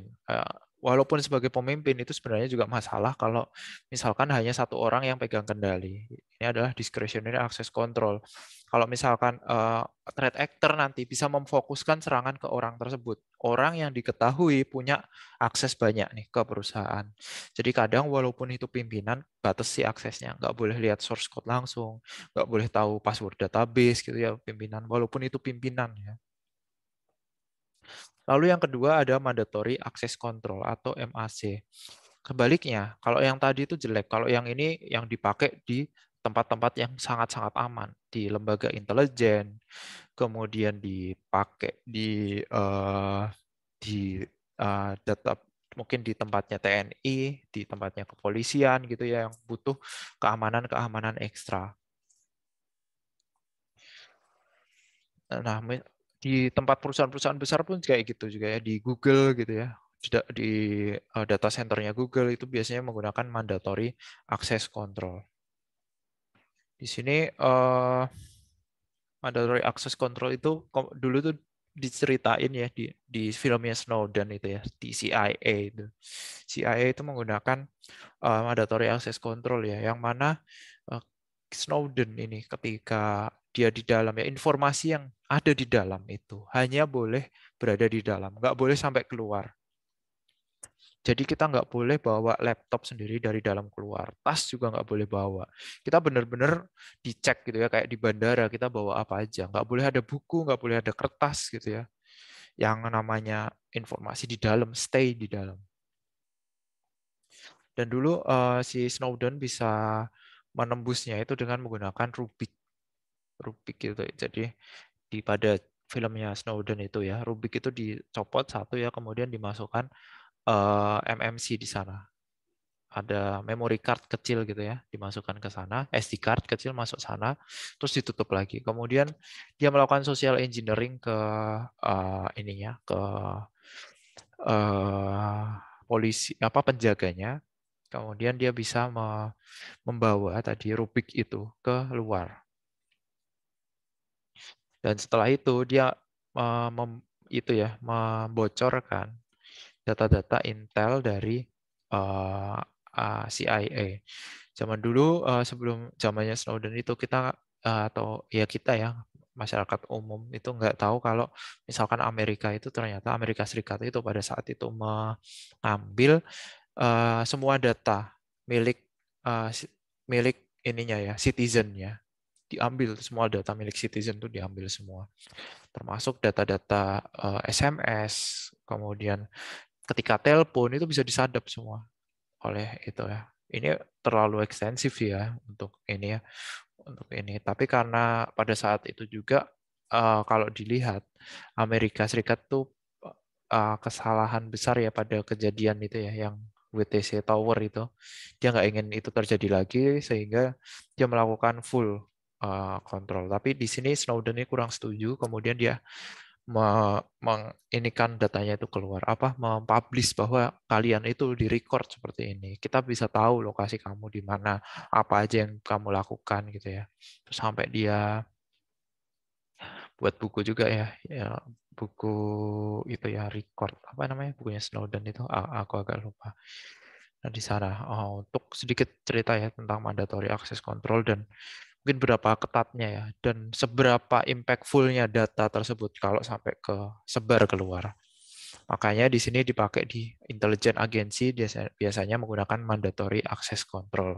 walaupun sebagai pemimpin itu sebenarnya juga masalah kalau misalkan hanya satu orang yang pegang kendali. Ini adalah discretionary access control. Kalau misalkan uh, threat actor nanti bisa memfokuskan serangan ke orang tersebut. Orang yang diketahui punya akses banyak nih ke perusahaan. Jadi kadang walaupun itu pimpinan, batas si aksesnya. Nggak boleh lihat source code langsung, nggak boleh tahu password database gitu ya pimpinan. Walaupun itu pimpinan ya. Lalu yang kedua ada mandatory access control atau MAC. Kebaliknya, kalau yang tadi itu jelek, kalau yang ini yang dipakai di tempat-tempat yang sangat-sangat aman di lembaga intelijen, kemudian dipakai di uh, di uh, mungkin di tempatnya TNI, di tempatnya kepolisian gitu ya yang butuh keamanan-keamanan ekstra. Nah, di tempat perusahaan-perusahaan besar pun kayak gitu juga ya di Google gitu ya tidak di eh, data centernya Google itu biasanya menggunakan mandatory access control. Di sini uh, mandatory access control itu dulu tuh diceritain ya di di filmnya Snowden itu ya di CIA itu CIA itu menggunakan uh, mandatory access control ya yang mana uh, Snowden ini ketika dia di dalam ya informasi yang ada di dalam itu hanya boleh berada di dalam nggak boleh sampai keluar jadi kita nggak boleh bawa laptop sendiri dari dalam keluar tas juga nggak boleh bawa kita benar-benar dicek gitu ya kayak di bandara kita bawa apa aja nggak boleh ada buku nggak boleh ada kertas gitu ya yang namanya informasi di dalam stay di dalam dan dulu uh, si Snowden bisa menembusnya itu dengan menggunakan Rubik Rubik gitu. Jadi di pada filmnya Snowden itu ya, Rubik itu dicopot satu ya, kemudian dimasukkan uh, eh, MMC di sana. Ada memory card kecil gitu ya, dimasukkan ke sana, SD card kecil masuk sana, terus ditutup lagi. Kemudian dia melakukan social engineering ke uh, ininya, ke uh, polisi apa penjaganya. Kemudian dia bisa membawa tadi Rubik itu ke luar dan setelah itu dia uh, mem, itu ya membocorkan data-data intel dari uh, eh, uh, ah, CIA. Zaman dulu uh, sebelum zamannya Snowden itu kita uh, atau ya kita ya masyarakat umum itu nggak tahu kalau misalkan Amerika itu ternyata Amerika Serikat itu pada saat itu mengambil uh, semua data milik uh, milik ininya ya citizennya diambil semua data milik citizen itu diambil semua termasuk data-data SMS eh, kemudian ketika telepon itu bisa disadap semua oleh itu ya ini terlalu ekstensif ya untuk ini ya untuk ini tapi karena pada saat itu juga eh, kalau dilihat Amerika Serikat tuh eh, kesalahan besar ya pada kejadian itu ya yang WTC Tower itu dia nggak ingin itu terjadi lagi sehingga dia melakukan full Eh, kontrol. Tapi di sini Snowden ini kurang setuju, kemudian dia menginikan datanya itu keluar apa mempublish bahwa kalian itu di record seperti ini kita bisa tahu lokasi kamu di mana apa aja yang kamu lakukan gitu ya terus sampai dia buat buku juga ya, ya buku itu ya record apa namanya bukunya Snowden itu aku agak lupa nah di sana oh, untuk sedikit cerita ya tentang mandatory access control dan mungkin berapa ketatnya ya dan seberapa impactfulnya data tersebut kalau sampai ke sebar keluar. Makanya di sini dipakai di intelijen agensi biasanya menggunakan mandatory access control.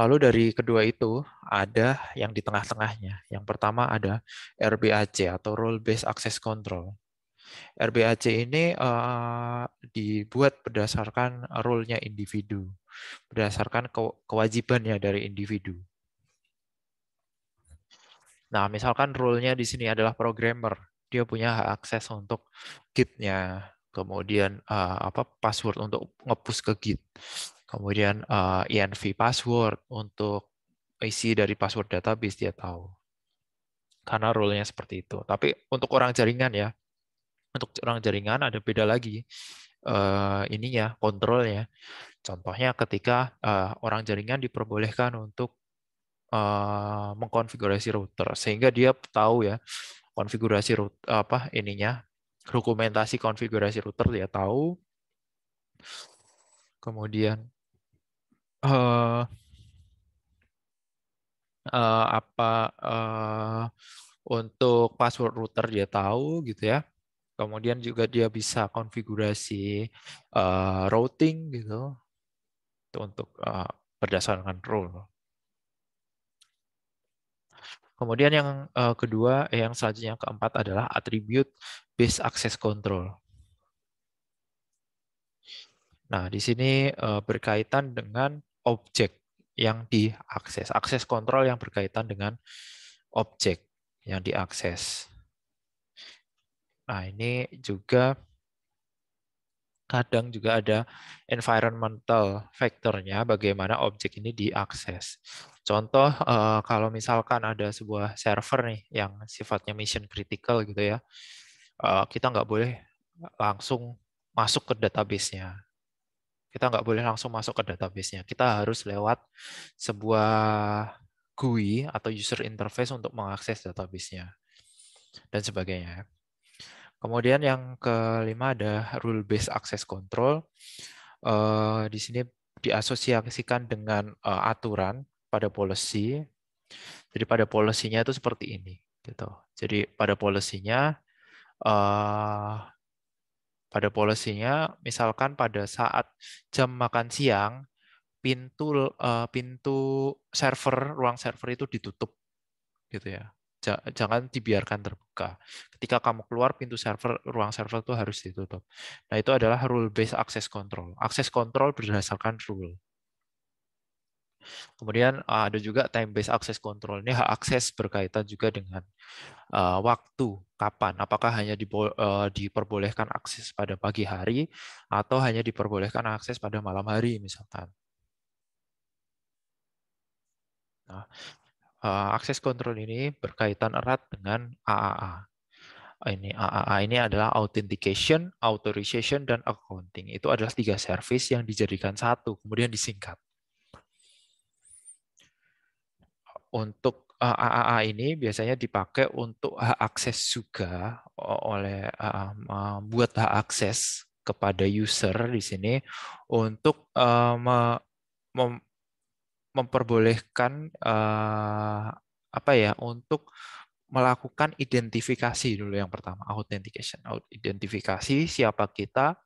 Lalu dari kedua itu ada yang di tengah-tengahnya. Yang pertama ada RBAC atau Role Based Access Control. RBAC ini uh, dibuat berdasarkan rule-nya individu, berdasarkan kewajibannya dari individu. Nah, misalkan rule-nya di sini adalah programmer, dia punya hak akses untuk Git-nya, kemudian uh, apa password untuk ngepush ke Git, kemudian uh, eh, env password untuk isi dari password database dia tahu karena rule-nya seperti itu. Tapi untuk orang jaringan ya, untuk orang jaringan ada beda lagi uh, ininya kontrolnya. Contohnya ketika uh, orang jaringan diperbolehkan untuk uh, mengkonfigurasi router sehingga dia tahu ya konfigurasi router apa ininya dokumentasi konfigurasi router dia tahu. Kemudian uh, uh, apa uh, untuk password router dia tahu gitu ya Kemudian juga dia bisa konfigurasi uh, routing gitu itu untuk uh, berdasarkan role. Kemudian yang uh, kedua, eh, yang selanjutnya yang keempat adalah attribute base access control. Nah, di sini uh, berkaitan dengan objek yang diakses, akses kontrol yang berkaitan dengan objek yang diakses. Nah, ini juga kadang juga ada environmental faktornya bagaimana objek ini diakses. Contoh eh, kalau misalkan ada sebuah server nih yang sifatnya mission critical gitu ya, eh, kita nggak boleh langsung masuk ke database-nya. Kita nggak boleh langsung masuk ke database-nya. Kita harus lewat sebuah GUI atau user interface untuk mengakses database-nya dan sebagainya. Kemudian yang kelima ada rule based access control. Uh, di sini diasosiasikan dengan uh, aturan pada policy. Jadi pada polisinya itu seperti ini, gitu. Jadi pada polisinya, uh, eh, pada polisinya, misalkan pada saat jam makan siang, pintu uh, pintu server ruang server itu ditutup, gitu ya jangan dibiarkan terbuka. Ketika kamu keluar pintu server, ruang server itu harus ditutup. Nah, itu adalah rule based access control. Access control berdasarkan rule. Kemudian ah, ada juga time based access control. Ini hak akses berkaitan juga dengan uh, waktu, kapan. Apakah hanya dibo, uh, diperbolehkan akses pada pagi hari atau hanya diperbolehkan akses pada malam hari misalkan. Nah, Eh, akses kontrol ini berkaitan erat dengan AAA. Ini AAA ini adalah authentication, authorization, dan accounting. Itu adalah tiga service yang dijadikan satu, kemudian disingkat. Untuk AAA eh, ini biasanya dipakai untuk hak akses juga oleh membuat eh, hak akses kepada user di sini untuk memperbolehkan uh, apa ya untuk melakukan identifikasi dulu yang pertama authentication identifikasi siapa kita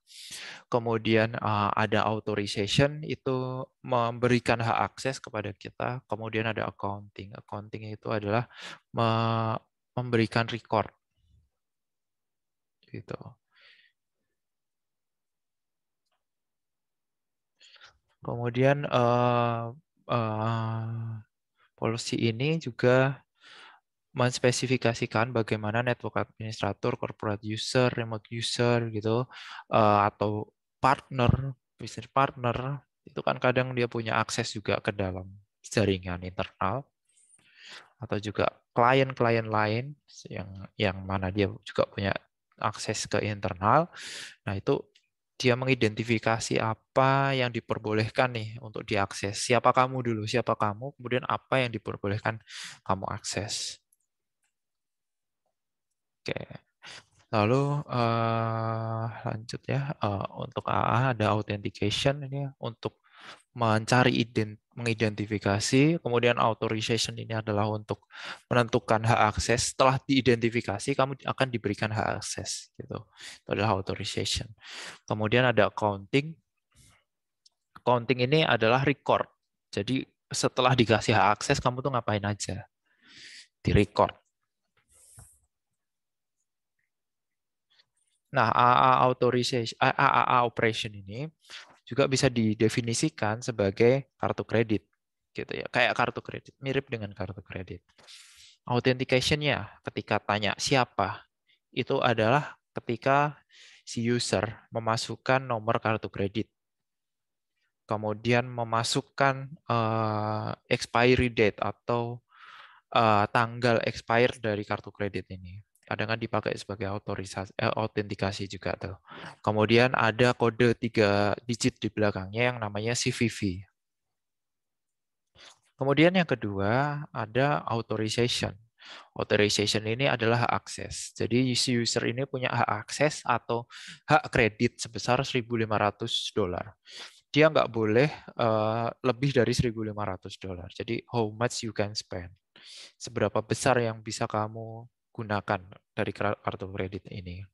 kemudian eh, ada authorization itu memberikan hak akses kepada kita kemudian ada accounting accounting itu adalah memberikan record gitu kemudian eh, Eh, Polusi ini juga menspesifikasikan bagaimana network administrator, corporate user, remote user gitu eh, atau partner, business partner itu kan kadang dia punya akses juga ke dalam jaringan internal atau juga klien-klien lain yang yang mana dia juga punya akses ke internal. Nah, itu dia mengidentifikasi apa yang diperbolehkan nih untuk diakses. Siapa kamu dulu, siapa kamu, kemudian apa yang diperbolehkan kamu akses. Oke. Lalu uh, lanjut ya uh, untuk AA ada authentication ini ya. untuk mencari ident mengidentifikasi, kemudian authorization ini adalah untuk menentukan hak akses. Setelah diidentifikasi, kamu akan diberikan hak akses. Gitu. Itu adalah authorization. Kemudian ada accounting. Accounting ini adalah record. Jadi setelah dikasih hak akses, kamu tuh ngapain aja? Di record. Nah, AA authorization, AAA operation ini juga bisa didefinisikan sebagai kartu kredit gitu ya kayak kartu kredit mirip dengan kartu kredit authentication-nya ketika tanya siapa itu adalah ketika si user memasukkan nomor kartu kredit kemudian memasukkan uh, expiry date atau uh, tanggal expired dari kartu kredit ini kadang kan dipakai sebagai autorisasi, eh, autentikasi juga tuh. Kemudian ada kode tiga digit di belakangnya yang namanya CVV. Kemudian yang kedua ada authorization. Authorization ini adalah hak akses. Jadi user ini punya hak akses atau hak kredit sebesar 1.500 dolar. Dia nggak boleh uh, lebih dari 1.500 dolar. Jadi how much you can spend. Seberapa besar yang bisa kamu gunakan dari kartu kredit ini.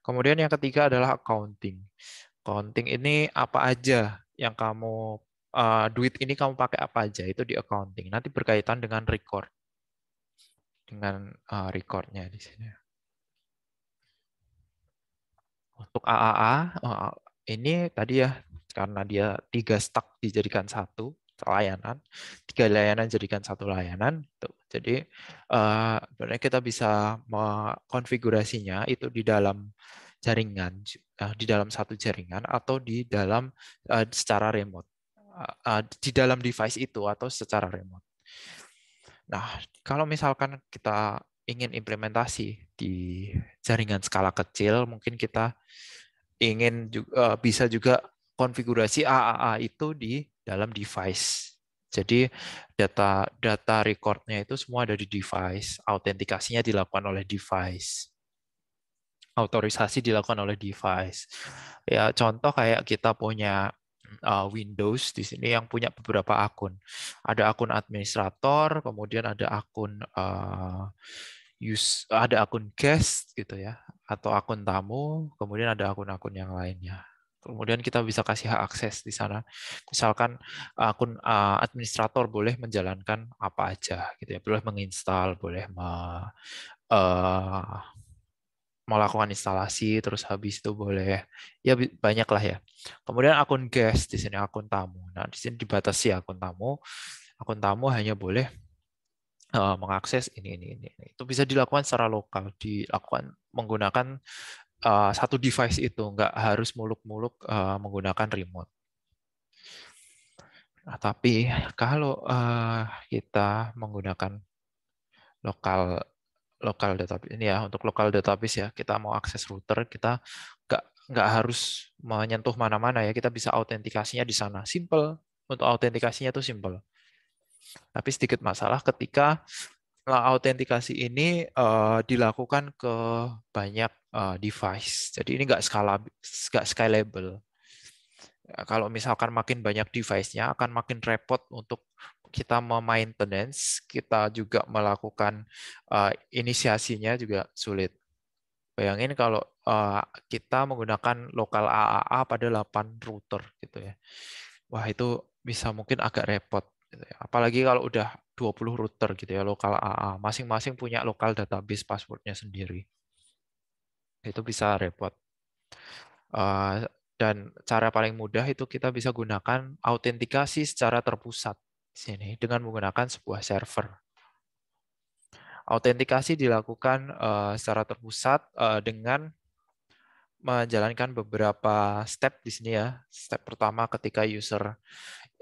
Kemudian yang ketiga adalah accounting. Accounting ini apa aja yang kamu uh, duit ini kamu pakai apa aja itu di accounting. Nanti berkaitan dengan record. Dengan uh, recordnya di sini. Untuk AAA uh, eh, ini tadi ya karena dia tiga stack dijadikan satu layanan, tiga layanan jadikan satu layanan. Gitu. Jadi uh, sebenarnya kita bisa mengkonfigurasinya itu di dalam jaringan, uh, di dalam satu jaringan atau di dalam uh, secara remote, uh, uh, di dalam device itu atau secara remote. Nah, kalau misalkan kita ingin implementasi di jaringan skala kecil, mungkin kita ingin juga, uh, bisa juga konfigurasi AAA itu di dalam device. Jadi data data recordnya itu semua ada di device, autentikasinya dilakukan oleh device, autorisasi dilakukan oleh device. Ya contoh kayak kita punya uh, Windows di sini yang punya beberapa akun. Ada akun administrator, kemudian ada akun uh, use, ada akun guest gitu ya, atau akun tamu, kemudian ada akun-akun yang lainnya. Kemudian kita bisa kasih hak akses di sana. Misalkan eh, akun eh, administrator boleh menjalankan apa aja gitu ya. Boleh menginstal, boleh me, uh, melakukan instalasi terus habis itu boleh ya banyak lah ya kemudian akun guest di sini akun tamu nah di sini dibatasi akun tamu akun tamu hanya boleh mengakses ini ini ini itu bisa dilakukan secara lokal dilakukan menggunakan Eh, satu device itu, nggak harus muluk-muluk eh, menggunakan remote. Nah, tapi kalau eh, kita menggunakan lokal lokal database ini ya untuk lokal database ya kita mau akses router kita nggak nggak harus menyentuh mana-mana ya kita bisa autentikasinya di sana simple untuk autentikasinya itu simple tapi sedikit masalah ketika autentikasi ini uh, dilakukan ke banyak uh, device. Jadi ini nggak skala, nggak scalable. Ya, kalau misalkan makin banyak device-nya, akan makin repot untuk kita memaintenance, kita juga melakukan uh, inisiasinya juga sulit. Bayangin kalau uh, kita menggunakan lokal AAA pada 8 router gitu ya. Wah, itu bisa mungkin agak repot gitu ya. Apalagi kalau udah 20 router gitu ya, lokal AA, masing-masing punya lokal database passwordnya sendiri. Itu bisa repot. Eh, dan cara paling mudah itu kita bisa gunakan autentikasi secara terpusat sini dengan menggunakan sebuah server. Autentikasi dilakukan eh, secara terpusat eh, dengan menjalankan beberapa step di sini ya. Step pertama ketika user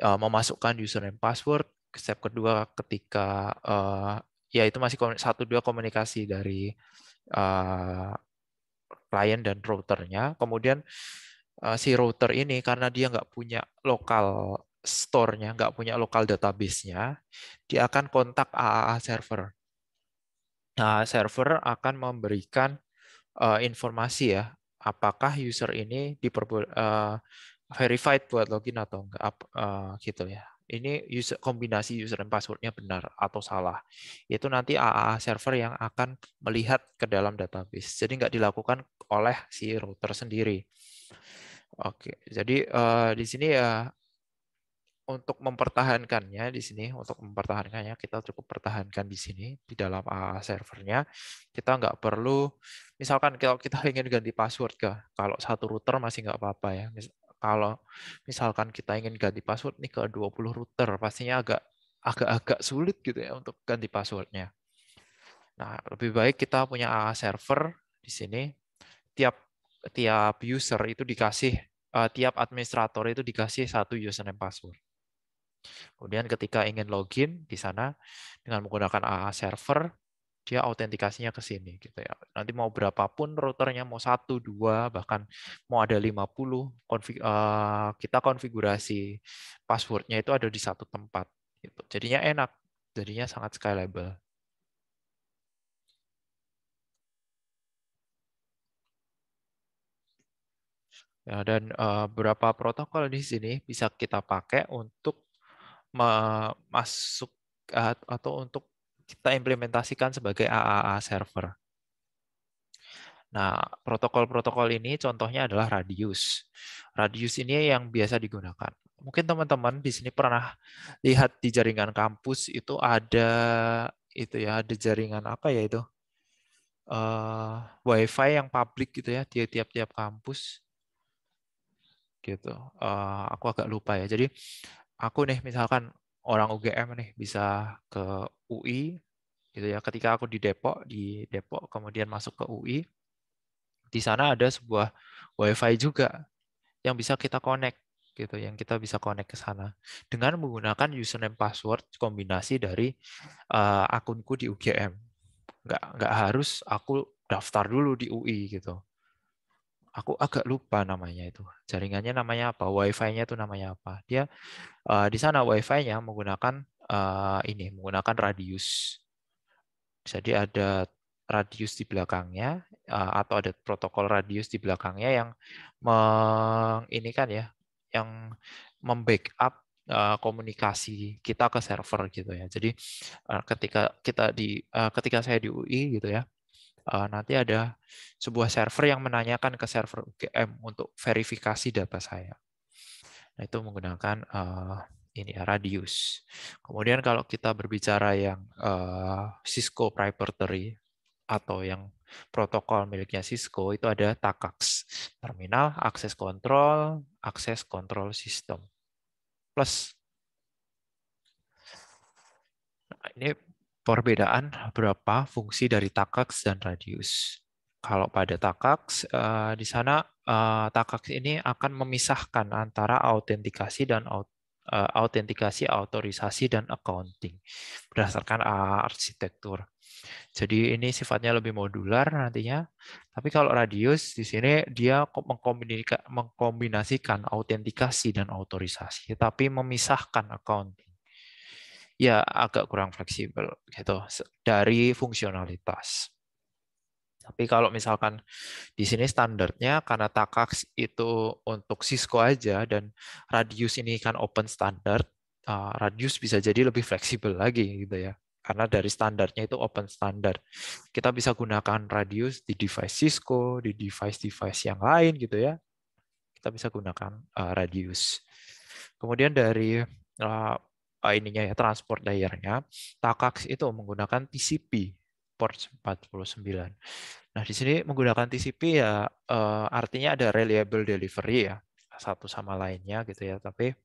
uh, memasukkan username password. Step kedua ketika uh, ya itu masih satu dua komunikasi dari uh, client dan routernya. Kemudian uh, si router ini karena dia nggak punya lokal store-nya, nggak punya lokal database-nya, dia akan kontak AAA server. Nah, server akan memberikan uh, informasi ya, apakah user ini diperboleh uh, verified buat login atau enggak uh, eh, gitu ya. Ini user, kombinasi user dan passwordnya benar atau salah. Itu nanti AAA server yang akan melihat ke dalam database. Jadi nggak dilakukan oleh si router sendiri. Oke, jadi uh, di sini ya untuk mempertahankannya di sini untuk mempertahankannya kita cukup pertahankan di sini di dalam AA servernya kita nggak perlu misalkan kalau kita ingin ganti password ke kalau satu router masih nggak apa-apa ya kalau misalkan kita ingin ganti password nih ke 20 router, pastinya agak agak-agak sulit gitu ya untuk ganti passwordnya. Nah, lebih baik kita punya server di sini. Tiap tiap user itu dikasih uh, tiap administrator itu dikasih satu username password. Kemudian ketika ingin login di sana dengan menggunakan AA server, dia autentikasinya ke sini gitu ya. Nanti mau berapapun routernya mau satu dua bahkan mau ada 50 konfig, uh, kita konfigurasi passwordnya itu ada di satu tempat gitu. Jadinya enak, jadinya sangat scalable. Ya, dan uh, eh, berapa protokol di sini bisa kita pakai untuk masuk eh, atau untuk kita implementasikan sebagai AAA server. Nah, protokol-protokol ini contohnya adalah Radius. Radius ini yang biasa digunakan. Mungkin teman-teman di sini pernah lihat di jaringan kampus itu ada itu ya, ada jaringan apa ya itu? Uh, WiFi yang publik gitu ya di tiap-tiap kampus. Gitu. Uh, aku agak lupa ya. Jadi aku nih misalkan orang UGM nih bisa ke UI gitu ya. Ketika aku di Depok, di Depok kemudian masuk ke UI, di sana ada sebuah WiFi juga yang bisa kita connect gitu, yang kita bisa connect ke sana dengan menggunakan username password kombinasi dari uh, akunku di UGM. Nggak nggak harus aku daftar dulu di UI gitu aku agak lupa namanya itu jaringannya namanya apa wifi-nya itu namanya apa dia uh, di sana wifi-nya menggunakan uh, ini menggunakan radius jadi ada radius di belakangnya uh, atau ada protokol radius di belakangnya yang meng, ini kan ya yang membackup komunikasi kita ke server gitu ya. Jadi ketika kita di ketika saya di UI gitu ya, uh, nanti ada sebuah server yang menanyakan ke server UGM untuk verifikasi data saya. Nah, itu menggunakan uh, ini ya, radius. Kemudian kalau kita berbicara yang uh, Cisco proprietary atau yang protokol miliknya Cisco itu ada TACAX, terminal Access Control, Access Control System. Plus nah, ini perbedaan berapa fungsi dari takaks dan radius. Kalau pada takaks, eh, di sana eh, takaks ini akan memisahkan antara autentikasi dan eh, autentikasi, autorisasi, dan accounting berdasarkan arsitektur. Jadi ini sifatnya lebih modular nantinya. Tapi kalau radius di sini dia mengkombinasikan autentikasi dan autorisasi, tapi memisahkan accounting ya agak kurang fleksibel gitu dari fungsionalitas. Tapi kalau misalkan di sini standarnya karena Takax itu untuk Cisco aja dan radius ini kan open standard, eh, radius bisa jadi lebih fleksibel lagi gitu ya. Karena dari standarnya itu open standard. Kita bisa gunakan radius di device Cisco, di device-device yang lain gitu ya. Kita bisa gunakan eh, radius. Kemudian dari eh, Eh, ininya ya transport layernya, Takax itu menggunakan TCP port 49. Nah, di sini menggunakan TCP ya uh, artinya ada reliable delivery ya satu sama lainnya gitu ya, tapi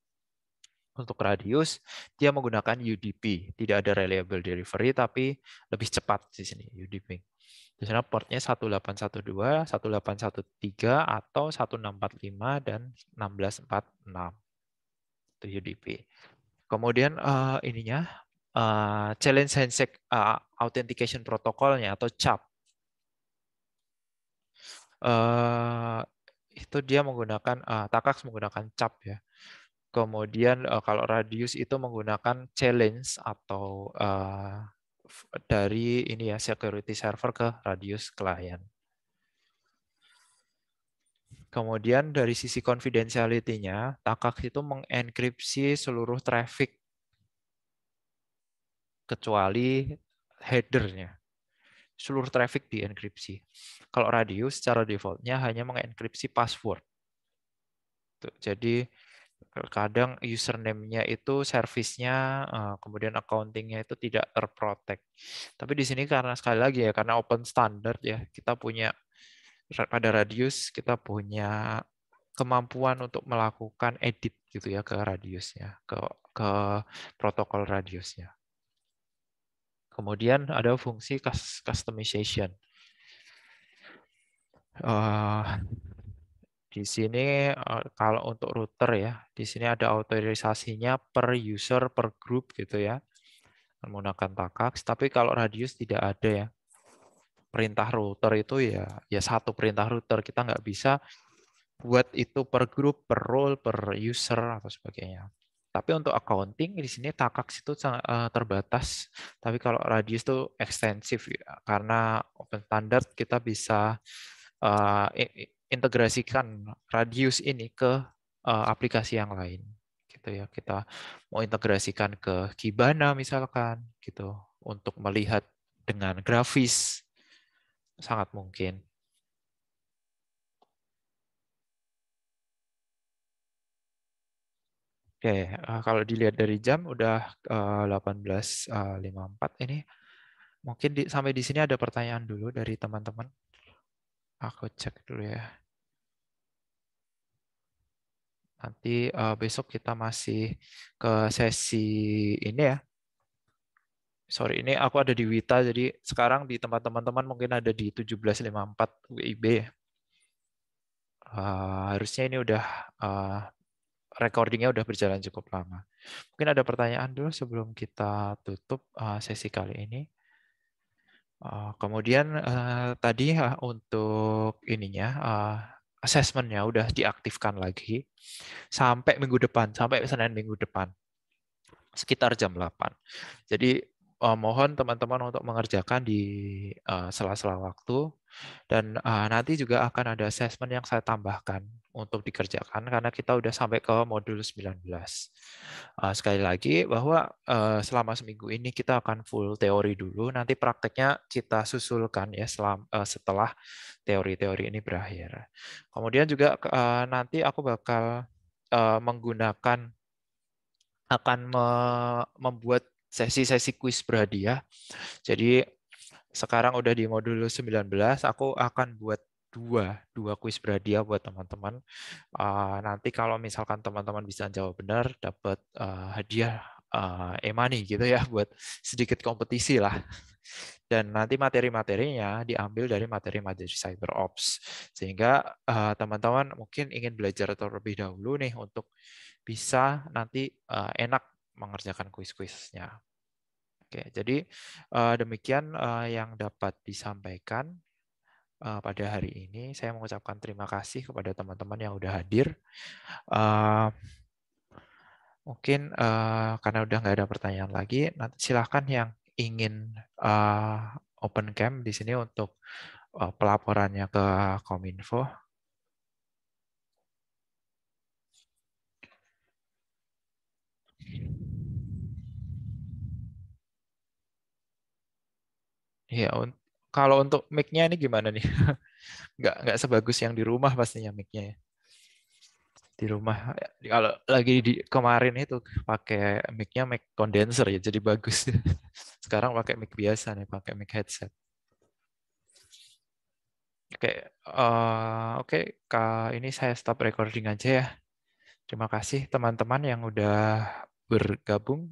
untuk radius dia menggunakan UDP, tidak ada reliable delivery tapi lebih cepat di sini UDP. Di sana portnya 1812, 1813 atau 1645 dan 1646. Itu UDP. Kemudian uh, ininya uh, challenge handshake uh, authentication protokolnya atau CHAP. Uh, eh, itu dia menggunakan uh, Takax menggunakan CHAP ya. Kemudian uh, kalau Radius itu menggunakan challenge atau uh, dari ini ya security server ke Radius klien. Kemudian dari sisi confidentiality-nya, Takak itu mengenkripsi seluruh traffic kecuali headernya. Seluruh traffic dienkripsi. Kalau Radius secara defaultnya hanya mengenkripsi password. jadi eh, kadang username-nya itu servisnya eh, kemudian accounting-nya itu tidak terprotek. Tapi di sini karena sekali lagi ya karena open standard ya, kita punya pada radius kita punya kemampuan untuk melakukan edit gitu ya ke radiusnya, ke ke protokol radiusnya. Kemudian ada fungsi customization. Uh, di sini eh, kalau untuk router ya, di sini ada autorisasinya per user per group gitu ya, menggunakan takax. Tapi kalau radius tidak ada ya, perintah router itu ya ya satu perintah router kita nggak bisa buat itu per grup, per role, per user atau sebagainya. Tapi untuk accounting di sini takaks itu eh, terbatas. Tapi kalau radius itu ekstensif ya. karena open standard kita bisa uh, integrasikan radius ini ke uh, aplikasi yang lain gitu ya kita mau integrasikan ke Kibana misalkan gitu untuk melihat dengan grafis Sangat mungkin. Oke, okay. uh, eh, kalau dilihat dari jam udah eh, eh, uh, 18.54 ini. Mungkin di, sampai di sini ada pertanyaan dulu dari teman-teman. Aku cek dulu ya. Nanti uh, besok kita masih ke sesi ini ya, sorry ini aku ada di Wita jadi sekarang di tempat teman-teman mungkin ada di 1754 WIB uh, harusnya ini udah uh, recordingnya udah berjalan cukup lama mungkin ada pertanyaan dulu sebelum kita tutup uh, sesi kali ini uh, kemudian uh, tadi uh, untuk ininya uh, assessmentnya udah diaktifkan lagi sampai minggu depan sampai Senin minggu depan sekitar jam 8. Jadi uh, mohon teman-teman untuk mengerjakan di sela eh, sela-sela waktu dan uh, nanti juga akan ada assessment yang saya tambahkan untuk dikerjakan karena kita sudah sampai ke modul 19. Uh, sekali lagi bahwa uh, selama seminggu ini kita akan full teori dulu, nanti prakteknya kita susulkan ya selam, uh, setelah teori-teori ini berakhir. Kemudian juga uh, nanti aku bakal uh, menggunakan akan membuat sesi-sesi kuis berhadiah. Jadi sekarang udah di modul 19, aku akan buat dua dua kuis berhadiah buat teman-teman. Uh, nanti kalau misalkan teman-teman bisa jawab benar, dapat uh, hadiah uh, e-money gitu ya buat sedikit kompetisi lah. Dan nanti materi-materinya diambil dari materi-materi cyber ops sehingga teman-teman uh, mungkin ingin belajar terlebih dahulu nih untuk bisa nanti uh, enak mengerjakan kuis-kuisnya. Oke, jadi uh, demikian uh, yang dapat disampaikan uh, pada hari ini. Saya mengucapkan terima kasih kepada teman-teman yang sudah hadir. Uh, mungkin uh, karena udah nggak ada pertanyaan lagi, nanti silahkan yang ingin uh, open camp di sini untuk uh, pelaporannya ke Kominfo. Thank you. Iya, un kalau untuk mic-nya ini gimana nih? nggak nggak sebagus yang di rumah pastinya mic-nya ya. Di rumah ya, kalau lagi di kemarin itu pakai mic-nya mic condenser ya, jadi bagus. Sekarang pakai mic biasa nih, pakai mic headset. Oke, okay, uh, eh, oke, okay. Kak, ini saya stop recording aja ya. Terima kasih teman-teman yang udah bergabung.